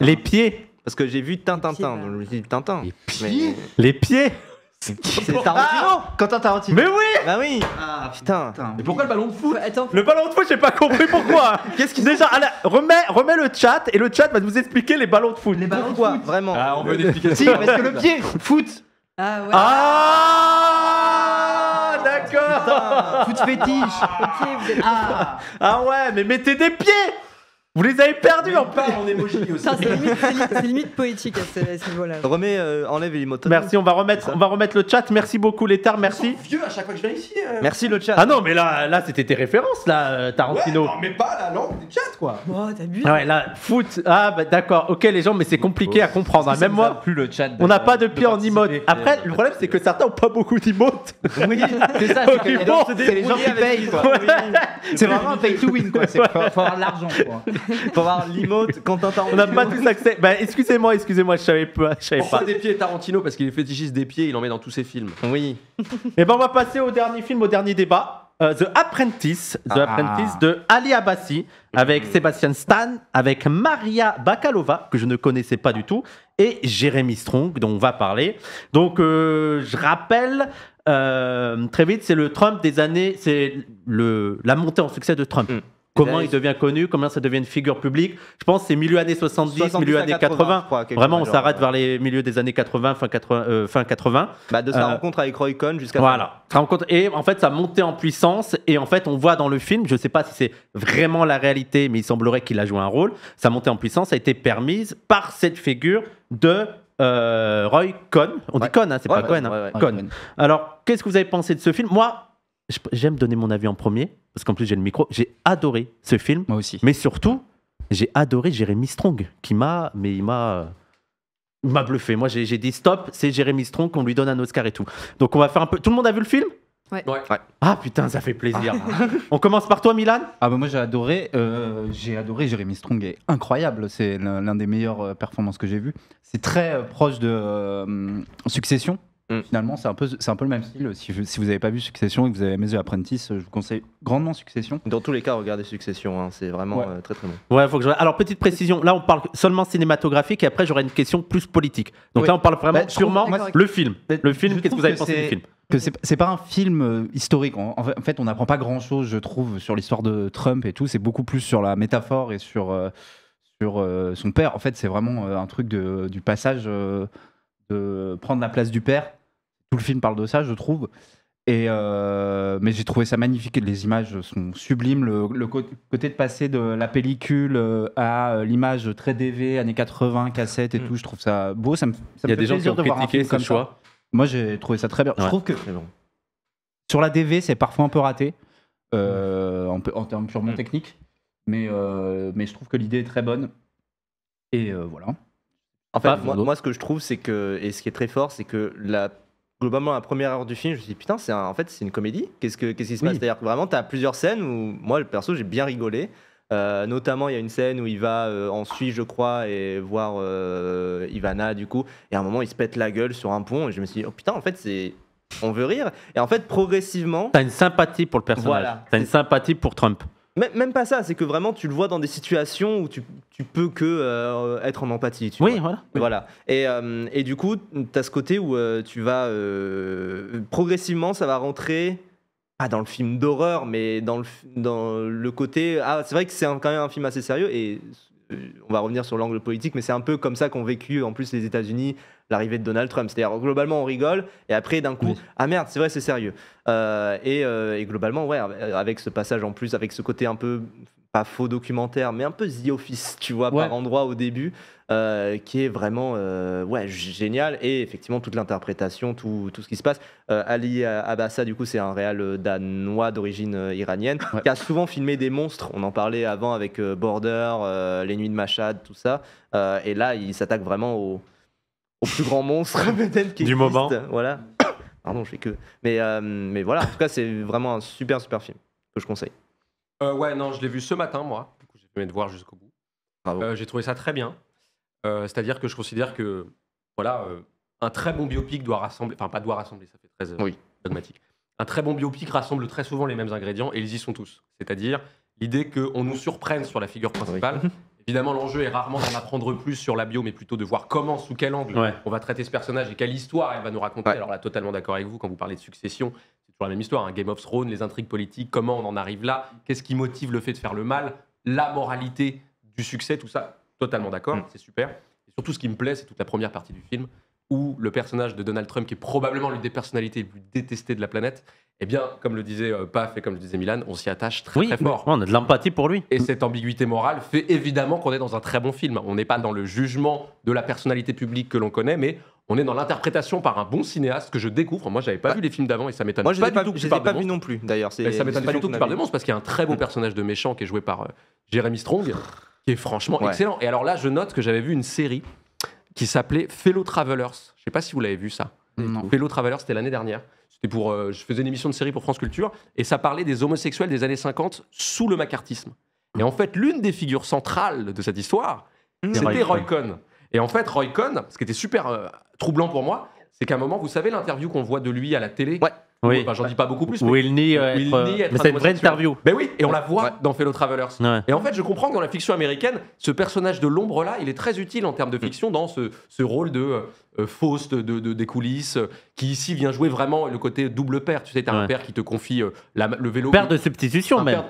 Les pieds Parce que j'ai vu Tintin, donc je me bah, suis dit Tintin. Les pieds euh, Les pieds c'est ah Tarantino Quentin Tarantino Mais oui Bah oui Ah putain, Mais pourquoi le ballon de foot Le ballon de foot, j'ai pas compris pourquoi Qu'est-ce qu'il Déjà, remets, remets le chat et le chat va nous expliquer les ballons de foot. Les ballons de foot Vraiment. Ah, on veut expliquer Si, parce que le pied, foot ah ouais. Ah, ah D'accord de fétiche. ah. ah ouais, mais mettez des pieds vous les avez perdus en plus C'est limite, limite, poétique à ce, là Remets, euh, enlève les motos. Merci, on va, remettre, on va remettre le chat. Merci beaucoup, les merci. vieux à chaque fois que je viens ici. Euh. Merci, le chat. Ah non, mais là, là c'était tes références, là, euh, Tarantino. non, mais pas la langue du chat, quoi. Oh, t'as Ah ouais, là, foot. Ah, bah d'accord, ok, les gens, mais c'est compliqué à comprendre. Hein. Même moi, plus le chat on n'a pas de pied en emote. Après, le problème, c'est que certains ont pas beaucoup d'emotes. Oui, c'est ça, c'est les gens qui payent, C'est vraiment un pay to win, quoi. C'est faut avoir de l'argent, quoi. On n'a pas tous accès. Bah, excusez-moi, excusez-moi, je savais pas. Je pas. des pieds Tarantino parce qu'il est fétichiste des pieds, il en met dans tous ses films. Oui. Et eh ben on va passer au dernier film, au dernier débat. Euh, The Apprentice, The ah. Apprentice de Ali Abassi avec Sébastien Stan, avec Maria Bakalova que je ne connaissais pas du tout et Jérémy Strong dont on va parler. Donc euh, je rappelle euh, très vite, c'est le Trump des années, c'est la montée en succès de Trump. Mm. Comment il devient connu, comment ça devient une figure publique. Je pense que c'est milieu années 70, milieu années 80. Vraiment, on s'arrête vers les milieux des années 80, fin 80. Euh, fin bah, de sa euh, rencontre avec Roy Cohn jusqu'à. Voilà. Et en fait, sa monté en puissance. Et en fait, on voit dans le film, je ne sais pas si c'est vraiment la réalité, mais il semblerait qu'il a joué un rôle. Sa montée en puissance a été permise par cette figure de euh, Roy Cohn. On dit Cohn, c'est pas Cohen. Alors, qu'est-ce que vous avez pensé de ce film Moi, j'aime donner mon avis en premier parce qu'en plus j'ai le micro, j'ai adoré ce film. Moi aussi. Mais surtout, j'ai adoré Jérémy Strong, qui m'a, mais il m'a, m'a bluffé. Moi, j'ai, dit stop, c'est Jérémy Strong, qu'on lui donne un Oscar et tout. Donc on va faire un peu. Tout le monde a vu le film Ouais. Ah putain, ça fait plaisir. on commence par toi, Milan. Ah bah moi j'ai adoré, euh, j'ai adoré Jérémy Strong est incroyable. C'est l'un des meilleurs euh, performances que j'ai vues. C'est très euh, proche de Succession. Mm. Finalement, c'est un, peu, c'est un peu le même style. Si, vous n'avez pas vu Succession et que vous avez aimé The Apprentice, je vous conseille grandement Succession. Dans tous les cas, regardez Succession, hein. c'est vraiment euh, très très bon. Ouais, faut que je... Alors, petite précision, là on parle seulement cinématographique et après j'aurai une question plus politique. Donc là on parle vraiment sûrement bah, le film. Le film, qu'est-ce que vous avez pensé du film que c'est pas un film euh, historique. En, en, fait, on n'apprend pas grand-chose, je trouve, sur l'histoire de Trump et tout. C'est beaucoup plus sur la métaphore et sur, euh, sur son père. En fait, c'est vraiment un truc de, du passage de prendre la place du père tout le film parle de ça, je trouve. Et euh, mais j'ai trouvé ça magnifique. Les images sont sublimes. Le, côté de passer de la pellicule euh, à euh, l'image très DV, années 80, cassette et mm. tout, je trouve ça beau. Ça me, Il y a des gens qui ont choix. Ça. Moi, j'ai trouvé ça très bien. je trouve que sur la DV, c'est parfois un peu raté mm. en, termes purement mm. techniques. Mais, mais je trouve que l'idée est très bonne. Et voilà. En fait, moi, moi, ce que je trouve, c'est que, et ce qui est très fort, c'est que la globalement, la première heure du film, je me suis dit, putain, c'est en fait, c'est une comédie. Qu'est-ce, que, ce qui se passe C'est-à-dire vraiment, tu as plusieurs scènes où, moi, le perso, j'ai bien rigolé. Euh, notamment, il y a une scène où il va euh, en Suisse, je crois, et voir euh, Ivana, du coup. Et à un moment, il se pète la gueule sur un pont. Et je me suis dit, oh putain, en fait, c'est. On veut rire. Et en fait, progressivement. as une sympathie pour le personnage. Tu T'as une sympathie pour Trump. Même, pas ça, c'est que vraiment tu le vois dans des situations où tu, peux que euh, être en empathie. Tu oui, voilà. Euh, et, du coup, tu as ce côté où euh, tu vas. progressivement, ça va rentrer. pas dans le film d'horreur, mais dans le, dans le côté. Ah, c'est vrai que c'est quand même un film assez sérieux et on va revenir sur l'angle politique, mais c'est un peu comme ça qu'ont vécu en plus les États-Unis l'arrivée de Donald Trump. C'est-à-dire, globalement, on rigole, et après, d'un coup, ah merde, c'est vrai, c'est sérieux. Euh, euh, et, globalement, ouais, euh, avec ce passage en plus, avec ce côté un peu, pas faux documentaire, mais un peu The Office, tu vois, par endroit au début, qui est vraiment ouais, génial. Et effectivement, toute l'interprétation, tout, tout, ce qui se passe. Ali Abassa, du coup, c'est un réal danois d'origine iranienne, qui a souvent filmé des monstres. On en parlait avant avec Border, Les Nuits de Machad, tout ça. et là, il s'attaque vraiment au au plus grand monstre qui du moment. Voilà. Pardon, je fais que. Mais, euh, mais voilà, en tout cas, c'est vraiment un super, super film que je conseille. Euh, ouais, non, je l'ai vu ce matin, moi. Du coup, j'ai fait le voir jusqu'au bout. Euh, j'ai trouvé ça très bien. C'est-à-dire que je considère que, voilà, un très bon biopic doit rassembler. Enfin, pas doit rassembler, ça fait très oui. dogmatique. Un très bon biopic rassemble très souvent les mêmes ingrédients et ils y sont tous. C'est-à-dire l'idée qu'on nous surprenne sur la figure principale, Évidemment, l'enjeu est rarement d'en apprendre plus sur la bio, mais plutôt de voir comment, sous quel angle on va traiter ce personnage et quelle histoire elle va nous raconter. Alors là, totalement d'accord avec vous, quand vous parlez de succession, c'est toujours la même histoire. un hein. Game of Thrones, les intrigues politiques, comment on en arrive là, qu'est-ce qui motive le fait de faire le mal, la moralité du succès, tout ça, totalement d'accord, mm. c'est super. Et surtout, ce qui me plaît, c'est toute la première partie du film, où le personnage de Donald Trump, qui est probablement l'une des personnalités les plus détestées de la planète, eh bien, comme le disait euh, Paf et comme le disait Milan, on s'y attache très, très fort. On a de l'empathie pour lui. Et cette ambiguïté morale fait évidemment qu'on est dans un très bon film. On n'est pas dans le jugement de la personnalité publique que l'on connaît, mais on est dans l'interprétation par un bon cinéaste que je découvre. Moi, j'avais pas vu les films d'avant et ça m'étonne pas, du tout. Je les pas vu non plus, d'ailleurs. Ça m'étonne pas du tout que tu parles de monstre parce qu'il y a un très beau mm. personnage de méchant qui est joué par Jérémy euh, Jeremy Strong, qui est franchement excellent. Et alors là, je note que j'avais vu une série qui s'appelait Fellow Travelers. Je sais pas si vous l'avez vu ça. Fellow Travelers, c'était l'année dernière pour, euh, je faisais une émission de série pour France Culture et ça parlait des homosexuels des années 50 sous le macartisme. Et en fait, l'une des figures centrales de cette histoire, mmh. c'était Roy Cohn. Et en fait, Roy Cohn, ce qui était super euh, troublant pour moi, c'est qu'à un moment, vous savez l'interview qu'on voit de lui à la télé oui. Bah, j'en dis pas beaucoup plus. Mais euh, euh, c'est une vraie interview. Ben oui, et on la voit dans Fellow Travelers. Et en fait, je comprends que dans la fiction américaine, ce personnage de l'ombre là, il est très utile en termes de mm. fiction dans ce, rôle de euh, Faust de, des coulisses, qui ici vient jouer vraiment le côté double père. Tu sais, t'as un père qui te confie le vélo. Père de substitution, même.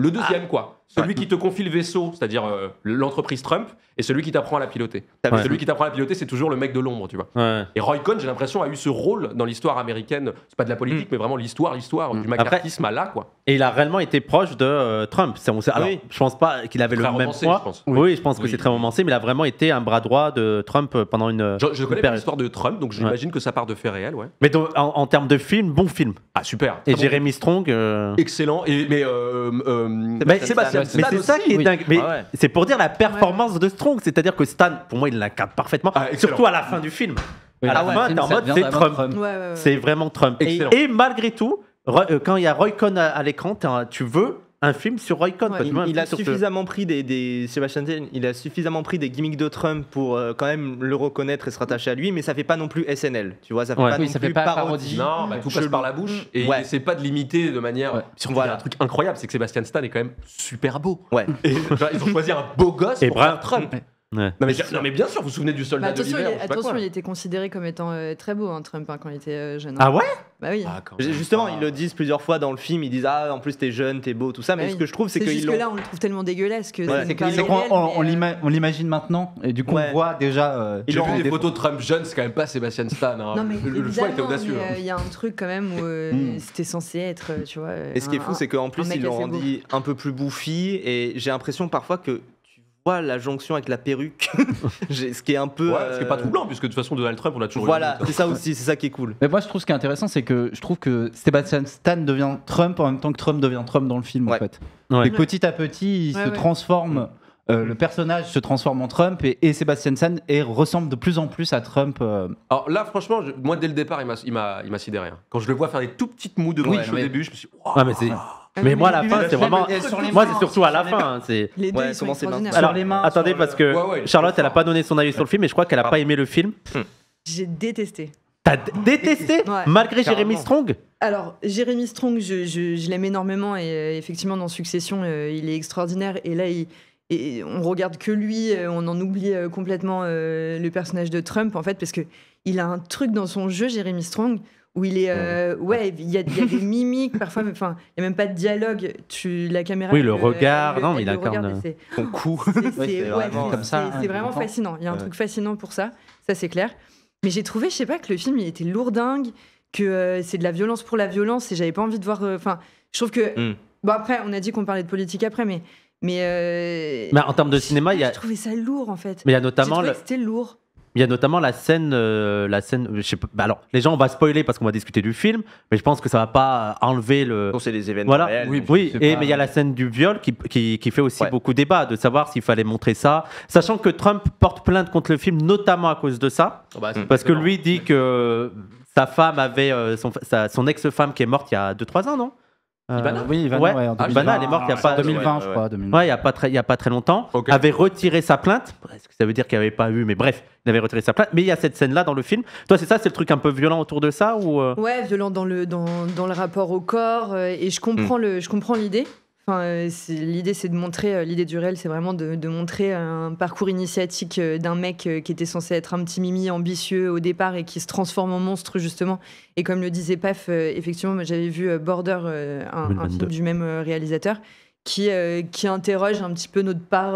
Le deuxième, ah. quoi. Celui qui te confie le vaisseau, c'est-à-dire euh, l'entreprise Trump, et celui qui t'apprend à la piloter. Celui qui t'apprend à la piloter, c'est toujours le mec de l'ombre, tu vois. Et Roy Cohn, j'ai l'impression, a eu ce rôle dans l'histoire américaine. C'est pas de la politique, mm. mais vraiment l'histoire, l'histoire du mm. macartisme à là, quoi. Et il a réellement été proche de euh, Trump. Alors, je pense pas qu'il avait le même poids. Oui. je pense que c'est très romancé, mais il a vraiment été un bras droit de Trump pendant une. Je, je connais l'histoire de Trump, donc j'imagine que ça part de fait réel, ouais. Mais en, termes de film, bon film. Ah super. Et ah Jérémy Strong. Euh, Excellent. mais euh, mais c'est ça qui est ah c'est pour dire la performance de Strong, c'est-à-dire que Stan, pour moi, il l'incarne parfaitement, ah, surtout à la fin du film. c'est Trump. C'est vraiment Trump. Et malgré tout, euh, quand il y a Roy Cohn à l'écran, tu veux un film sur Roy Cohn. il, a suffisamment pris des, des il a suffisamment pris des gimmicks de Trump pour euh, quand même le reconnaître et se rattacher à lui, mais ça fait pas non plus SNL, tu vois, ça fait pas non plus fait pas parodie. Non, bah, tout passe par la bouche mm. et ouais. c'est pas de limiter de manière. Si on voit un truc incroyable, c'est que Sébastien Stan est quand même super beau. Ouais. Et, ils ont choisi un beau gosse pour faire Trump. Non, mais, bien sûr, vous vous souvenez du soldat de bah, l'hiver Attention, il était considéré comme étant euh, très beau, hein, Trump, hein, quand il était euh, jeune. Hein. Ah ouais Bah oui. Ah, Justement, ils ah. le disent plusieurs fois dans le film. Ils disent Ah, en plus, t'es jeune, t'es beau, tout ça. Bah mais ce que je trouve, c'est que. Juste que là, on le trouve tellement dégueulasse que. on, euh, on l'imagine maintenant, et du coup, on voit déjà. Ils ont vu des photos de Trump jeune, c'est quand même pas Sébastien Stan. Non, mais le choix était audacieux. Il y a un truc quand même où hmm. c'était censé être, tu vois. Et ce qui est fou, c'est qu'en plus, ils l'ont rendu un peu plus bouffi, et j'ai l'impression parfois que la jonction avec la perruque, ce qui est un peu. Ouais, Ce qui est pas euh, troublant, puisque de toute façon, Donald Trump, on a toujours. Voilà, c'est ça hein. aussi, c'est ça qui est cool. Mais moi, je trouve ce qui est intéressant, c'est que je trouve que Sebastian Stan devient Trump en même temps que Trump devient Trump dans le film, en fait. Et petit à petit, il se transforme. Mm. Euh, le personnage se transforme en Trump et, Sébastien Stan et ressemble de plus en plus à Trump. Euh. Alors là, franchement, moi dès le départ, il m'a sidéré. Hein. Quand je le vois faire des tout petites moues de bouche au début, je me suis dit, ah mais moi, à la fin, c'est vraiment. Moi, c'est surtout à la fin. C'est. Les deux, Alors, Attendez, parce que Charlotte, elle a pas donné son avis sur le film, et je crois qu'elle a pas aimé le film. Hmm. J'ai détesté. T'as détesté malgré Jérémy Strong Alors, Jérémy Strong, je, je, l'aime énormément et euh, effectivement, dans Succession, euh, il est extraordinaire. Et là, il, et on regarde que lui, euh, on en oublie complètement le personnage de Trump, en fait, parce que il a un truc dans son jeu, Jérémy Strong où il est. ouais, euh, il y a, des mimiques parfois, mais enfin, il n'y a même pas de dialogue. Tu, la caméra. Oui, le regard, non, mais il incarne euh, son cou. C'est vraiment, fascinant. Il y a un truc fascinant pour ça, ça c'est clair. Mais j'ai trouvé, je sais pas, que le film il était lourdingue, que euh, c'est de la violence pour la violence et j'avais pas envie de voir. Enfin, je trouve que. Hmm. Bon, après, on a dit qu'on parlait de politique après, mais. Mais, mais en termes de cinéma, il y a. J'ai trouvé ça lourd en fait. Mais il y a notamment. c'était lourd. Il y a notamment la scène, euh, la scène. Je sais pas, bah alors, les gens, on va spoiler parce qu'on va discuter du film, mais je pense que ça va pas euh, enlever le. C'est des événements voilà. Oui, oui et, mais il y a la scène du viol qui, qui, fait aussi beaucoup débat, de savoir s'il fallait montrer ça, sachant que Trump porte plainte contre le film notamment à cause de ça, oh bah, parce que lui dit que sa femme avait euh, son, son ex-femme qui est morte il y a 2-3 ans, non euh, Ibana ah, elle est morte il n'y ah, a pas 2020, je crois. il a, pas très, longtemps. Avait retiré sa plainte. ça veut dire qu'il n'avait pas eu. Mais bref, il avait retiré sa plainte. Mais il y a cette scène-là dans le film. Toi, c'est ça, c'est le truc un peu violent autour de ça ou euh? Ouais, violent dans le, dans, dans le rapport au corps. Euh, et je comprends, hmm. le, je comprends l'idée. Euh, l'idée, c'est de montrer, euh, l'idée du réel, c'est vraiment de, montrer un parcours initiatique euh, d'un mec qui était censé être un petit mimi ambitieux au départ et qui se transforme en monstre, justement. Et comme le disait Paf, effectivement, j'avais vu Border, un, film du même réalisateur, qui, interroge un petit peu notre part.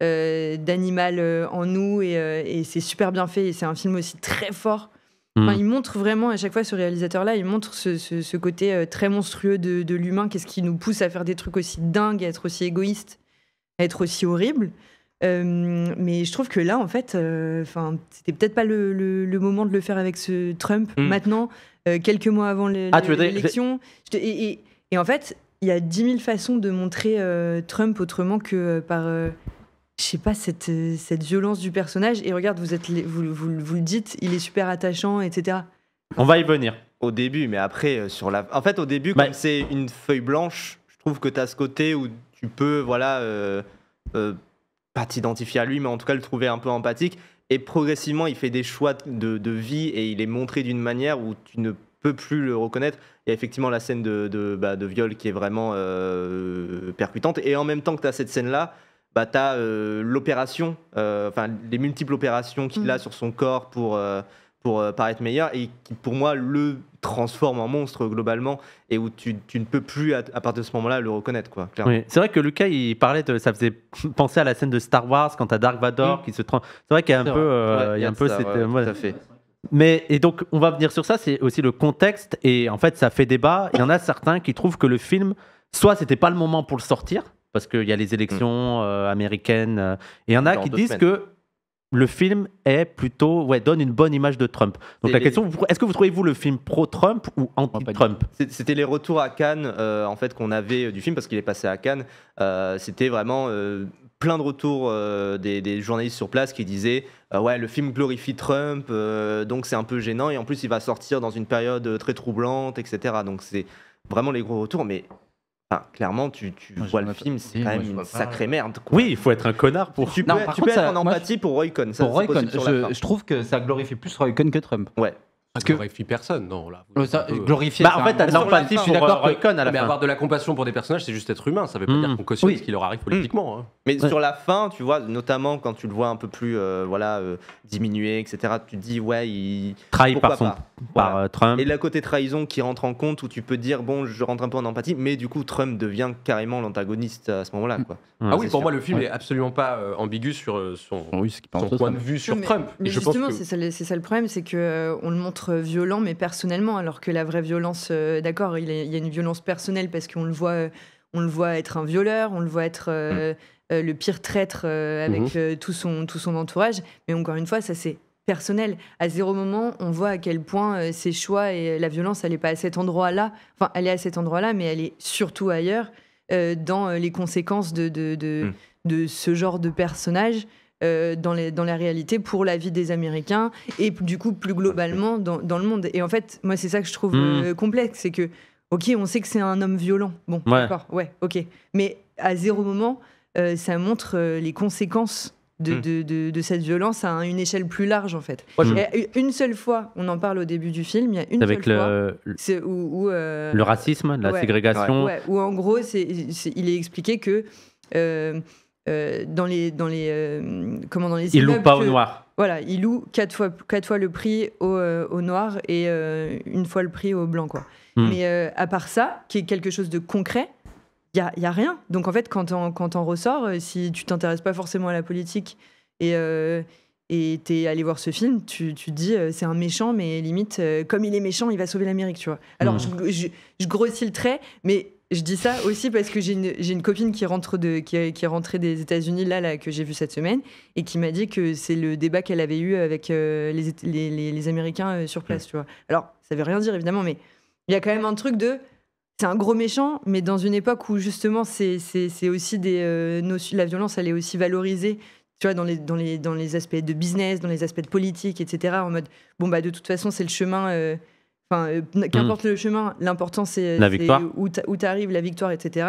d'animal en nous et, et c'est super bien fait et c'est un film aussi très fort Mm. il montre vraiment à chaque fois ce réalisateur-là, il montre ce, ce, côté euh, très monstrueux de, de l'humain, qu'est-ce qui nous pousse à faire des trucs aussi dingues, à être aussi égoïste, à être aussi horrible. Euh, mais je trouve que là, en fait, euh, enfin, c'était peut-être pas le, le, moment de le faire avec ce Trump mm. maintenant, quelques mois avant ah, l'élection. élections, et, et, et, en fait, il y a 10 000 façons de montrer Trump autrement que par je sais pas, cette, euh, cette violence du personnage. Et regarde, vous, êtes, vous, vous, vous le dites, il est super attachant, etc. On va y venir. Au début, mais après, euh, sur la. En fait, au début, bah- comme c'est une feuille blanche, je trouve que tu as ce côté où tu peux, voilà, euh, pas t'identifier à lui, mais en tout cas le trouver un peu empathique. Et progressivement, il fait des choix de, de vie et il est montré d'une manière où tu ne peux plus le reconnaître. Il y a effectivement la scène de, de, bah, viol qui est vraiment percutante. Et en même temps que tu as cette scène-là, bah, euh, l'opération, euh, enfin les multiples opérations qu'il mm. a sur son corps pour, euh, pour paraître meilleur et qui pour moi le transforme en monstre globalement et où tu, tu ne peux plus à, partir de ce moment-là le reconnaître quoi. C'est vrai que Lucas il parlait ça faisait penser à la scène de Star Wars quand t'as Dark Vador mm. qui se transforme. c'est vrai qu'il y a un peu il y a un peu fait. Mais et donc on va venir sur ça, c'est aussi le contexte et en fait ça fait débat. Il y en a certains qui trouvent que le film, soit c'était pas le moment pour le sortir, parce qu'il y a les mm. élections euh, américaines. Euh, et il y en a qui disent que le film est plutôt ouais donne une bonne image de Trump. Donc la question est-ce que vous trouvez vous le film pro Trump ou anti Trump C'était les retours à Cannes euh, en fait qu'on avait du film parce qu'il est passé à Cannes. C'était vraiment plein de retours des, des, journalistes sur place qui disaient ouais le film glorifie Trump donc c'est un peu gênant et en plus il va sortir dans une période très troublante etc. Donc c'est vraiment les gros retours mais clairement, tu, tu vois le film, c'est quand même une sacrée merde. Oui, il faut être un connard pour. Tu peux, ça, être en empathie pour Roycon. pour je, je, trouve que ça glorifie plus Roy Cohn que Trump. Ouais. Parce que glorifie personne, non. Là, euh, euh, glorifier. en fait, tu de l'empathie pour conne à la mais avoir de la compassion pour des personnages, c'est juste être humain. Ça veut pas mm. dire qu'on cautionne ce qui leur arrive mm. politiquement. Hein. Mais sur la fin, tu vois, notamment quand tu le vois un peu plus, euh, voilà, diminuer, diminué, etc. Tu te dis, ouais, il trahi par par Trump. Et la côté trahison qui rentre en compte, où tu peux dire, bon, je rentre un peu en empathie, mais du coup, Trump devient carrément l'antagoniste à ce moment-là, quoi. Mm. Ah oui, pour moi, le film n'est absolument pas ambigu sur son, point de vue sur Trump. Mais justement, c'est ça le problème, c'est qu'on le montre violent, mais personnellement, alors que la vraie violence, euh, d'accord, il, y a une violence personnelle parce qu'on le voit, euh, on le voit être un violeur, on le voit être euh, mm. le pire traître avec mm-hmm. tout son tout son entourage. Mais encore une fois, ça c'est personnel. À zéro moment, on voit à quel point ses choix et la violence, elle n'est pas à cet endroit-là. Enfin, elle est à cet endroit-là, mais elle est surtout ailleurs dans les conséquences de de, de mm. ce genre de personnage. Euh, dans, les, dans, la réalité pour la vie des Américains et du coup plus globalement dans, dans le monde. Et en fait, moi, c'est ça que je trouve hmm. euh, complexe, c'est que, ok, on sait que c'est un homme violent, bon, d'accord, ouais, ok, mais à zéro moment, euh, ça montre les conséquences. Hmm. De, de, de, cette violence à une échelle plus large en fait. Une seule fois, on en parle au début du film, il y a une seule le... fois où, le racisme, la ouais, ségrégation. Où en gros, c'est il est expliqué que euh, dans les, dans les, euh, comment, dans les ils louent pas au noir. Voilà, ils louent quatre fois, quatre fois le prix au, euh, noir et une fois le prix au blanc. Hmm. Mais à part ça, qui est quelque chose de concret, il n'y a, rien. Donc en fait, quand on, quand on ressort, si tu t'intéresses pas forcément à la politique et et t'es allé voir ce film, tu, te dis c'est un méchant, mais limite, comme il est méchant, il va sauver l'Amérique, tu Alors, hmm. je, grossis le trait, mais je dis ça aussi parce que j'ai une, copine qui, rentre de, qui, est rentrée des États-Unis, là, là, que j'ai vue cette semaine, et qui m'a dit que c'est le débat qu'elle avait eu avec euh, les, les, Américains euh, sur place, mm. tu vois. Alors, ça veut rien dire, évidemment, mais il y a quand même un truc de. C'est un gros méchant, mais dans une époque où justement c'est aussi des euh, la violence elle est aussi valorisée, tu vois, dans les, dans, les, dans les aspects de business, dans les aspects de politique, etc. En mode bon bah de toute façon c'est le chemin Enfin, euh, qu'importe mm. le chemin, l'important c'est où tu arrives, la victoire, etc.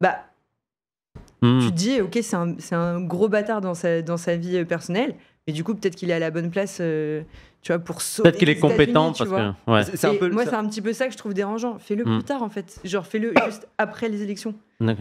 Bah, mm. tu te dis, ok, c'est un, gros bâtard dans sa, dans sa vie euh, personnelle, mais du coup, peut-être qu'il est à la bonne place, euh, tu vois, pour sauver. Peut-être qu'il est compétent, parce que. moi, c'est un petit peu ça que je trouve dérangeant. Fais-le mm. plus tard, en fait. Genre, fais-le ah. juste après les élections.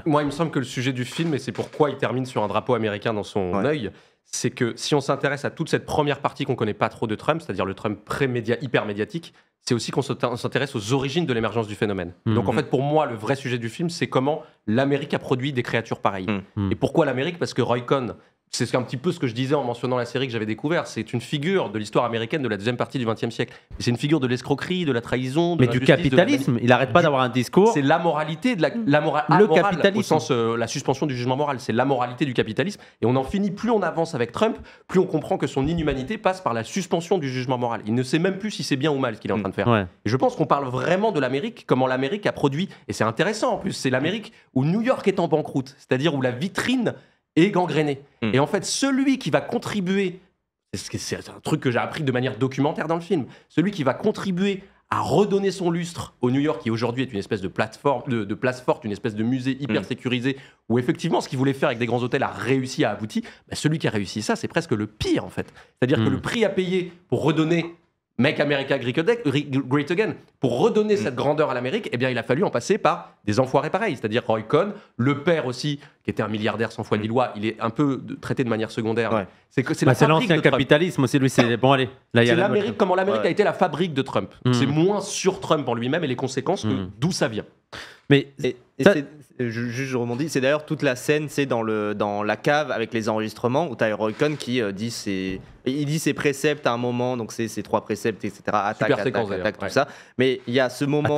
Moi, il me semble que le sujet du film, et c'est pourquoi il termine sur un drapeau américain dans son oeil œil, c'est que si on s'intéresse à toute cette première partie qu'on connaît pas trop de Trump, c'est-à-dire le Trump pré hyper médiatique, c'est aussi qu'on s'intéresse aux origines de l'émergence du phénomène. Mmh. Donc en fait, mmh. pour moi, le vrai sujet du film, c'est comment l'Amérique a produit des créatures pareilles. Mmh. Et pourquoi l'Amérique Parce que Roy Cohn, c'est un petit peu ce que je disais en mentionnant la série que j'avais découvert. C'est une figure de l'histoire américaine de la deuxième partie du XXe siècle. C'est une figure de l'escroquerie, de la trahison, de mais du capitalisme. Il n'arrête pas d'avoir un discours. C'est la moralité de la, mm. la le capitalisme. au sens euh, la suspension du jugement moral. C'est la moralité du capitalisme. Et on en finit. Plus on avance avec Trump, plus on comprend que son inhumanité passe par la suspension du jugement moral. Il ne sait même plus si c'est bien ou mal ce qu'il est en mm. train de faire. Et je pense qu'on parle vraiment de l'Amérique, comment l'Amérique a produit. Et c'est intéressant en plus. C'est l'Amérique où New York est en banqueroute, c'est-à-dire où la vitrine et gangréné. Hmm. Et en fait, celui qui va contribuer, c'est un truc que j'ai appris de manière documentaire dans le film, celui qui va contribuer à redonner son lustre au New York, qui aujourd'hui est une espèce de plateforme, de, place forte, une espèce de musée hyper hmm. sécurisé, où effectivement ce qu'il voulait faire avec des grands hôtels a réussi à aboutir, bah, celui qui a réussi ça, c'est presque le pire en fait. C'est-à-dire que hmm. le prix à payer pour redonner Make America Great Again, pour redonner mm. cette grandeur à l'Amérique, eh bien, il a fallu en passer par des enfoirés pareils, c'est-à-dire Roy Cohn, le père aussi, qui était un milliardaire sans foi ni mm. loi, il est un peu traité de manière secondaire. C'est bah, l'ancien capitalisme aussi, lui, c'est bon, allez. l'Amérique, comment l'Amérique a été la fabrique de Trump. Mm. C'est moins sur Trump en lui-même et les conséquences que d'où ça vient. Mais je, c'est d'ailleurs toute la scène, c'est dans, dans la cave avec les enregistrements où t'as qui euh, dit ses, il dit ses préceptes à un moment, donc c'est ses trois préceptes, etc. Attaque, attaque, tout ça. Mais il y a ce moment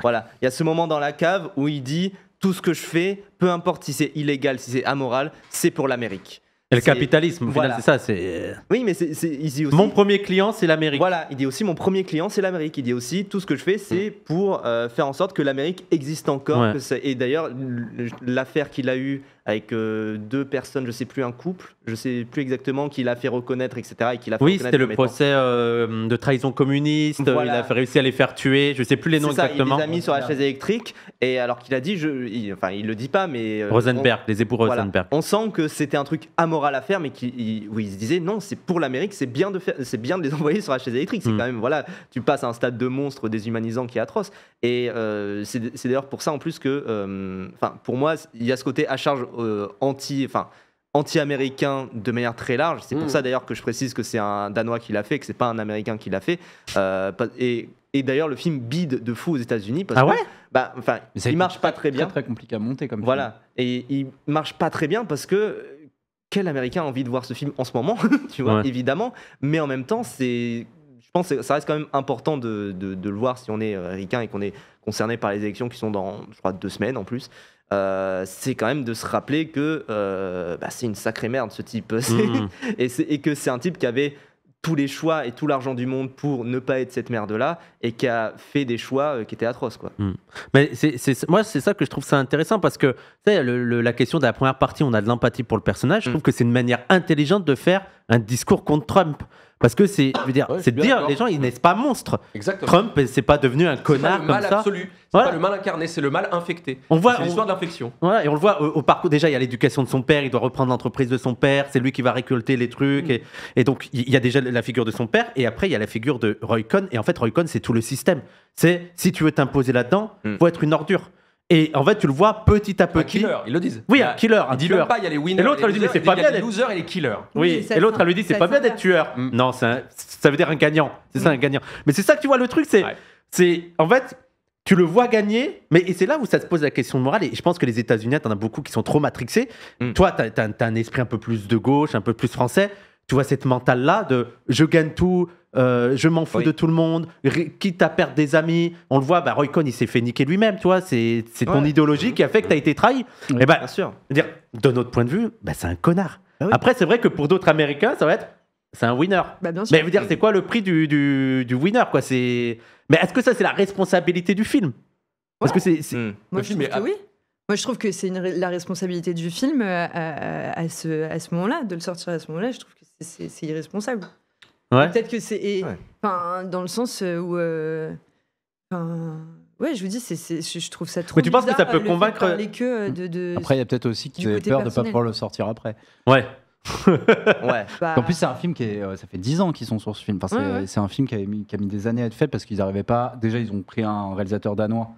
voilà, il y a ce moment dans la cave où il dit tout ce que je fais, peu importe si c'est illégal, si c'est amoral, c'est pour l'Amérique le capitalisme, c'est ça. C'est... Euh, oui, mais c'est, il dit aussi... Mon premier client, c'est l'Amérique. Voilà, il dit aussi mon premier client, c'est l'Amérique. Il dit aussi tout ce que je fais, c'est mm. pour euh, faire en sorte que l'Amérique existe encore. et d'ailleurs, l'affaire qu'il a eue avec euh, deux personnes, je sais plus un couple, je sais plus exactement qui l'a fait reconnaître, etc. Et qui l'a fait oui, c'était le procès euh, de trahison communiste. Euh, il a réussi à les faire tuer. Je sais plus les noms exactement. Il les a mis sur la chaise électrique et alors qu'il a dit, je, il, enfin il le dit pas, mais Rosenberg, les époux Rosenberg. On sent que c'était un truc amoral à faire, mais qui, oui, il se disait non, c'est pour l'Amérique, c'est bien de faire, c'est bien de les envoyer sur la chaise électrique. C'est hmm. quand même voilà, tu passes à un stade de monstre déshumanisant qui est atroce. Et c'est d'ailleurs pour ça en plus que, enfin pour moi, il y a ce côté à charge euh, anti, enfin américain de manière très large. C'est pour mm. ça d'ailleurs que je précise que c'est un Danois qui l'a fait, que c'est pas un Américain qui l'a fait. Euh, et, d'ailleurs, le film bide de fou aux États-Unis parce ah ouais que, bah, enfin, il marche pas très bien. Très, très compliqué à monter comme. Voilà, et il marche pas très bien parce que quel Américain a envie de voir ce film en ce moment, tu vois, évidemment. Mais en même temps, c'est je pense que ça reste quand même important de, de le voir si on est américain et qu'on est concerné par les élections qui sont dans, je crois, deux semaines en plus. Euh, c'est quand même de se rappeler que euh, bah, c'est une sacrée merde ce type. Mm. et, que c'est un type qui avait tous les choix et tout l'argent du monde pour ne pas être cette merde-là et qui a fait des choix euh, qui étaient atroces. Quoi. Mm. Mais moi, c'est ça que je trouve ça intéressant parce que la question de la première partie, on a de l'empathie pour le personnage. Je mm. trouve que c'est une manière intelligente de faire un discours contre Trump. Parce que c'est, je veux dire, ah les gens, ils naissent pas monstres. Trump, c'est pas devenu un connard le mal Absolu. C'est pas le mal incarné, c'est le mal infecté. On voit l'histoire de l'infection Voilà, et on le voit au, parcours. Déjà, il y a l'éducation de son père. Il doit reprendre l'entreprise de son père. C'est lui qui va récolter les trucs. Mm. Et, donc, il y a déjà la figure de son père. Et après, il y a la figure de Roy Cohn. Et en fait, Roy Cohn, c'est tout le système. C'est si tu veux t'imposer là-dedans, il mm. faut être une ordure. Et en fait, tu le vois petit à petit. Un killer, ils le disent. Oui, un killer, un dealer Pas, il y a les winners, et l'autre, elle lui dit, c'est pas bien d'être. losers et les killers. Oui, et l'autre, elle lui dit, c'est pas bien d'être tueur. Mm. Non, ça veut dire un gagnant. C'est ça, un mm. gagnant. Mais c'est ça que tu vois, le truc, c'est. c'est En fait, tu le vois gagner, mais c'est là où ça se pose la question morale. Et je pense que les États-Unis, t'en as beaucoup qui sont trop matrixés. Mm. Toi, t'as as, un esprit un peu plus de gauche, un peu plus français. Tu vois cette mentale là de je gagne tout, euh, je m'en fous de tout le monde, quitte à perdre des amis. On le voit, bah, Roy Cohn, il s'est fait niquer lui-même, tu C'est ton idéologie qui a fait que tu as été trahi. et eh ben, bien sûr. Dire, de notre point de vue, bah, c'est un connard. Ah Après, c'est vrai que pour d'autres Américains, ça va être. C'est un winner. Bah, mais je dire, c'est quoi le prix du, du, winner quoi C'est. Mais est-ce que ça, c'est la responsabilité du film Parce que c'est. Hmm. Moi, je que oui. Moi, je trouve que c'est la responsabilité du film à, euh, euh, à ce, à ce moment-là, de le sortir à ce moment-là. Je trouve que c'est irresponsable. Peut-être que c'est. Enfin, dans le sens euh, où. Euh, ouais, je vous dis, c'est, je trouve ça trop. Mais tu penses que ça peut euh, convaincre. de, après, il y a peut-être aussi que tu as peur de ne pas pouvoir le sortir après. Ouais. ouais. Bah. En plus, c'est un film qui est, ça fait 10 ans qu'ils sont sur ce film. Enfin, c'est, c'est un film qui a, mis, qui a mis des années à être fait parce qu'ils n'arrivaient pas. Déjà, ils ont pris un réalisateur danois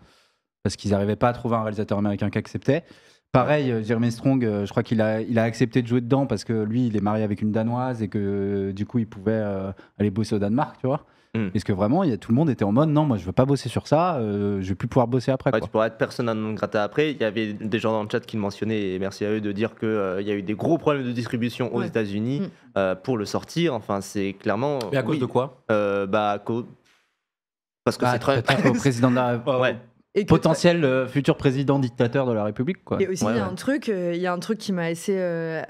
parce qu'ils n'arrivaient pas à trouver un réalisateur américain qui acceptait. Pareil, euh, Jeremy Strong, euh, je crois qu'il a, accepté de jouer dedans parce que lui, il est marié avec une Danoise et que euh, du coup, il pouvait aller bosser au Danemark, tu vois. Hmm. Parce que vraiment, y a, tout le monde était en mode non, moi, je veux pas bosser sur ça, je vais plus pouvoir bosser après. Tu pourras être personne à non grata après. Il y avait des gens dans le chat qui le mentionnaient et merci à eux de dire qu'il y a eu des gros problèmes de distribution aux États-Unis hmm. pour le sortir. Enfin, c'est clairement. Mais à cause de quoi Bah, parce que bah, c'est très... au président de la... Potentiel euh, futur président dictateur de la République. Quoi. Et aussi, il y, a un truc, euh, Il y a un truc qui m'a assez, euh,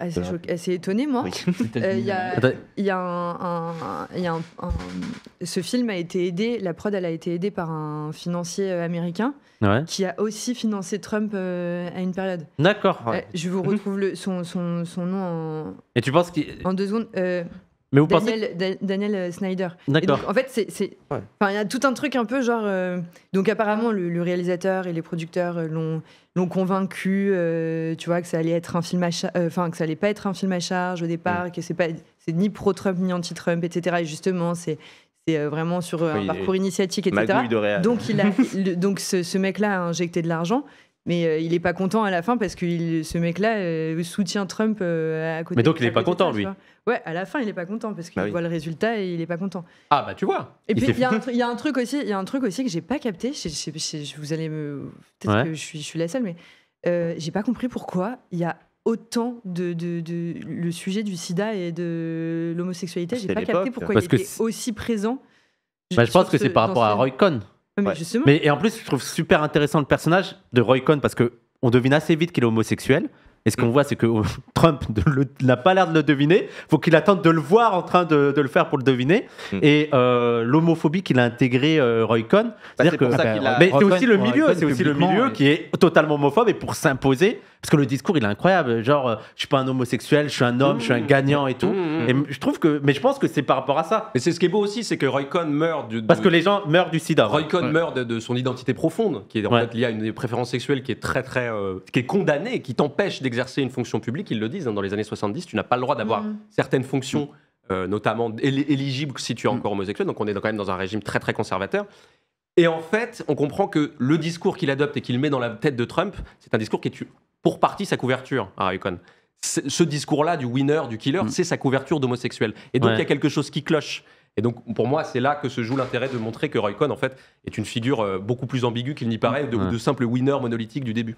étonné, moi. Il y a, un, y a un, Ce film a été aidé, la prod, elle a été aidée par un financier américain qui a aussi financé Trump à une période. D'accord. je vous retrouve le, son, son, son nom Et tu penses En deux secondes. Daniel, euh, Snyder. D'accord. En fait, c'est. Il y a tout un truc un peu genre. Euh, donc, apparemment, le, réalisateur et les producteurs euh, l'ont l'ont convaincu, tu vois, que ça allait être un film Enfin, que ça allait pas être un film à charge au départ, mm. que c'est pas. C'est ni pro-Trump ni anti-Trump, etc. Et justement, c'est. C'est vraiment sur un parcours initiatique, etc. Donc, il a, donc ce, ce mec-là a injecté de l'argent. Mais euh, il n'est pas content à la fin parce que ce mec-là euh, soutient Trump euh, à côté. Mais donc il n'est pas content, lui. Ouais, à la fin, il n'est pas content parce qu'il bah voit le résultat et il n'est pas content. Ah bah tu vois. Et puis il y, a un truc aussi, il y a un truc aussi que j'ai pas capté. Je, vous allez me, peut-être que je suis, la seule, mais j'ai pas compris pourquoi il y a autant de, de, le sujet du SIDA et de l'homosexualité. J'ai pas capté pourquoi il était aussi présent. Bah, je pense que c'est par rapport à Roy Cohn. Mais en plus, je trouve super intéressant le personnage de Roy Cohn parce que on devine assez vite qu'il est homosexuel. Et ce qu'on mm. voit, c'est que Trump n'a pas l'air de le deviner. faut qu'il attende de le voir en train de, le faire pour le deviner. Mm. Et euh, l'homophobie qu'il a intégrée, euh, Roy Cohn. Bah, c'est ça bah, qu'il a... aussi le milieu, c'est aussi le milieu qui est totalement homophobe et pour s'imposer. Parce que le discours, il est incroyable. Genre, euh, je suis pas un homosexuel, je suis un homme, je suis un mm. gagnant et tout. Et je trouve que, mais je pense que c'est par rapport à ça. Mais c'est ce qui est beau aussi, c'est que Roy Cohn meurt du. De... Parce que les gens meurent du sida. Roy Cohn meurt de, son identité profonde, qui est en fait liée à une préférence sexuelle qui est très très, qui est condamnée, qui t'empêche exercer une fonction publique, ils le disent, hein, dans les années 70, tu n'as pas le droit d'avoir mm. certaines fonctions, mm. euh, notamment éligibles si tu es mm. encore homosexuel, donc on est quand même dans un régime très très conservateur. Et en fait, on comprend que le discours qu'il adopte et qu'il met dans la tête de Trump, c'est un discours qui est pour partie sa couverture à hein, icon Ce discours-là du winner, du killer, c'est sa couverture d'homosexuel. Et donc il y a quelque chose qui cloche. Et donc, pour moi, c'est là que se joue l'intérêt de montrer que Roy Cohn, en fait, est une figure euh, beaucoup plus ambiguë qu'il n'y paraît, de, simple winner monolithique du début.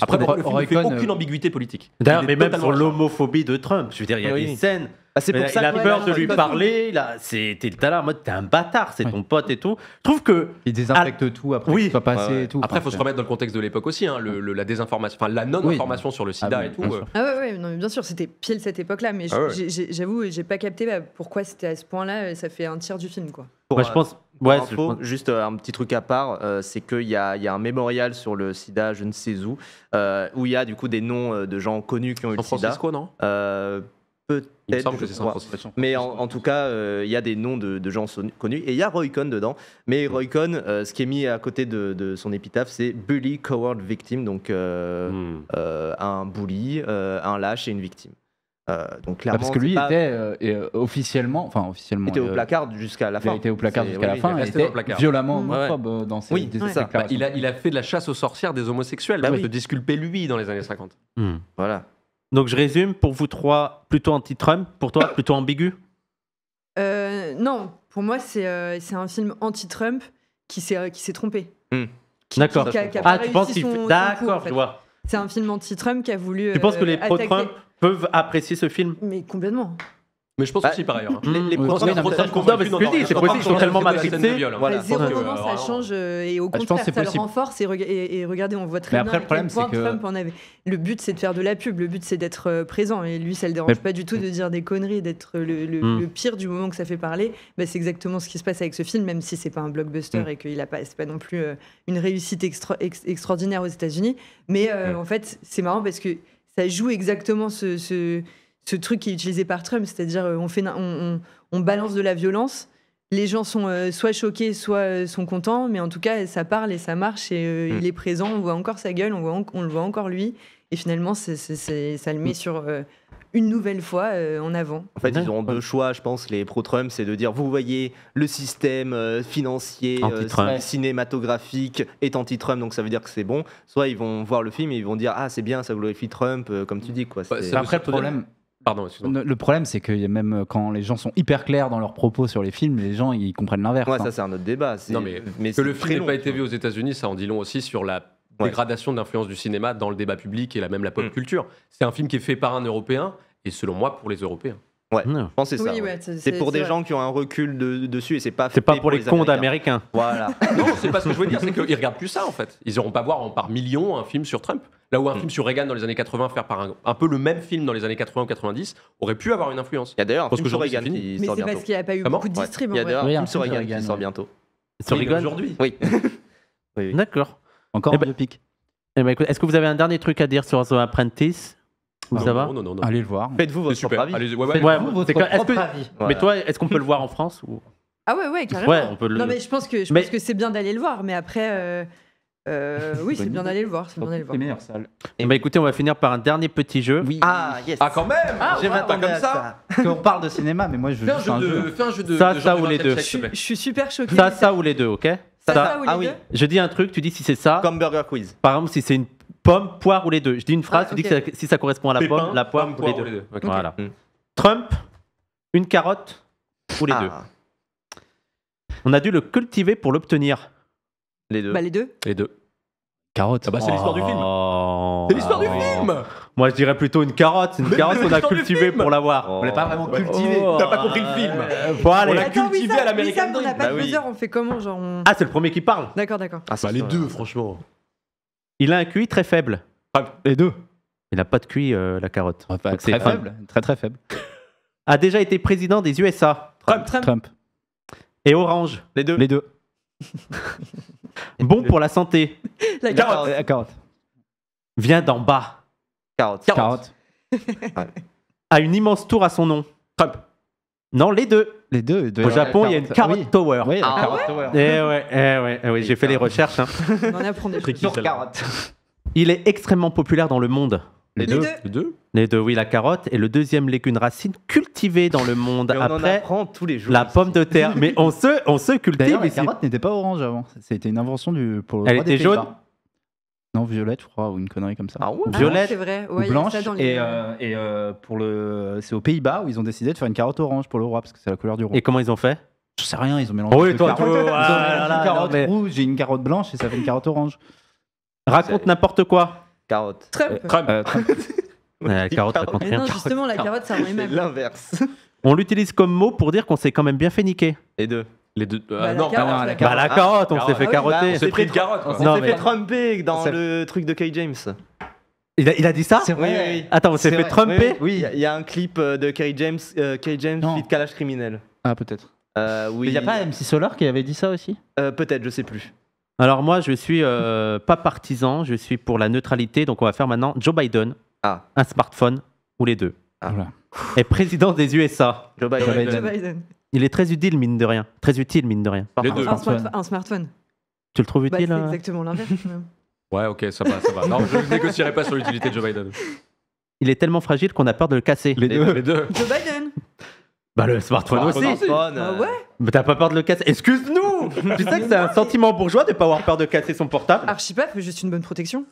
Après, il le film fait aucune euh, ambiguïté politique. D'ailleurs, mais même sur l'homophobie de Trump, je veux dire, il y a des scènes bah, c'est il a peur de lui parler. T'es là en mode t'es un bâtard, c'est ton pote et tout. Je trouve que. Il désinfecte tout après. Oui. Soit passé et tout. Après, il faut se remettre dans le contexte de l'époque aussi. Hein, la désinformation, enfin la non-information sur le sida ah et tout. Euh. Ah ouais, bien sûr, c'était pile cette époque-là. Mais ah j'avoue, j'ai pas capté bah, pourquoi c'était à ce point-là. Ça fait un tiers du film, quoi. Bah, euh, je pense. Ouais, juste euh, un petit truc à part, c'est qu'il y a, un mémorial sur le sida, je ne sais où, où il y a du coup des noms de gens connus qui ont eu le sida. Francisco, non Peut-être. Il semble que c'est Mais en, tout cas, euh, il y a des noms de, gens connus. Et il y a Roy Cohn dedans. Mais mm. Roy Cohn, euh, ce qui est mis à côté de, son épitaphe, c'est Bully, Coward, Victim. Donc, euh, mm. un bully, un lâche et une victime. donc ah, clairement, parce que lui était officiellement, enfin officiellement, était au placard jusqu'à la fin. Il était au placard jusqu'à la fin. Il était violemment homophobe dans ses, oui, bah, il, a, fait de la chasse aux sorcières des homosexuels. Bah, disculper lui dans les années 50. Voilà. Donc je résume, pour vous trois, plutôt anti-Trump, pour toi, plutôt ambigu euh, Non, pour moi, euh, c'est un film anti-Trump qui s'est trompé. D'accord. Ah, tu penses qu'il D'accord, vois. C'est un film anti-Trump qui a voulu. Tu penses euh, que les pro-Trump peuvent apprécier ce film Mais complètement. Mais je pense bah, aussi par ailleurs. Hein. Les, les mmh. c'est possible, C'est tellement matrixés. Voilà. Hein. Bah, zéro moment, ça euh, change euh, et au bah, contraire, ça le renforce. Et, regardez, on voit très bien le point Trump en avait. Le but, c'est de faire de la pub. Le but, c'est d'être euh, présent. Et lui, ça le dérange pas du tout de dire des conneries, d'être le mmh. pire du moment que ça fait parler. C'est exactement ce qui se passe avec ce film, même si c'est pas un blockbuster mmh. et qu'il a pas, pas non plus une réussite extraordinaire aux États-Unis. Mais en fait, c'est marrant parce que ça joue exactement ce ce truc qui est utilisé par Trump, c'est-à-dire euh, on, fait, on, on, balance de la violence. Les gens sont euh, soit choqués, soit euh, sont contents, mais en tout cas, ça parle et ça marche et il mm. est présent. On voit encore sa gueule, on, voit on le voit encore lui. Et finalement, ça le met mm. sur une nouvelle fois en avant. En fait, ils auront deux choix, je pense, les pro-Trump, c'est de dire, vous voyez, le système financier, cinématographique est anti-Trump, donc ça veut dire que c'est bon. Soit ils vont voir le film et ils vont dire, ah, c'est bien, ça glorifie Trump, comme tu mm. dis. quoi. C'est après, le problème le problème, c'est que même quand les gens sont hyper clairs dans leurs propos sur les films, les gens ils comprennent l'inverse. Hein. ça c'est un autre débat. mais, que le film n'ait pas été vu aux États-Unis, ça en dit long aussi sur la dégradation de l'influence du cinéma dans le débat public et la même la pop mm. culture. C'est un film qui est fait par un Européen et selon moi pour les Européens. Ouais, c'est ça. c'est pour des gens qui ont un recul dessus et c'est pas. C'est pas pour, les, cons américains. Voilà. non, c'est pas ce que je veux dire, c'est qu'ils regardent plus ça en fait. Ils auront pas voir en, par millions un film sur Trump. Là où un film sur Reagan dans les années 80, fait par un, un, peu le même film dans les années 80 90, aurait pu avoir une influence. Il y a d'ailleurs un parce film sur Reagan qui Mais c'est parce qu'il n'y a pas eu beaucoup de distribution. Il y a d'ailleurs un film sur Reagan qui sort bientôt. Sur Reagan aujourd'hui. Oui. D'accord. Encore eh un ben, biopic. Eh ben, est-ce que vous avez un dernier truc à dire sur The Apprentice non, non, non, Allez le voir. Faites-vous votre propre avis. Mais toi, est-ce qu'on peut le voir en France ou... Ah ouais, ouais, carrément. Non, mais je pense que, je pense que c'est bien d'aller le voir, mais après. Euh, euh, oui, c'est bien d'aller le voir. C'est bien d'aller le voir. Eh ben, écoutez, on va finir par un dernier petit jeu. Ah, ah, quand même ah, J'ai comme ça. on parle de cinéma, mais moi je veux Fais un jeu de. jeu. Ça, ça ou les deux. Je, suis- super choqué. Ça, ça ou les deux, ok Ça, ah oui. Je dis un truc, tu dis si c'est ça. Comme Burger Quiz. Par exemple, si c'est une Pomme, poire ou les deux. Je dis une phrase, ah, tu dis que si ça correspond à la pomme, la poire, pomme, ou les deux. Voilà. Hmm. Trump, une carotte ou les ah. deux. On a dû le cultiver pour l'obtenir. Les deux. Bah, les deux. Les deux. Carotte. Ah bah c'est l'histoire du film. Oh. C'est l'histoire du film. Moi je dirais plutôt une carotte. Une carotte qu'on a cultivée pour l'avoir. Oh. On l'a pas vraiment cultivée. Oh. T'as pas compris le film. Euh, on l'a cultivée à l'américaine. On a pas de buzzer, bah on fait comment genre Ah c'est le premier qui parle. D'accord d'accord. bah, les deux franchement. Il a un QI très faible. Ah, les deux. Il n'a pas de QI, euh, la carotte. très faible. Très, très faible. A déjà été président des USA. Trump. Trump. Et Orange. Les deux. Les deux. bon pour la santé. La carotte. Vient d'en bas. carotte. a une immense tour à son nom. Trump. Non, les deux. Les deux. Au Japon, il y a une carotte Tower. Oui, ah, eh ouais Eh ouais, eh ouais, j'ai fait les recherches. Hein. On apprend des choses. carotte. Il est extrêmement populaire dans le monde. Les, deux. Les deux. Les deux, oui, la carotte est le deuxième légume racine cultivé dans le monde. On Après, en apprend tous les jours. La pomme de terre. Mais on se, on se cultive. La carotte n'était pas orange avant. C'était une invention du. Pour le Elle était jaune. Non, violette, je crois, ou une connerie comme ça. Ah ouais ah Violette, c'est vrai. Ouais, ou blanche. Ça et, euh, euh, pour le, c'est aux Pays-Bas où ils ont décidé de faire une carotte orange pour le roi parce que c'est la couleur du roi. Et comment ils ont fait Je sais rien. Ils ont mélangé. oui, toi, toi, toi, toi ont ah, une carotte rouge j'ai une carotte blanche et ça fait une carotte orange. Raconte n'importe quoi. Carotte. Trump. Euh, Trump. Euh, la carotte raconte rien. Non, justement, la carotte, ça même. L'inverse. On l'utilise comme mot pour dire qu'on s'est quand même bien fait niquer. Les deux. Les deux. euh, Bah, la carotte, bah, la carotte, on ah, s'est fait Ah on s'est pris de carotte. On s'est fait tromper dans le truc de Kay James. Il a, dit ça Attends, on s'est fait tromper Oui, il y a- un clip euh, de Kerry James, euh, Kerry James Non. Kalash criminel. Ah, peut-être. Euh, Il n'y a pas MC Solar qui avait dit ça aussi euh, Peut-être, je sais plus. Alors moi, je suis euh, pas partisan, je suis pour la neutralité. Donc on va faire maintenant Joe Biden, ah. un smartphone ou les deux, ah. et président des USA. Joe Biden. Il est très utile, mine de rien. Très utile, mine de rien. Les un, deux. Smartphone. un smartphone. Tu le trouves Bah, utile c'est euh exactement l'inverse. Ouais, ok, ça va, ça va. Non, je ne négocierai pas sur l'utilité de Joe Biden. Il est tellement fragile qu'on a peur de le casser. Les deux. Les deux. Joe Biden Bah, le smartphone aussi. Smartphone Bah, ouais Mais t'as pas peur de le casser. Excuse-nous Tu sais que c'est un sentiment bourgeois de ne pas avoir peur de casser son portable. Archipel, mais juste une bonne protection.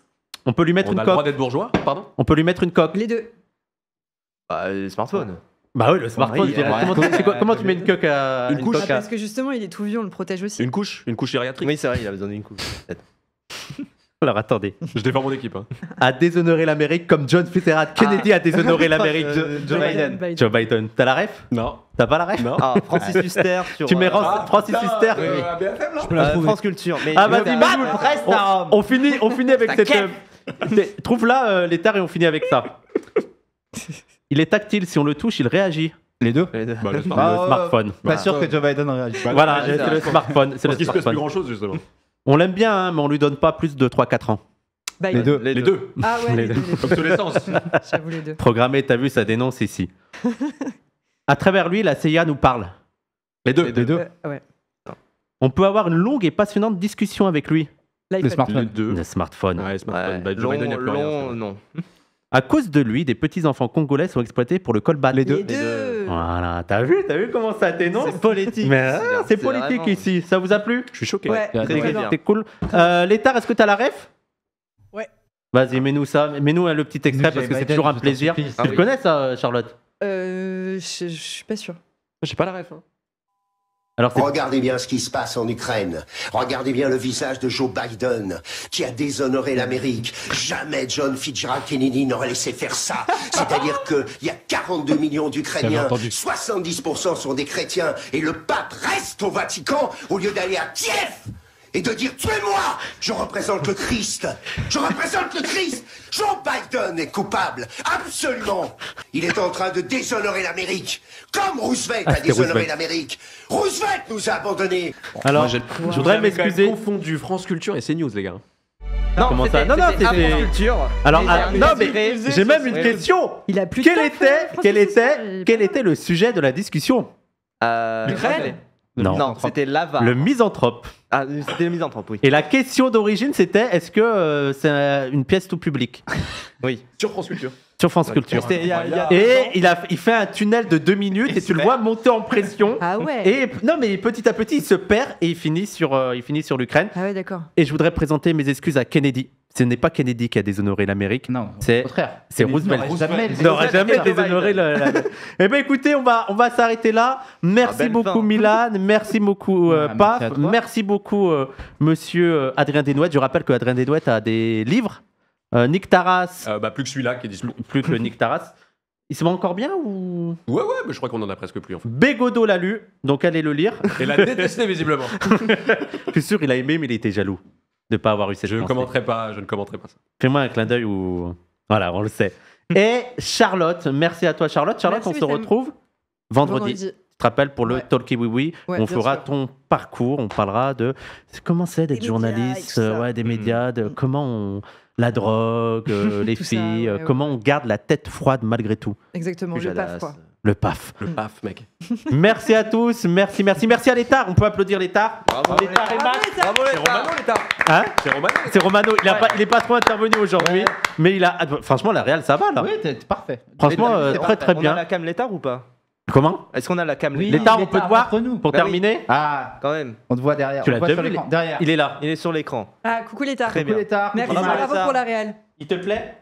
On peut lui mettre On a le droit d'être bourgeois, pardon On peut lui mettre une coque. Les deux. Bah, le smartphone. Bah oui, le smartphone il Ouais. Comment, tu mets une coque à une, couche ah, Parce que justement, il est tout vieux, on le protège aussi. Une couche, une couche gériatrique. Oui, c'est vrai, il a besoin d'une couche. Alors attendez. Je défends mon équipe. Hein. A déshonorer l'Amérique comme John Fitzgerald Kennedy ah. a déshonoré l'Amérique. Joe, Biden. Joe Biden. T'as la ref Non. T'as pas la ref Non. Ah, Francis Huster Tu mets euh, Francis Huster. Euh, je peux la France Culture. Mais ah bah dis reste on, finit, on finit avec cette. Euh, trouve là les terres et on finit avec ça. Il est tactile, si on le touche, il réagit. Les deux, le, bah, bah, oh. smartphone. Pas sûr que Joe Biden réagisse. Bah, voilà, c'est le smartphone. C'est Parce le qu'il se plus grand chose justement. On l'aime bien, hein, mais on lui donne pas plus de 3-4 ans. Les deux. Les, deux. Ah ouais, les Les deux, les deux. J'avoue les deux. Programmé, t'as vu, ça dénonce ici. à travers lui, la CIA nous parle. Les deux. Les deux. Euh, ouais. On peut avoir une longue et passionnante discussion avec lui. Les smartphones. Les smartphones. Le smartphone. Joe Biden, il a plus rien, non. À cause de lui, des petits-enfants congolais sont exploités pour le colbat. Les deux. Voilà, t'as vu, t'as vu comment ça t'énonce C'est politique. Hein, c'est politique ici. Ça vous a plu Je suis choqué. Ouais, cool. Euh, est-ce que t'as la ref Ouais. Vas-y, mets-nous ça, mets-nous hein, le petit extrait parce que c'est toujours un plaisir. Tu le connais ça, Charlotte euh, je, je suis pas sûr. J'ai pas la ref. Hein. Regardez bien ce qui se passe en Ukraine. Regardez bien le visage de Joe Biden qui a déshonoré l'Amérique. Jamais John Fitzgerald Kennedy n'aurait laissé faire ça. C'est-à-dire qu'il y a 42 millions d'Ukrainiens, 70% sont des chrétiens et le pape reste au Vatican au lieu d'aller à Kiev et de dire tuez-moi Je représente le Christ. Je représente le Christ. Joe Biden est coupable. Absolument. Il est en train de déshonorer l'Amérique. Comme Roosevelt a ah, déshonoré l'Amérique. Roosevelt nous a abandonnés. Alors, je, je voudrais m'excuser. confondu France Culture et CNews, les gars. Non, c'était. Alors, non, mais j'ai même une question. quel était, était, quel était le sujet de la discussion euh, L'Ukraine non, c'était Lava. Le misanthrope. Ah, c'était le misanthrope, oui. Et la question d'origine, c'était est-ce que euh, c'est une pièce tout public Oui. Sur France Culture. Sur France Culture. et il, fait un tunnel de deux minutes et, tu le vois monter en pression. Ah ouais. Et non, mais petit à petit, il se perd et il finit sur, euh, il finit sur l'Ukraine. Ah ouais, d'accord. Et je voudrais présenter mes excuses à Kennedy ce n'est pas Kennedy qui a déshonoré l'Amérique. Non, c'est C'est Roosevelt. Roosevelt. N'aurait jamais déshonoré Eh bien, écoutez, on va, on va s'arrêter là. Merci ah, beaucoup, Milan. Merci beaucoup, euh, ah, Paf. Merci, beaucoup, euh, monsieur euh, Adrien Desnouettes. Je rappelle que Adrien Desnouettes a des livres. Nick Taras. Bah, plus que celui-là qui est Plus que Nick Taras. Il se voit encore bien ou Ouais, ouais, mais je crois qu'on en a presque plus. En fait. Bégodo l'a lu, donc allez le lire. Et l'a détesté visiblement. je suis sûr, il a aimé, mais il était jaloux de ne pas avoir eu ces Je ne commenterai pas, je ne commenterai pas ça. Fais-moi un clin d'œil ou... Voilà, on le sait. Et Charlotte, merci à toi Charlotte. Charlotte, on se retrouve vendredi. je te rappelle pour le Talkie Oui Oui, on fera ton parcours, on parlera de comment c'est d'être journaliste, ouais, des médias, mm. de comment on la drogue, euh, les filles, comment on garde la tête froide malgré tout. Exactement, le pas le PAF. Le mm. PAF, mec. merci à tous, merci, merci, merci à l'État. On peut applaudir l'État. Bravo l'État Bravo C'est Romano l'État. Hein C'est Romano. Il, n'est pas, trop intervenu aujourd'hui, mais il a. Franchement, la Real, ça va là. Oui, t'es parfait. Franchement, euh, très très bien. On a la cam l'État ou pas Comment Est-ce qu'on a la cam oui, L'État, on peut te voir Pour bah terminer Ah, quand même. On te voit derrière. Tu l'as déjà Il est là. Il est sur l'écran. Ah, coucou l'État. Coucou l'État. Merci. Bravo pour la Real. Il te plaît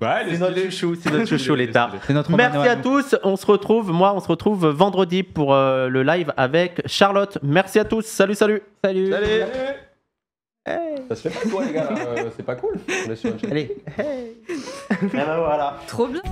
Ouais, bah, c'est notre chouchou, c'est notre chouchou l'État. Merci à tous. On se retrouve, moi, on se retrouve vendredi pour euh, le live avec Charlotte. Merci à tous. Salut, salut. Salut. Salut. salut. Ça se fait pas toi, les gars. Euh, c'est pas cool. On Allez. Hey. Eh ben voilà. Trop bien.